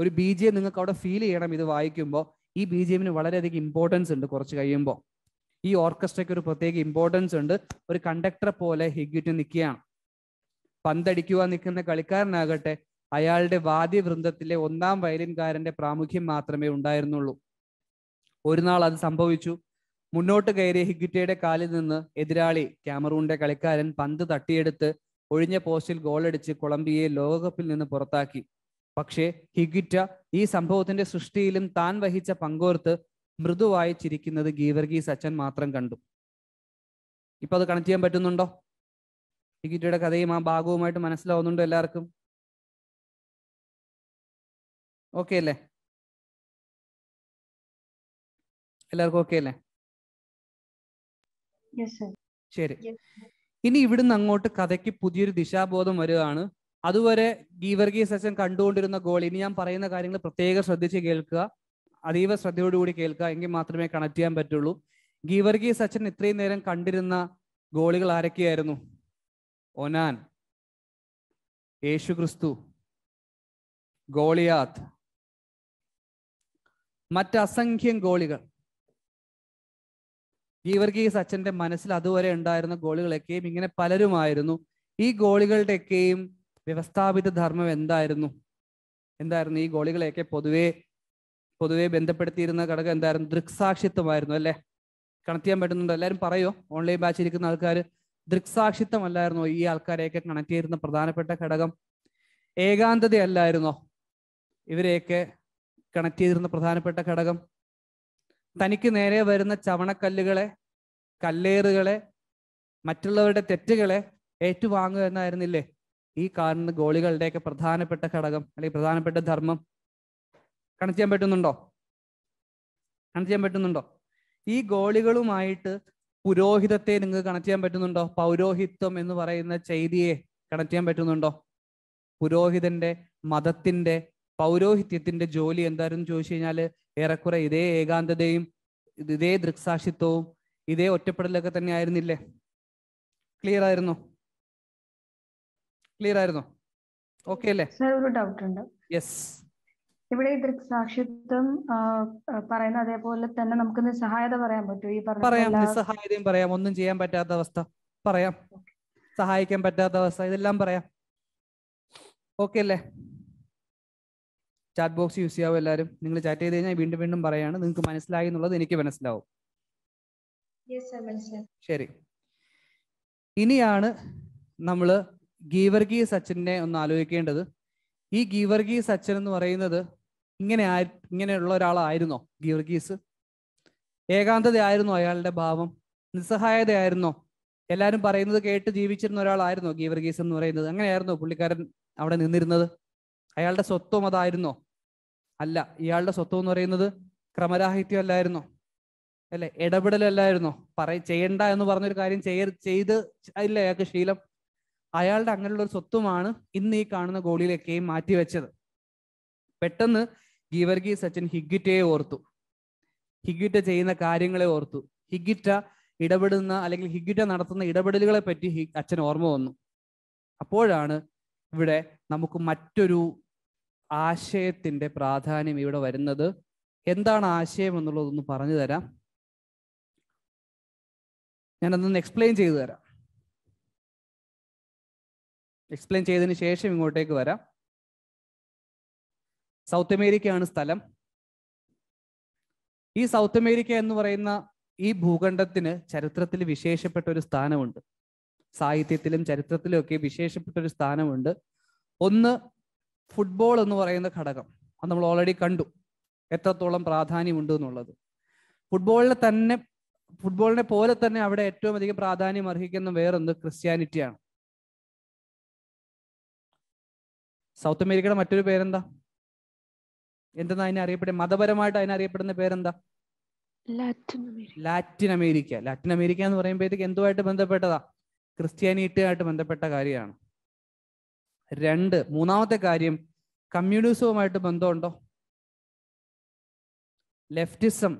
[SPEAKER 3] ഒരു ബി ജി എം നിങ്ങൾക്ക് അവിടെ ഫീൽ ചെയ്യണം ഇത് വായിക്കുമ്പോൾ ഈ ബി ജി എമ്മിന് വളരെയധികം ഇമ്പോർട്ടൻസ് ഉണ്ട് കുറച്ച് കഴിയുമ്പോൾ ഈ ഓർക്കസ്ട്രയ്ക്ക് ഒരു പ്രത്യേക ഇമ്പോർട്ടൻസ് ഉണ്ട് ഒരു കണ്ടക്ടറെ പോലെ ഹിഗ്ഗിറ്റ് നിൽക്കുകയാണ് പന്തടിക്കുവാൻ നിൽക്കുന്ന കളിക്കാരനാകട്ടെ അയാളുടെ വാദ്യവൃന്ദത്തിലെ ഒന്നാം വയലിൻകാരന്റെ പ്രാമുഖ്യം മാത്രമേ ഉണ്ടായിരുന്നുള്ളൂ ഒരു നാൾ അത് സംഭവിച്ചു മുന്നോട്ട് കയറിയ ഹിഗിറ്റയുടെ കാലിൽ നിന്ന് എതിരാളി ക്യാമറൂണിന്റെ കളിക്കാരൻ പന്ത് തട്ടിയെടുത്ത് ഒഴിഞ്ഞ പോസ്റ്റിൽ ഗോളടിച്ച് കൊളംബിയയെ ലോകകപ്പിൽ നിന്ന് പുറത്താക്കി പക്ഷേ ഹിഗിറ്റ ഈ സംഭവത്തിന്റെ സൃഷ്ടിയിലും താൻ വഹിച്ച പങ്കോർത്ത് മൃദുവായി ചിരിക്കുന്നത് ഗീവർഗി സച്ചൻ മാത്രം കണ്ടു ഇപ്പൊ അത് കണക്ട് ചെയ്യാൻ പറ്റുന്നുണ്ടോ ഹിഗിറ്റയുടെ കഥയും ആ ഭാഗവുമായിട്ട് മനസ്സിലാവുന്നുണ്ടോ എല്ലാവർക്കും
[SPEAKER 2] ഓക്കെ അല്ലേ എല്ലാവർക്കും ഓക്കെ അല്ലേ
[SPEAKER 3] ശരി ഇനി ഇവിടുന്ന് അങ്ങോട്ട് കഥയ്ക്ക് പുതിയൊരു ദിശാബോധം വരികയാണ് അതുവരെ ഗീവർഗീ സെഷൻ കണ്ടുകൊണ്ടിരുന്ന ഗോൾ ഇനി ഞാൻ പറയുന്ന കാര്യങ്ങൾ പ്രത്യേകം ശ്രദ്ധിച്ച് കേൾക്കുക അതീവ ശ്രദ്ധയോടുകൂടി കേൾക്കുക എങ്കിൽ മാത്രമേ കണക്ട് ചെയ്യാൻ പറ്റുള്ളൂ ഗീവർഗീസ് അച്ഛൻ ഇത്രയും നേരം കണ്ടിരുന്ന ഗോളികൾ ആരൊക്കെയായിരുന്നു ഒനാൻ
[SPEAKER 2] യേശുക്രിസ്തു ഗോളിയാത്ത്
[SPEAKER 3] മറ്റ് അസംഖ്യം ഗോളികൾ ഗീവർഗീസ് അച്ഛൻ്റെ മനസ്സിൽ അതുവരെ ഉണ്ടായിരുന്ന ഗോളികളൊക്കെയും ഇങ്ങനെ പലരുമായിരുന്നു ഈ ഗോളികളുടെയൊക്കെയും വ്യവസ്ഥാപിത ധർമ്മം എന്തായിരുന്നു എന്തായിരുന്നു ഈ ഗോളികളെയൊക്കെ പൊതുവേ പൊതുവേ ബന്ധപ്പെടുത്തിയിരുന്ന ഘടകം എന്തായിരുന്നു ദൃക്സാക്ഷിത്വമായിരുന്നു അല്ലേ കണക്ട് ചെയ്യാൻ പറ്റുന്നുണ്ടോ എല്ലാവരും പറയോ ഓൺലൈൻ ബാച്ച് ഇരിക്കുന്ന ആൾക്കാർ അല്ലായിരുന്നോ ഈ ആൾക്കാരെയൊക്കെ കണക്ട് ചെയ്തിരുന്ന പ്രധാനപ്പെട്ട ഘടകം ഏകാന്തതയല്ലായിരുന്നോ ഇവരെയൊക്കെ കണക്ട് ചെയ്തിരുന്ന പ്രധാനപ്പെട്ട ഘടകം തനിക്ക് നേരെ വരുന്ന ചവണക്കല്ലുകളെ കല്ലേറുകളെ മറ്റുള്ളവരുടെ തെറ്റുകളെ ഏറ്റുവാങ്ങുക എന്നായിരുന്നില്ലേ ഈ കാണുന്ന ഗോളികളുടെയൊക്കെ പ്രധാനപ്പെട്ട ഘടകം അല്ലെങ്കിൽ പ്രധാനപ്പെട്ട ധർമ്മം കണക്ട് ചെയ്യാൻ പറ്റുന്നുണ്ടോ കണക്ട് ചെയ്യാൻ പറ്റുന്നുണ്ടോ ഈ ഗോളികളുമായിട്ട് പുരോഹിതത്തെ നിങ്ങൾക്ക് കണക്ട് ചെയ്യാൻ പറ്റുന്നുണ്ടോ പൗരോഹിത്വം എന്ന് പറയുന്ന ചെയ്തിയെ കണക്ട് ചെയ്യാൻ പറ്റുന്നുണ്ടോ പുരോഹിതന്റെ മതത്തിന്റെ പൗരോഹിത്യത്തിന്റെ ജോലി എന്തായിരുന്നു ചോദിച്ചു കഴിഞ്ഞാല് ഏറെക്കുറെ ഇതേ ഏകാന്തതയും ഇതേ ദൃക്സാക്ഷിത്വവും ഇതേ ഒറ്റപ്പെടലൊക്കെ തന്നെ ആയിരുന്നില്ലേ
[SPEAKER 2] ക്ലിയർ ആയിരുന്നോ ക്ലിയർ ആയിരുന്നോ
[SPEAKER 3] ഓക്കെ അല്ലേ ഒരു ഡൗട്ട് ഉണ്ട് യെസ്
[SPEAKER 1] ഇവിടെ ദൃക്സാക്ഷിത്വം പറയുന്ന അതേപോലെ തന്നെ നമുക്ക് നിസ്സഹായത പറയാൻ പറ്റും ഈ പറയാം നിസ്സഹായതയും
[SPEAKER 3] പറയാം ഒന്നും ചെയ്യാൻ പറ്റാത്ത അവസ്ഥ പറയാം സഹായിക്കാൻ പറ്റാത്ത അവസ്ഥ ഇതെല്ലാം പറയാം ഓക്കെ അല്ലേ ചാറ്റ് ബോക്സ് യൂസ് ചെയ്യാവും എല്ലാവരും നിങ്ങൾ ചാറ്റ് ചെയ്ത് കഴിഞ്ഞാൽ വീണ്ടും വീണ്ടും പറയാണ് നിങ്ങൾക്ക് മനസ്സിലായി എന്നുള്ളത് എനിക്ക് മനസ്സിലാവും ശരി ഇനിയാണ് നമ്മൾ ഗീവർഗി സച്ചിനെ ഒന്ന് ആലോചിക്കേണ്ടത് ഈ ഗീവർഗി സച്ചൻ എന്ന് പറയുന്നത് ഇങ്ങനെ ഇങ്ങനെയുള്ള ഒരാളായിരുന്നോ ഗീവർഗീസ് ഏകാന്തതയായിരുന്നോ അയാളുടെ ഭാവം നിസ്സഹായതയായിരുന്നോ എല്ലാവരും പറയുന്നത് കേട്ട് ജീവിച്ചിരുന്ന ഒരാളായിരുന്നോ ഗീവർഗീസ് എന്ന് പറയുന്നത് അങ്ങനെയായിരുന്നോ പുള്ളിക്കാരൻ അവിടെ നിന്നിരുന്നത് അയാളുടെ സ്വത്വം അതായിരുന്നോ അല്ല ഇയാളുടെ സ്വത്വം എന്ന് പറയുന്നത് ക്രമരാഹിത്യം അല്ലായിരുന്നോ അല്ലെ ഇടപെടലല്ലായിരുന്നോ പറയ ചെയ്യണ്ട എന്ന് പറഞ്ഞൊരു കാര്യം ചെയ്യ ചെയ്ത് അല്ല അയാൾക്ക് ശീലം അയാളുടെ അങ്ങനെയുള്ള ഒരു സ്വത്വമാണ് ഇന്ന് ഈ കാണുന്ന ഗോളിയിലേക്കെയും മാറ്റിവെച്ചത് പെട്ടെന്ന് ഗീവർഗി സച്ചിൻ ഹിഗിറ്റയെ ഓർത്തു ഹിഗിറ്റ ചെയ്യുന്ന കാര്യങ്ങളെ ഓർത്തു ഹിഗിറ്റ ഇടപെടുന്ന അല്ലെങ്കിൽ ഹിഗിറ്റ നടത്തുന്ന ഇടപെടലുകളെ പറ്റി അച്ഛൻ ഓർമ്മ വന്നു അപ്പോഴാണ് ഇവിടെ നമുക്ക് മറ്റൊരു ആശയത്തിൻ്റെ പ്രാധാന്യം ഇവിടെ വരുന്നത് എന്താണ് ആശയം എന്നുള്ളതൊന്ന് പറഞ്ഞു തരാം ഞാനതൊന്ന് എക്സ്പ്ലെയിൻ
[SPEAKER 2] ചെയ്തു തരാം എക്സ്പ്ലെയിൻ ചെയ്തതിന് ശേഷം ഇങ്ങോട്ടേക്ക്
[SPEAKER 3] വരാം സൗത്ത് അമേരിക്കയാണ് സ്ഥലം ഈ സൗത്ത് അമേരിക്ക എന്ന് പറയുന്ന ഈ ഭൂഖണ്ഡത്തിന് ചരിത്രത്തിൽ വിശേഷപ്പെട്ട ഒരു സ്ഥാനമുണ്ട് സാഹിത്യത്തിലും ചരിത്രത്തിലും ഒക്കെ വിശേഷപ്പെട്ട ഒരു സ്ഥാനമുണ്ട് ഒന്ന് ഫുട്ബോൾ എന്ന് പറയുന്ന ഘടകം അത് നമ്മൾ ഓൾറെഡി കണ്ടു എത്രത്തോളം പ്രാധാന്യമുണ്ട് എന്നുള്ളത് ഫുട്ബോളിനെ തന്നെ ഫുട്ബോളിനെ പോലെ തന്നെ അവിടെ ഏറ്റവും അധികം പ്രാധാന്യം അർഹിക്കുന്ന വേറൊന്ന് ക്രിസ്ത്യാനിറ്റിയാണ് സൗത്ത് അമേരിക്കയുടെ മറ്റൊരു പേരെന്താ എന്തെന്നാ അതിനെ അറിയപ്പെടുക മതപരമായിട്ട് അതിനെ അറിയപ്പെടുന്ന പേരെന്താ ലാറ്റിൻ അമേരിക്ക ലാറ്റിൻ അമേരിക്ക എന്ന് പറയുമ്പോഴത്തേക്ക് എന്തുമായിട്ട് ബന്ധപ്പെട്ടതാ ക്രിസ്ത്യാനിറ്റിയായിട്ട് ബന്ധപ്പെട്ട കാര്യമാണ് രണ്ട് മൂന്നാമത്തെ കാര്യം കമ്മ്യൂണിസവുമായിട്ട് ബന്ധമുണ്ടോ ലെഫ്റ്റിസം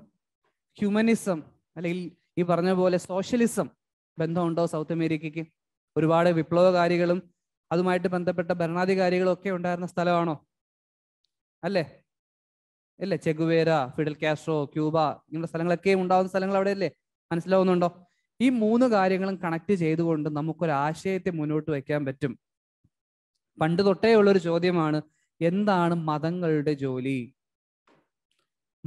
[SPEAKER 3] ഹ്യൂമനിസം അല്ലെങ്കിൽ ഈ പറഞ്ഞ പോലെ സോഷ്യലിസം ബന്ധമുണ്ടോ സൗത്ത് അമേരിക്കയ്ക്ക് ഒരുപാട് വിപ്ലവകാരികളും അതുമായിട്ട് ബന്ധപ്പെട്ട ഭരണാധികാരികളും ഒക്കെ ഉണ്ടായിരുന്ന സ്ഥലമാണോ അല്ലേ അല്ലേ ചെഗുവേര ഫിഡൽ കാസ്ട്രോ ക്യൂബ ഇങ്ങനെയുള്ള സ്ഥലങ്ങളൊക്കെ ഉണ്ടാവുന്ന സ്ഥലങ്ങൾ അവിടെ അല്ലേ മനസ്സിലാവുന്നുണ്ടോ ഈ മൂന്ന് കാര്യങ്ങളും കണക്ട് ചെയ്തുകൊണ്ട് നമുക്കൊരു ആശയത്തെ മുന്നോട്ട് വയ്ക്കാൻ പറ്റും പണ്ട് തൊട്ടേ ഒരു ചോദ്യമാണ് എന്താണ് മതങ്ങളുടെ ജോലി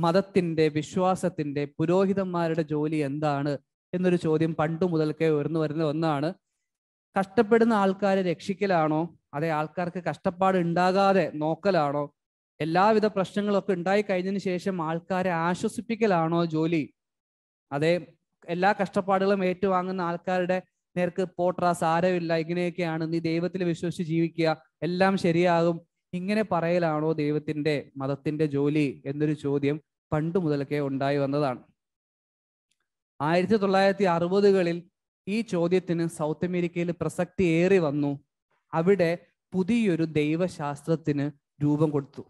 [SPEAKER 3] മതത്തിന്റെ വിശ്വാസത്തിന്റെ പുരോഹിതന്മാരുടെ ജോലി എന്താണ് എന്നൊരു ചോദ്യം പണ്ടു മുതൽക്കേ ഉയർന്നു വരുന്ന ഒന്നാണ് കഷ്ടപ്പെടുന്ന ആൾക്കാരെ രക്ഷിക്കലാണോ അതേ ആൾക്കാർക്ക് കഷ്ടപ്പാട് ഉണ്ടാകാതെ നോക്കലാണോ എല്ലാവിധ പ്രശ്നങ്ങളൊക്കെ ഉണ്ടായി കഴിഞ്ഞതിന് ശേഷം ആൾക്കാരെ ആശ്വസിപ്പിക്കലാണോ ജോലി അതേ എല്ലാ കഷ്ടപ്പാടുകളും ഏറ്റുവാങ്ങുന്ന ആൾക്കാരുടെ നേർക്ക് പോട്ര സാരമില്ല ഇങ്ങനെയൊക്കെയാണ് നീ ദൈവത്തിൽ വിശ്വസിച്ച് ജീവിക്കുക എല്ലാം ശരിയാകും ഇങ്ങനെ പറയലാണോ ദൈവത്തിന്റെ മതത്തിന്റെ ജോലി എന്നൊരു ചോദ്യം പണ്ട് മുതലൊക്കെ ഉണ്ടായി വന്നതാണ് ആയിരത്തി തൊള്ളായിരത്തി അറുപതുകളിൽ ഈ ചോദ്യത്തിന് സൗത്ത് അമേരിക്കയിൽ പ്രസക്തി ഏറി വന്നു അവിടെ പുതിയൊരു ദൈവശാസ്ത്രത്തിന് രൂപം കൊടുത്തു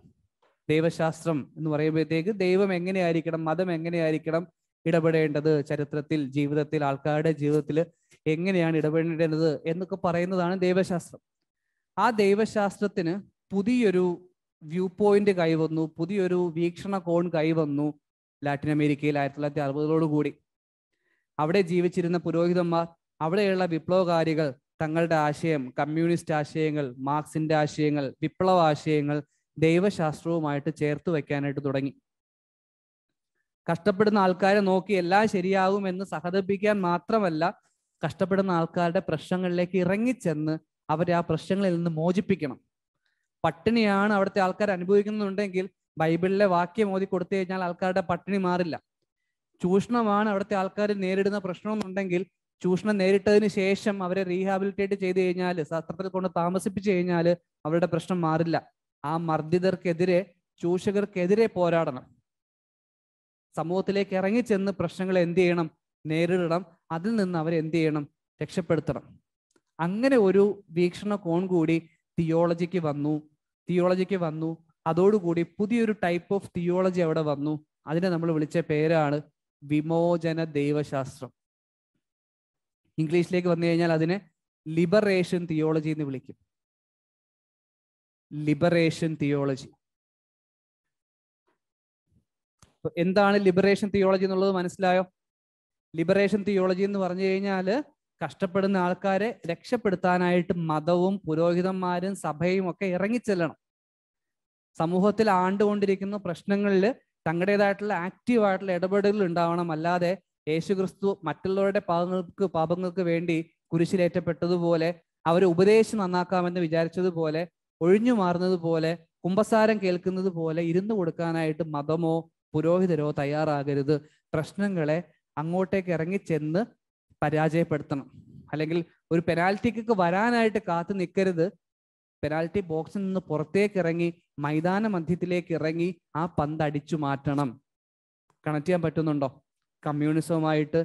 [SPEAKER 3] ദൈവശാസ്ത്രം എന്ന് പറയുമ്പോഴത്തേക്ക് ദൈവം എങ്ങനെയായിരിക്കണം മതം എങ്ങനെയായിരിക്കണം ഇടപെടേണ്ടത് ചരിത്രത്തിൽ ജീവിതത്തിൽ ആൾക്കാരുടെ ജീവിതത്തിൽ എങ്ങനെയാണ് ഇടപെടേണ്ടത് എന്നൊക്കെ പറയുന്നതാണ് ദൈവശാസ്ത്രം ആ ദൈവശാസ്ത്രത്തിന് പുതിയൊരു വ്യൂ പോയിന്റ് കൈവന്നു പുതിയൊരു വീക്ഷണ കോൺ കൈവന്നു ലാറ്റിൻ അമേരിക്കയിൽ ആയിരത്തി തൊള്ളായിരത്തി അറുപതിലോടുകൂടി അവിടെ ജീവിച്ചിരുന്ന പുരോഹിതന്മാർ അവിടെയുള്ള വിപ്ലവകാരികൾ തങ്ങളുടെ ആശയം കമ്മ്യൂണിസ്റ്റ് ആശയങ്ങൾ മാർക്സിന്റെ ആശയങ്ങൾ വിപ്ലവ ആശയങ്ങൾ ദൈവശാസ്ത്രവുമായിട്ട് ചേർത്ത് വയ്ക്കാനായിട്ട് തുടങ്ങി കഷ്ടപ്പെടുന്ന ആൾക്കാരെ നോക്കി എല്ലാം ശരിയാകുമെന്ന് സഹതപിക്കാൻ മാത്രമല്ല കഷ്ടപ്പെടുന്ന ആൾക്കാരുടെ പ്രശ്നങ്ങളിലേക്ക് ഇറങ്ങിച്ചെന്ന് അവരെ ആ പ്രശ്നങ്ങളിൽ നിന്ന് മോചിപ്പിക്കണം പട്ടിണിയാണ് അവിടുത്തെ ആൾക്കാർ അനുഭവിക്കുന്നുണ്ടെങ്കിൽ ബൈബിളിലെ വാക്യം ഓതി കൊടുത്തു കഴിഞ്ഞാൽ ആൾക്കാരുടെ പട്ടിണി മാറില്ല ചൂഷണമാണ് അവിടുത്തെ ആൾക്കാർ നേരിടുന്ന പ്രശ്നമെന്നുണ്ടെങ്കിൽ ചൂഷണം നേരിട്ടതിന് ശേഷം അവരെ റീഹാബിലിറ്റേറ്റ് ചെയ്ത് കഴിഞ്ഞാൽ ശാസ്ത്രത്തിൽ കൊണ്ട് താമസിപ്പിച്ചു കഴിഞ്ഞാൽ അവരുടെ പ്രശ്നം മാറില്ല ആ മർദ്ദിതർക്കെതിരെ ചൂഷകർക്കെതിരെ പോരാടണം സമൂഹത്തിലേക്ക് ഇറങ്ങിച്ചെന്ന് പ്രശ്നങ്ങൾ എന്ത് ചെയ്യണം നേരിടണം അതിൽ നിന്ന് അവരെ എന്ത് ചെയ്യണം രക്ഷപ്പെടുത്തണം അങ്ങനെ ഒരു വീക്ഷണകോൺ കൂടി തിയോളജിക്ക് വന്നു തിയോളജിക്ക് വന്നു അതോടുകൂടി പുതിയൊരു ടൈപ്പ് ഓഫ് തിയോളജി അവിടെ വന്നു അതിനെ നമ്മൾ വിളിച്ച പേരാണ് വിമോചന ദൈവശാസ്ത്രം ഇംഗ്ലീഷിലേക്ക് വന്നു കഴിഞ്ഞാൽ അതിനെ ലിബറേഷൻ തിയോളജി എന്ന് വിളിക്കും ലിബറേഷൻ തിയോളജി എന്താണ് ലിബറേഷൻ തിയോളജി എന്നുള്ളത് മനസ്സിലായോ ലിബറേഷൻ തിയോളജി എന്ന് പറഞ്ഞു കഴിഞ്ഞാൽ കഷ്ടപ്പെടുന്ന ആൾക്കാരെ രക്ഷപ്പെടുത്താനായിട്ട് മതവും പുരോഹിതന്മാരും സഭയും ഒക്കെ ഇറങ്ങിച്ചെല്ലണം സമൂഹത്തിൽ ആണ്ടുകൊണ്ടിരിക്കുന്ന പ്രശ്നങ്ങളിൽ തങ്ങളുടേതായിട്ടുള്ള ആക്റ്റീവായിട്ടുള്ള ഇടപെടലുകൾ ഉണ്ടാവണം അല്ലാതെ യേശുക്രിസ്തു മറ്റുള്ളവരുടെ പാപങ്ങൾക്ക് പാപങ്ങൾക്ക് വേണ്ടി കുരിശിലേറ്റപ്പെട്ടതുപോലെ അവരെ ഉപദേശം നന്നാക്കാമെന്ന് വിചാരിച്ചതുപോലെ ഒഴിഞ്ഞു മാറുന്നത് പോലെ കുമ്പസാരം കേൾക്കുന്നത് പോലെ ഇരുന്നു കൊടുക്കാനായിട്ട് മതമോ പുരോഹിതരോ തയ്യാറാകരുത് പ്രശ്നങ്ങളെ അങ്ങോട്ടേക്ക് ഇറങ്ങിച്ചെന്ന് പരാജയപ്പെടുത്തണം അല്ലെങ്കിൽ ഒരു പെനാൽറ്റി കിക്ക് വരാനായിട്ട് കാത്തു നിൽക്കരുത് പെനാൽറ്റി ബോക്സിൽ നിന്ന് പുറത്തേക്ക് ഇറങ്ങി മൈതാന മധ്യത്തിലേക്ക് ഇറങ്ങി ആ പന്ത് അടിച്ചു മാറ്റണം കണക്ട് ചെയ്യാൻ പറ്റുന്നുണ്ടോ കമ്മ്യൂണിസവുമായിട്ട്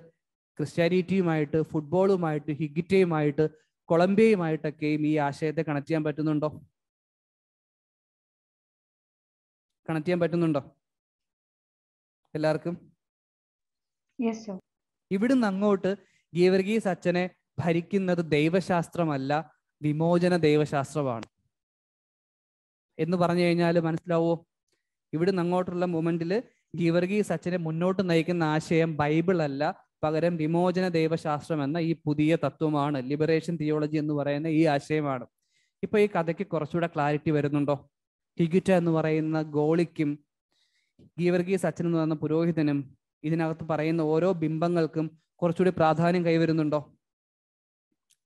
[SPEAKER 3] ക്രിസ്ത്യാനിറ്റിയുമായിട്ട് ഫുട്ബോളുമായിട്ട് ഹിഗിറ്റയുമായിട്ട് കൊളംബിയയുമായിട്ടൊക്കെയും ഈ ആശയത്തെ കണക്ട് ചെയ്യാൻ പറ്റുന്നുണ്ടോ
[SPEAKER 2] കണക്ട് ചെയ്യാൻ പറ്റുന്നുണ്ടോ
[SPEAKER 3] എല്ലാവർക്കും ഇവിടുന്ന് അങ്ങോട്ട് ഗീവർഗീസ് അച്ഛനെ ഭരിക്കുന്നത് ദൈവശാസ്ത്രമല്ല വിമോചന ദൈവശാസ്ത്രമാണ് എന്ന് പറഞ്ഞു കഴിഞ്ഞാൽ മനസ്സിലാവോ ഇവിടുന്ന് അങ്ങോട്ടുള്ള മൂമെന്റിൽ ഗീവർഗീസ് അച്ഛനെ മുന്നോട്ട് നയിക്കുന്ന ആശയം ബൈബിൾ അല്ല പകരം വിമോചന ദൈവശാസ്ത്രം എന്ന ഈ പുതിയ തത്വമാണ് ലിബറേഷൻ തിയോളജി എന്ന് പറയുന്ന ഈ ആശയമാണ് ഇപ്പൊ ഈ കഥയ്ക്ക് കുറച്ചുകൂടെ ക്ലാരിറ്റി വരുന്നുണ്ടോ ഹിഗുറ്റ എന്ന് പറയുന്ന ഗോളിക്കും ഗീവർഗീസ് അച്ഛൻ എന്ന് പറയുന്ന പുരോഹിതനും ഇതിനകത്ത് പറയുന്ന ഓരോ ബിംബങ്ങൾക്കും കുറച്ചുകൂടി പ്രാധാന്യം കൈവരുന്നുണ്ടോ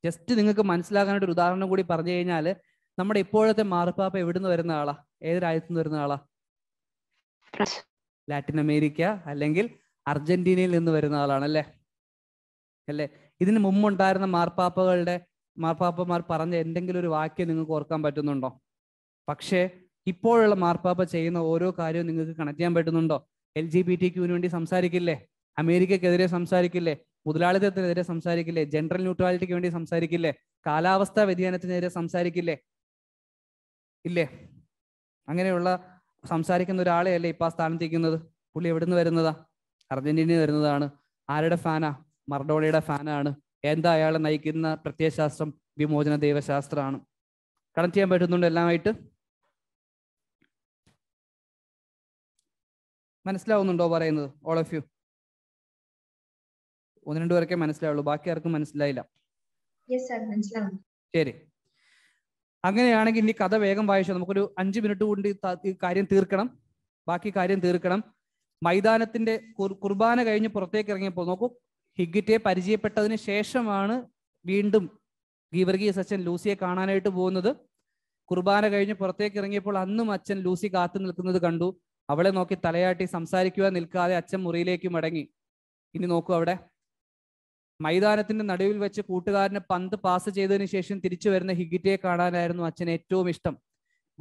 [SPEAKER 3] ജസ്റ്റ് നിങ്ങൾക്ക് മനസ്സിലാക്കാനായിട്ട് ഒരു ഉദാഹരണം കൂടി പറഞ്ഞു കഴിഞ്ഞാൽ നമ്മുടെ ഇപ്പോഴത്തെ മാർപ്പാപ്പ എവിടുന്ന് വരുന്ന ആളാ ഏത് രാജ്യത്തു നിന്ന് വരുന്ന ആളാ ലാറ്റിൻ അമേരിക്ക അല്ലെങ്കിൽ അർജന്റീനയിൽ നിന്ന് വരുന്ന ആളാണല്ലേ അല്ലേ ഇതിന് മുമ്പുണ്ടായിരുന്ന മാർപ്പാപ്പകളുടെ മാർപ്പാപ്പമാർ പറഞ്ഞ എന്തെങ്കിലും ഒരു വാക്യം നിങ്ങൾക്ക് ഓർക്കാൻ പറ്റുന്നുണ്ടോ പക്ഷേ ഇപ്പോഴുള്ള മാർപ്പാപ്പ ചെയ്യുന്ന ഓരോ കാര്യവും നിങ്ങൾക്ക് കണക്ട് ചെയ്യാൻ പറ്റുന്നുണ്ടോ എൽ ജി ബി ടി ക്യൂവിന് വേണ്ടി സംസാരിക്കില്ലേ അമേരിക്കക്കെതിരെ സംസാരിക്കില്ലേ മുതലാളിത്തത്തിനെതിരെ സംസാരിക്കില്ലേ ജനറൽ ന്യൂട്രാലിറ്റിക്ക് വേണ്ടി സംസാരിക്കില്ലേ കാലാവസ്ഥാ വ്യതിയാനത്തിനെതിരെ സംസാരിക്കില്ലേ ഇല്ലേ അങ്ങനെയുള്ള സംസാരിക്കുന്ന അല്ലേ ഇപ്പം ആ സ്ഥാനത്തിരിക്കുന്നത് പുള്ളി എവിടുന്ന് വരുന്നതാ അർജന്റീനയിൽ വരുന്നതാണ് ആരുടെ ഫാനാ മർഡോണയുടെ ഫാനാണ് എന്താ അയാളെ നയിക്കുന്ന പ്രത്യയശാസ്ത്രം വിമോചന ദൈവശാസ്ത്രമാണ് കണക്ട് ചെയ്യാൻ പറ്റുന്നുണ്ട് എല്ലാമായിട്ട് മനസ്സിലാവുന്നുണ്ടോ പറയുന്നത് ഓൾ ഓഫ് യു ഒന്ന് രണ്ടു പേർക്കേ മനസ്സിലാവുള്ളൂ ബാക്കി ആർക്കും മനസ്സിലായില്ല ശരി അങ്ങനെയാണെങ്കിൽ ഈ കഥ വേഗം വായിച്ചു നമുക്കൊരു അഞ്ചു മിനിറ്റ് കൊണ്ട് ഈ കാര്യം തീർക്കണം ബാക്കി കാര്യം തീർക്കണം മൈതാനത്തിന്റെ കുർബാന കഴിഞ്ഞ് പുറത്തേക്ക് ഇറങ്ങിയപ്പോൾ നോക്കൂ ഹിഗിറ്റെ പരിചയപ്പെട്ടതിന് ശേഷമാണ് വീണ്ടും ഗീവർഗീസ് സച്ചൻ ലൂസിയെ കാണാനായിട്ട് പോകുന്നത് കുർബാന കഴിഞ്ഞ് പുറത്തേക്ക് ഇറങ്ങിയപ്പോൾ അന്നും അച്ഛൻ ലൂസി കാത്തു നിൽക്കുന്നത് കണ്ടു അവളെ നോക്കി തലയാട്ടി സംസാരിക്കുക നിൽക്കാതെ അച്ഛൻ മുറിയിലേക്ക് മടങ്ങി ഇനി നോക്കൂ അവിടെ മൈതാനത്തിന്റെ നടുവിൽ വെച്ച് കൂട്ടുകാരന് പന്ത് പാസ് ചെയ്തതിന് ശേഷം തിരിച്ചു വരുന്ന ഹിഗിറ്റയെ കാണാനായിരുന്നു അച്ഛൻ ഏറ്റവും ഇഷ്ടം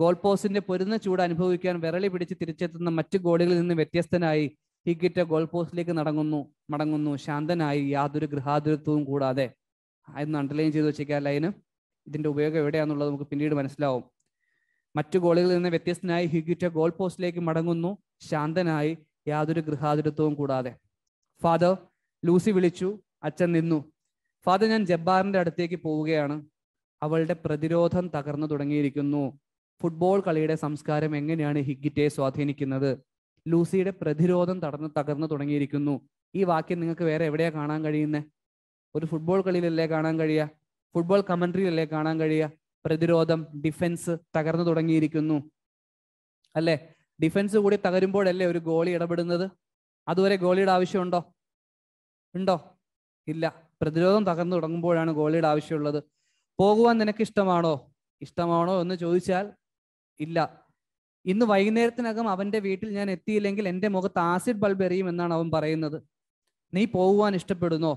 [SPEAKER 3] ഗോൾ പോസ്റ്റിന്റെ പൊരുന്ന ചൂട് അനുഭവിക്കാൻ വിരളി പിടിച്ച് തിരിച്ചെത്തുന്ന മറ്റു ഗോളുകളിൽ നിന്ന് വ്യത്യസ്തനായി ഹിഗിറ്റ ഗോൾ പോസ്റ്റിലേക്ക് നടങ്ങുന്നു മടങ്ങുന്നു ശാന്തനായി യാതൊരു ഗൃഹാതുരത്വവും കൂടാതെ എന്ന് അണ്ടർലൈൻ ചെയ്ത് വെച്ചേക്കാൻ ലൈന് ഇതിന്റെ ഉപയോഗം എവിടെയാണെന്നുള്ളത് നമുക്ക് പിന്നീട് മനസ്സിലാവും മറ്റു ഗോളുകളിൽ നിന്ന് വ്യത്യസ്തനായി ഹിഗിറ്റ ഗോൾ പോസ്റ്റിലേക്ക് മടങ്ങുന്നു ശാന്തനായി യാതൊരു ഗൃഹാതുരത്വവും കൂടാതെ ഫാദർ ലൂസി വിളിച്ചു അച്ഛൻ നിന്നു ഫാദർ ഞാൻ ജബ്ബാറിന്റെ അടുത്തേക്ക് പോവുകയാണ് അവളുടെ പ്രതിരോധം തകർന്നു തുടങ്ങിയിരിക്കുന്നു ഫുട്ബോൾ കളിയുടെ സംസ്കാരം എങ്ങനെയാണ് ഹിഗിറ്റയെ സ്വാധീനിക്കുന്നത് ലൂസിയുടെ പ്രതിരോധം തടർന്ന് തകർന്നു തുടങ്ങിയിരിക്കുന്നു ഈ വാക്യം നിങ്ങൾക്ക് വേറെ എവിടെയാ കാണാൻ കഴിയുന്നത് ഒരു ഫുട്ബോൾ കളിയിലല്ലേ കാണാൻ കഴിയുക ഫുട്ബോൾ കമന്ററിയിലല്ലേ കാണാൻ കഴിയുക പ്രതിരോധം ഡിഫൻസ് തകർന്നു തുടങ്ങിയിരിക്കുന്നു അല്ലേ ഡിഫൻസ് കൂടി തകരുമ്പോഴല്ലേ ഒരു ഗോളി ഇടപെടുന്നത് അതുവരെ ഗോളിയുടെ ആവശ്യമുണ്ടോ ഉണ്ടോ ഇല്ല പ്രതിരോധം തകർന്നു തുടങ്ങുമ്പോഴാണ് ഗോളിയുടെ ആവശ്യമുള്ളത് പോകുവാൻ നിനക്ക് ഇഷ്ടമാണോ ഇഷ്ടമാണോ എന്ന് ചോദിച്ചാൽ ഇല്ല ഇന്ന് വൈകുന്നേരത്തിനകം അവന്റെ വീട്ടിൽ ഞാൻ എത്തിയില്ലെങ്കിൽ എൻ്റെ മുഖത്ത് ആസിഡ് ബൾബ് എറിയും എന്നാണ് അവൻ പറയുന്നത് നീ പോകുവാൻ ഇഷ്ടപ്പെടുന്നോ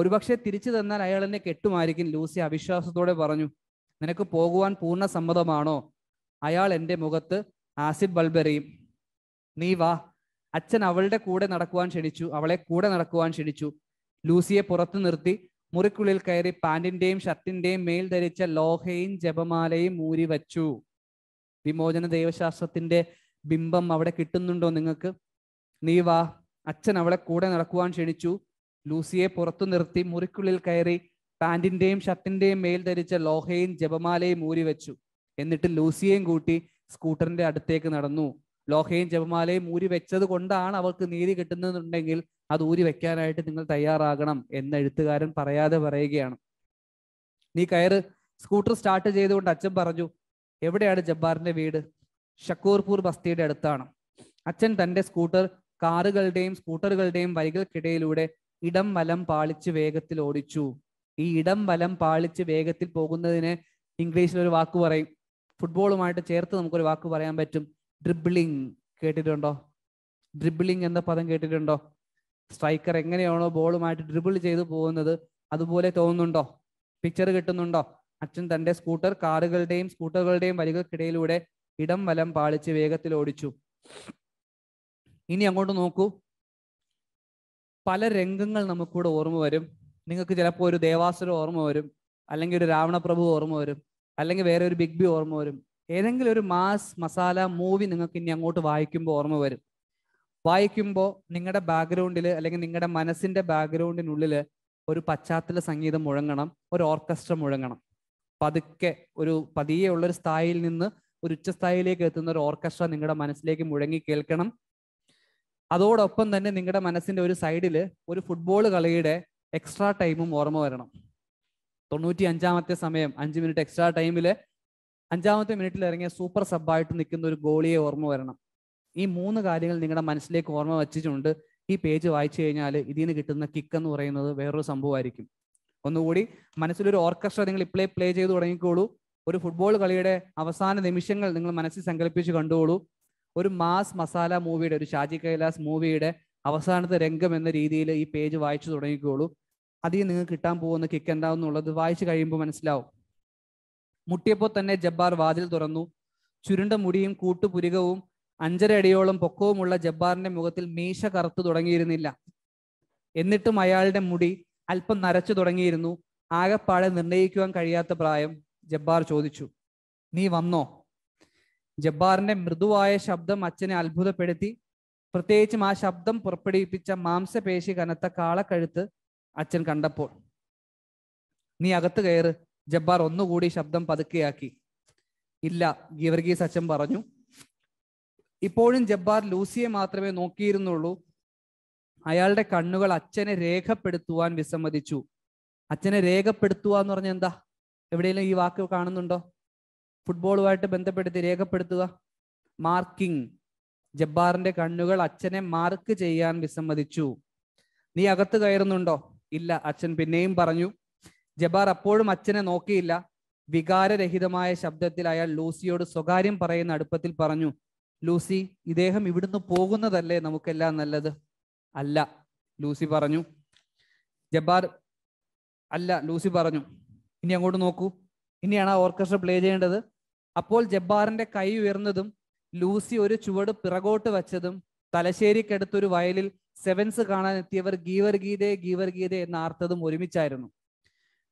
[SPEAKER 3] ഒരുപക്ഷെ തിരിച്ചു തന്നാൽ അയാൾ എന്നെ കെട്ടുമായിരിക്കും ലൂസി അവിശ്വാസത്തോടെ പറഞ്ഞു നിനക്ക് പോകുവാൻ പൂർണ്ണ സമ്മതമാണോ അയാൾ എൻ്റെ മുഖത്ത് ആസിഡ് ബൾബെറിയും നീ വാ അച്ഛൻ അവളുടെ കൂടെ നടക്കുവാൻ ക്ഷണിച്ചു അവളെ കൂടെ നടക്കുവാൻ ക്ഷണിച്ചു ലൂസിയെ പുറത്തു നിർത്തി മുറിക്കുള്ളിൽ കയറി പാൻറിന്റെയും ഷർട്ടിന്റെയും മേൽ ധരിച്ച ലോഹയും ജപമാലയും ഊരി വച്ചു വിമോചന ദൈവശാസ്ത്രത്തിന്റെ ബിംബം അവിടെ കിട്ടുന്നുണ്ടോ നിങ്ങൾക്ക് നീ വാ അച്ഛൻ അവളെ കൂടെ നടക്കുവാൻ ക്ഷണിച്ചു ലൂസിയെ പുറത്തു നിർത്തി മുറിക്കുള്ളിൽ കയറി പാന്റിന്റെയും ഷർട്ടിന്റെയും മേൽ ധരിച്ച ലോഹയും ജപമാലയും വെച്ചു എന്നിട്ട് ലൂസിയെയും കൂട്ടി സ്കൂട്ടറിന്റെ അടുത്തേക്ക് നടന്നു ലോഹയും ജപമാലയും ഊരി വെച്ചത് കൊണ്ടാണ് അവൾക്ക് നീതി കിട്ടുന്നുണ്ടെങ്കിൽ അത് ഊരി വെക്കാനായിട്ട് നിങ്ങൾ തയ്യാറാകണം എന്ന് എഴുത്തുകാരൻ പറയാതെ പറയുകയാണ് നീ കയറ് സ്കൂട്ടർ സ്റ്റാർട്ട് ചെയ്തുകൊണ്ട് അച്ഛൻ പറഞ്ഞു എവിടെയാണ് ജബ്ബാറിന്റെ വീട് ഷക്കൂർപൂർ ബസ്തിയുടെ അടുത്താണ് അച്ഛൻ തന്റെ സ്കൂട്ടർ കാറുകളുടെയും സ്കൂട്ടറുകളുടെയും വരികൾക്കിടയിലൂടെ ഇടം വലം പാളിച്ച് വേഗത്തിൽ ഓടിച്ചു ഈ ഇടം വലം പാളിച്ച് വേഗത്തിൽ പോകുന്നതിന് ഇംഗ്ലീഷിൽ ഒരു വാക്ക് പറയും ഫുട്ബോളുമായിട്ട് ചേർത്ത് നമുക്കൊരു വാക്ക് പറയാൻ പറ്റും ഡ്രിബ്ലിംഗ് കേട്ടിട്ടുണ്ടോ ഡ്രിബ്ലിംഗ് എന്ന പദം കേട്ടിട്ടുണ്ടോ സ്ട്രൈക്കർ എങ്ങനെയാണോ ബോളുമായിട്ട് ഡ്രിബിൾ ചെയ്തു പോകുന്നത് അതുപോലെ തോന്നുന്നുണ്ടോ പിക്ചർ കിട്ടുന്നുണ്ടോ അച്ഛൻ തന്റെ സ്കൂട്ടർ കാറുകളുടെയും സ്കൂട്ടറുകളുടെയും വരികൾക്കിടയിലൂടെ ഇടം വലം പാളിച്ച് വേഗത്തിൽ ഓടിച്ചു ഇനി അങ്ങോട്ട് നോക്കൂ പല രംഗങ്ങൾ നമുക്കിവിടെ ഓർമ്മ വരും നിങ്ങൾക്ക് ചിലപ്പോൾ ഒരു ദേവാസുരം ഓർമ്മ വരും അല്ലെങ്കിൽ ഒരു രാവണപ്രഭു ഓർമ്മ വരും അല്ലെങ്കിൽ വേറെ ഒരു ബിഗ് ബി ഓർമ്മ വരും ഏതെങ്കിലും ഒരു മാസ് മസാല മൂവി നിങ്ങൾക്ക് ഇനി അങ്ങോട്ട് വായിക്കുമ്പോൾ ഓർമ്മ വരും വായിക്കുമ്പോൾ നിങ്ങളുടെ ബാക്ക്ഗ്രൗണ്ടിൽ അല്ലെങ്കിൽ നിങ്ങളുടെ മനസ്സിൻ്റെ ബാക്ക്ഗ്രൗണ്ടിനുള്ളിൽ ഒരു പശ്ചാത്തല സംഗീതം മുഴങ്ങണം ഒരു ഓർക്കസ്ട്ര മുഴങ്ങണം പതുക്കെ ഒരു പതിയെ ഉള്ളൊരു സ്ഥായിൽ നിന്ന് ഒരു ഉച്ചസ്ഥായിലേക്ക് എത്തുന്ന ഒരു ഓർക്കസ്ട്ര നിങ്ങളുടെ മനസ്സിലേക്ക് മുഴങ്ങി കേൾക്കണം അതോടൊപ്പം തന്നെ നിങ്ങളുടെ മനസ്സിൻ്റെ ഒരു സൈഡിൽ ഒരു ഫുട്ബോൾ കളിയുടെ എക്സ്ട്രാ ടൈമും ഓർമ്മ വരണം തൊണ്ണൂറ്റി അഞ്ചാമത്തെ സമയം അഞ്ച് മിനിറ്റ് എക്സ്ട്രാ ടൈമിൽ അഞ്ചാമത്തെ മിനിറ്റിൽ ഇറങ്ങിയ സൂപ്പർ സബായിട്ട് നിൽക്കുന്ന ഒരു ഗോളിയെ ഓർമ്മ വരണം ഈ മൂന്ന് കാര്യങ്ങൾ നിങ്ങളുടെ മനസ്സിലേക്ക് ഓർമ്മ വച്ചിട്ടുണ്ട് ഈ പേജ് വായിച്ചു കഴിഞ്ഞാൽ ഇതിൽ നിന്ന് കിട്ടുന്ന കിക്ക് എന്ന് പറയുന്നത് വേറൊരു സംഭവമായിരിക്കും ഒന്നുകൂടി മനസ്സിലൊരു ഓർക്കസ്ട്ര നിങ്ങൾ ഇപ്ലേ പ്ലേ ചെയ്ത് തുടങ്ങിക്കോളൂ ഒരു ഫുട്ബോൾ കളിയുടെ അവസാന നിമിഷങ്ങൾ നിങ്ങൾ മനസ്സിൽ സങ്കല്പിച്ച് കണ്ടുകൊള്ളൂ ഒരു മാസ് മസാല മൂവിയുടെ ഒരു ഷാജി കൈലാസ് മൂവിയുടെ അവസാനത്തെ രംഗം എന്ന രീതിയിൽ ഈ പേജ് വായിച്ചു തുടങ്ങിക്കോളൂ അതിൽ നിങ്ങൾക്ക് കിട്ടാൻ പോകുന്ന കിക്ക് എന്താണെന്നുള്ളത് വായിച്ചു കഴിയുമ്പോൾ മനസ്സിലാവും മുട്ടിയപ്പോൾ തന്നെ ജബ്ബാർ വാതിൽ തുറന്നു ചുരുണ്ട മുടിയും കൂട്ടുപുരികവും അഞ്ചര അടിയോളം പൊക്കവുമുള്ള ജബ്ബാറിന്റെ മുഖത്തിൽ മീശ കറുത്തു തുടങ്ങിയിരുന്നില്ല എന്നിട്ടും അയാളുടെ മുടി അല്പം നരച്ചു തുടങ്ങിയിരുന്നു ആകെപ്പാടെ നിർണയിക്കുവാൻ കഴിയാത്ത പ്രായം ജബ്ബാർ ചോദിച്ചു നീ വന്നോ ജബ്ബാറിന്റെ മൃദുവായ ശബ്ദം അച്ഛനെ അത്ഭുതപ്പെടുത്തി പ്രത്യേകിച്ചും ആ ശബ്ദം പുറപ്പെടുവിപ്പിച്ച മാംസപേശി കനത്ത കാളക്കഴുത്ത് അച്ഛൻ കണ്ടപ്പോൾ നീ അകത്ത് കയറ് ജബ്ബാർ ഒന്നുകൂടി ശബ്ദം പതുക്കെയാക്കി ഇല്ല ഗീവർഗീസ് അച്ഛൻ പറഞ്ഞു ഇപ്പോഴും ജബ്ബാർ ലൂസിയെ മാത്രമേ നോക്കിയിരുന്നുള്ളൂ അയാളുടെ കണ്ണുകൾ അച്ഛനെ രേഖപ്പെടുത്തുവാൻ വിസമ്മതിച്ചു അച്ഛനെ രേഖപ്പെടുത്തുക എന്ന് പറഞ്ഞ എന്താ എവിടെയെങ്കിലും ഈ വാക്ക് കാണുന്നുണ്ടോ ഫുട്ബോളുമായിട്ട് ബന്ധപ്പെടുത്തി രേഖപ്പെടുത്തുക മാർക്കിംഗ് ജബ്ബാറിന്റെ കണ്ണുകൾ അച്ഛനെ മാർക്ക് ചെയ്യാൻ വിസമ്മതിച്ചു നീ അകത്ത് കയറുന്നുണ്ടോ ഇല്ല അച്ഛൻ പിന്നെയും പറഞ്ഞു ജബ്ബാർ അപ്പോഴും അച്ഛനെ നോക്കിയില്ല വികാരരഹിതമായ ശബ്ദത്തിൽ അയാൾ ലൂസിയോട് സ്വകാര്യം പറയുന്ന അടുപ്പത്തിൽ പറഞ്ഞു ലൂസി ഇദ്ദേഹം ഇവിടുന്ന് പോകുന്നതല്ലേ നമുക്കെല്ലാം നല്ലത് അല്ല ലൂസി പറഞ്ഞു ജബ്ബാർ അല്ല ലൂസി പറഞ്ഞു ഇനി അങ്ങോട്ട് നോക്കൂ ഇനിയാണ് ആ ഓർക്കസ്ട്ര പ്ലേ ചെയ്യേണ്ടത് അപ്പോൾ ജബ്ബാറിന്റെ കൈ ഉയർന്നതും ലൂസി ഒരു ചുവട് പിറകോട്ട് വച്ചതും തലശ്ശേരിക്കടുത്തൊരു വയലിൽ സെവൻസ് കാണാൻ എത്തിയവർ ഗീവർ ഗീതേ ഗീവർ ഗീതേ എന്ന ആർത്തതും ഒരുമിച്ചായിരുന്നു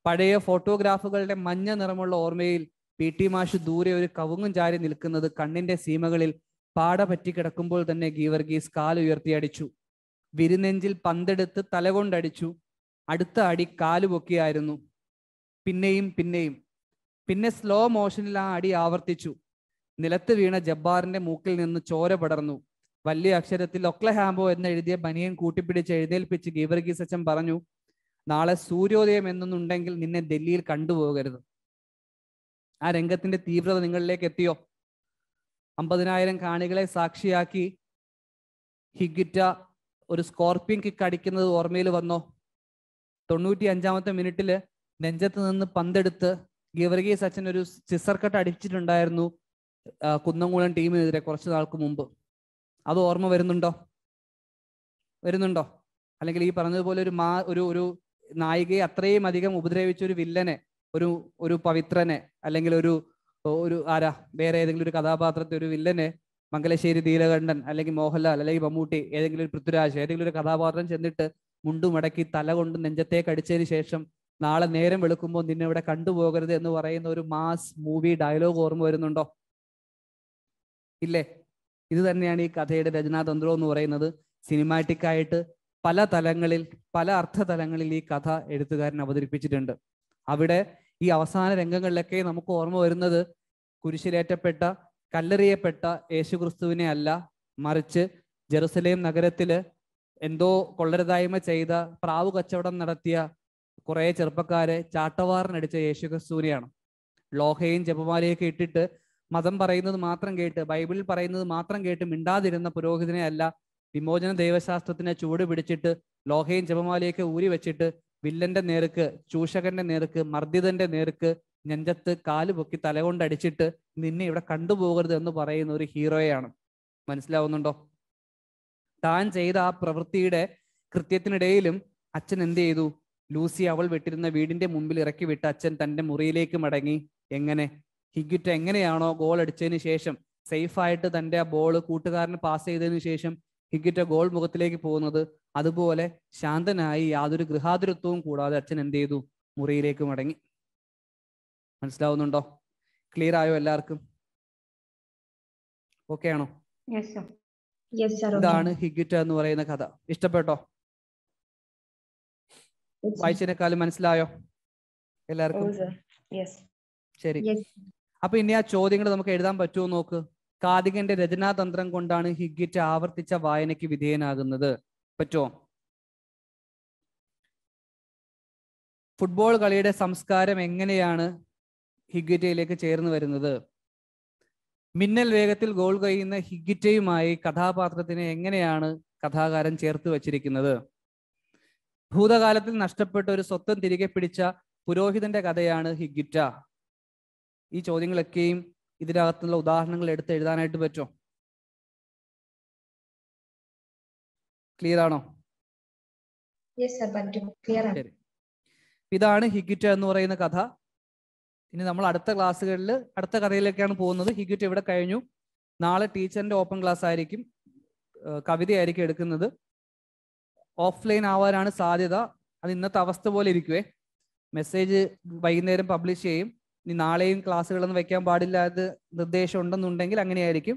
[SPEAKER 3] പഴയ ഫോട്ടോഗ്രാഫുകളുടെ മഞ്ഞ നിറമുള്ള ഓർമ്മയിൽ പി ടി മാഷ് ദൂരെ ഒരു കവുങ്ങും ചാരി നിൽക്കുന്നത് കണ്ണിന്റെ സീമകളിൽ പാട പറ്റിക്കിടക്കുമ്പോൾ തന്നെ ഗീവർഗീസ് കാലുയർത്തിയടിച്ചു വിരുനെഞ്ചിൽ പന്തെടുത്ത് തലകൊണ്ടടിച്ചു അടുത്ത അടി കാലുപൊക്കിയായിരുന്നു പിന്നെയും പിന്നെയും പിന്നെ സ്ലോ മോഷനിൽ ആ അടി ആവർത്തിച്ചു നിലത്ത് വീണ ജബ്ബാറിന്റെ മൂക്കിൽ നിന്ന് ചോര പടർന്നു വലിയ അക്ഷരത്തിൽ ഒക്ലഹാംബോ എഴുതിയ ബനിയൻ കൂട്ടിപ്പിടിച്ച് എഴുന്നേൽപ്പിച്ച് ഗീവർഗീസ് അച്ഛൻ പറഞ്ഞു നാളെ സൂര്യോദയം എന്നൊന്നുണ്ടെങ്കിൽ നിന്നെ ഡൽഹിയിൽ കണ്ടുപോകരുത് ആ രംഗത്തിന്റെ തീവ്രത നിങ്ങളിലേക്ക് എത്തിയോ അമ്പതിനായിരം കാണികളെ സാക്ഷിയാക്കി ഹിഗിറ്റ ഒരു സ്കോർപ്പിയൻ കിക്ക് അടിക്കുന്നത് ഓർമ്മയിൽ വന്നോ തൊണ്ണൂറ്റി അഞ്ചാമത്തെ മിനിറ്റിൽ നെഞ്ചത്ത് നിന്ന് പന്തെടുത്ത് ഗീവർഗീസ് അച്ഛൻ ഒരു സിസർ കട്ട് അടിച്ചിട്ടുണ്ടായിരുന്നു കുന്നംകുളം ടീമിനെതിരെ കുറച്ച് നാൾക്ക് മുമ്പ് അത് ഓർമ്മ വരുന്നുണ്ടോ വരുന്നുണ്ടോ അല്ലെങ്കിൽ ഈ പറഞ്ഞതുപോലെ ഒരു മാ ഒരു ഒരു നായികയെ അത്രയും അധികം ഉപദ്രവിച്ച ഒരു വില്ലനെ ഒരു ഒരു പവിത്രനെ അല്ലെങ്കിൽ ഒരു ഒരു ആരാ വേറെ ഏതെങ്കിലും ഒരു കഥാപാത്രത്തെ ഒരു വില്ലനെ മംഗലശ്ശേരി ധീരകണ്ഠൻ അല്ലെങ്കിൽ മോഹൻലാൽ അല്ലെങ്കിൽ മമ്മൂട്ടി ഏതെങ്കിലും ഒരു പൃഥ്വിരാജ് ഏതെങ്കിലും ഒരു കഥാപാത്രം ചെന്നിട്ട് മുണ്ടുമടക്കി തല കൊണ്ട് നെഞ്ചത്തേക്ക് അടിച്ചതിന് ശേഷം നാളെ നേരം വെളുക്കുമ്പോൾ നിന്നെ ഇവിടെ കണ്ടുപോകരുത് എന്ന് പറയുന്ന ഒരു മാസ് മൂവി ഡയലോഗ് ഓർമ്മ വരുന്നുണ്ടോ ഇല്ലേ ഇത് തന്നെയാണ് ഈ കഥയുടെ രചനാതന്ത്രം എന്ന് പറയുന്നത് സിനിമാറ്റിക് ആയിട്ട് പല തലങ്ങളിൽ പല അർത്ഥതലങ്ങളിൽ ഈ കഥ എഴുത്തുകാരൻ അവതരിപ്പിച്ചിട്ടുണ്ട് അവിടെ ഈ അവസാന രംഗങ്ങളിലൊക്കെ നമുക്ക് ഓർമ്മ വരുന്നത് കുരിശിലേറ്റപ്പെട്ട കല്ലെറിയപ്പെട്ട യേശുക്രിസ്തുവിനെ അല്ല മറിച്ച് ജെറുസലേം നഗരത്തില് എന്തോ കൊള്ളരുതായ്മ ചെയ്ത പ്രാവ് കച്ചവടം നടത്തിയ കുറേ ചെറുപ്പക്കാരെ ചാട്ടവാറിനടിച്ച ക്രിസ്തുവിനെയാണ് ലോഹയും ജപമാലയൊക്കെ ഇട്ടിട്ട് മതം പറയുന്നത് മാത്രം കേട്ട് ബൈബിളിൽ പറയുന്നത് മാത്രം കേട്ട് മിണ്ടാതിരുന്ന പുരോഹിതനെ അല്ല വിമോചന ദൈവശാസ്ത്രത്തിനെ ചൂട് പിടിച്ചിട്ട് ലോഹയും ജപമാലയൊക്കെ ഊരി വെച്ചിട്ട് വില്ലന്റെ നേർക്ക് ചൂഷകന്റെ നേർക്ക് മർദ്ദിതന്റെ നേർക്ക് നെഞ്ചത്ത് കാല് പൊക്കി തലകൊണ്ടടിച്ചിട്ട് നിന്നെ ഇവിടെ കണ്ടുപോകരുത് എന്ന് പറയുന്ന ഒരു ഹീറോയാണ് മനസ്സിലാവുന്നുണ്ടോ താൻ ചെയ്ത ആ പ്രവൃത്തിയുടെ കൃത്യത്തിനിടയിലും അച്ഛൻ എന്ത് ചെയ്തു ലൂസി അവൾ വിട്ടിരുന്ന വീടിന്റെ മുമ്പിൽ ഇറക്കി വിട്ട് അച്ഛൻ തന്റെ മുറിയിലേക്ക് മടങ്ങി എങ്ങനെ ഹിഗിറ്റ് എങ്ങനെയാണോ ഗോൾ അടിച്ചതിന് ശേഷം സേഫായിട്ട് തൻ്റെ ആ ബോൾ കൂട്ടുകാരന് പാസ് ചെയ്തതിന് ശേഷം ഹിഗിറ്റ് ഗോൾ മുഖത്തിലേക്ക് പോകുന്നത് അതുപോലെ ശാന്തനായി യാതൊരു ഗൃഹാതുരത്വവും കൂടാതെ അച്ഛൻ എന്ത് ചെയ്തു മുറിയിലേക്ക് മടങ്ങി മനസ്സിലാവുന്നുണ്ടോ ക്ലിയർ ആയോ എല്ലാവർക്കും
[SPEAKER 2] ഓക്കെ ആണോ ഇതാണ് ഹിഗിറ്റ എന്ന് പറയുന്ന കഥ ഇഷ്ടപ്പെട്ടോ വായിച്ചതിനേക്കാളും മനസ്സിലായോ
[SPEAKER 3] എല്ലാവർക്കും
[SPEAKER 1] oh,
[SPEAKER 3] ശരി അപ്പൊ ഇനി ആ ചോദ്യങ്ങൾ നമുക്ക് എഴുതാൻ പറ്റുമോ നോക്ക് കാതികന്റെ രചനാതന്ത്രം കൊണ്ടാണ് ഹിഗ്ഗിറ്റ് ആവർത്തിച്ച വായനയ്ക്ക് വിധേയനാകുന്നത്
[SPEAKER 2] പറ്റുമോ ഫുട്ബോൾ
[SPEAKER 3] കളിയുടെ സംസ്കാരം എങ്ങനെയാണ് ഹിഗ്ഗിറ്റയിലേക്ക് ചേർന്ന് വരുന്നത് മിന്നൽ വേഗത്തിൽ ഗോൾ കഴിയുന്ന ഹിഗിറ്റയുമായി കഥാപാത്രത്തിനെ എങ്ങനെയാണ് കഥാകാരൻ ചേർത്ത് വച്ചിരിക്കുന്നത് ഭൂതകാലത്തിൽ നഷ്ടപ്പെട്ട ഒരു സ്വത്വം തിരികെ പിടിച്ച പുരോഹിതന്റെ കഥയാണ് ഹിഗിറ്റ ഈ ചോദ്യങ്ങളൊക്കെയും ഇതിനകത്തുള്ള
[SPEAKER 2] ഉദാഹരണങ്ങൾ എടുത്ത് എഴുതാനായിട്ട് പറ്റുമോ
[SPEAKER 3] ക്ലിയർ ആണോ ഇതാണ് ഹിഗിറ്റ എന്ന് പറയുന്ന കഥ ഇനി നമ്മൾ അടുത്ത ക്ലാസ്സുകളിൽ അടുത്ത കഥയിലേക്കാണ് പോകുന്നത് ഹിഗിറ്റ ഇവിടെ കഴിഞ്ഞു നാളെ ടീച്ചറിന്റെ ഓപ്പൺ ക്ലാസ് ആയിരിക്കും കവിതയായിരിക്കും എടുക്കുന്നത് ഓഫ്ലൈൻ ആവാനാണ് സാധ്യത അത് ഇന്നത്തെ അവസ്ഥ പോലെ ഇരിക്കുവേ മെസ്സേജ് വൈകുന്നേരം പബ്ലിഷ് ചെയ്യും ഇനി നാളെയും ക്ലാസ്സുകളൊന്നും വെക്കാൻ പാടില്ല അത് നിർദ്ദേശം ഉണ്ടെന്നുണ്ടെങ്കിൽ അങ്ങനെയായിരിക്കും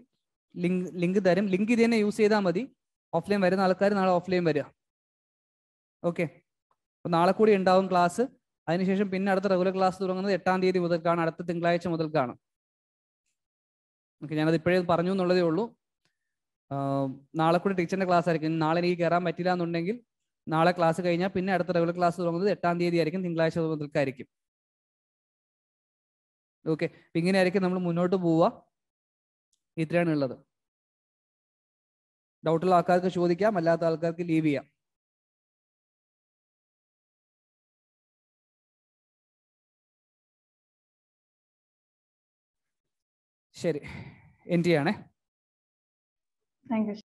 [SPEAKER 3] ലിങ്ക് ലിങ്ക് തരും ലിങ്ക് ഇത് തന്നെ യൂസ് ചെയ്താൽ മതി ഓഫ്ലൈൻ വരുന്ന ആൾക്കാർ നാളെ ഓഫ്ലൈൻ വരിക ഓക്കെ അപ്പോൾ നാളെ കൂടി ഉണ്ടാവും ക്ലാസ് അതിനുശേഷം പിന്നെ അടുത്ത റെഗുലർ ക്ലാസ് തുടങ്ങുന്നത് എട്ടാം തീയതി മുതൽക്കാണ് അടുത്ത തിങ്കളാഴ്ച മുതൽക്കാണ് ഓക്കെ ഞാനത് ഇപ്പോഴേ പറഞ്ഞു എന്നുള്ളതേ ഉള്ളൂ നാളെ കൂടി ടീച്ചറിൻ്റെ ക്ലാസ് ആയിരിക്കും നാളെ എനിക്ക് കയറാൻ പറ്റില്ല എന്നുണ്ടെങ്കിൽ നാളെ ക്ലാസ് കഴിഞ്ഞാൽ പിന്നെ അടുത്ത റെഗുലർ ക്ലാസ് തുടങ്ങുന്നത് എട്ടാം തീയതി ആയിരിക്കും തിങ്കളാഴ്ച മുതൽക്കായിരിക്കും ഓക്കെ ഇങ്ങനെയായിരിക്കും നമ്മൾ മുന്നോട്ട് പോവുക
[SPEAKER 2] ഇത്രയാണ് ഉള്ളത് ഡൗട്ടുള്ള ആൾക്കാർക്ക് ചോദിക്കാം അല്ലാത്ത
[SPEAKER 1] ആൾക്കാർക്ക് ലീവ് ചെയ്യാം ശരി എൻ്റെ ആണേ താങ്ക് യു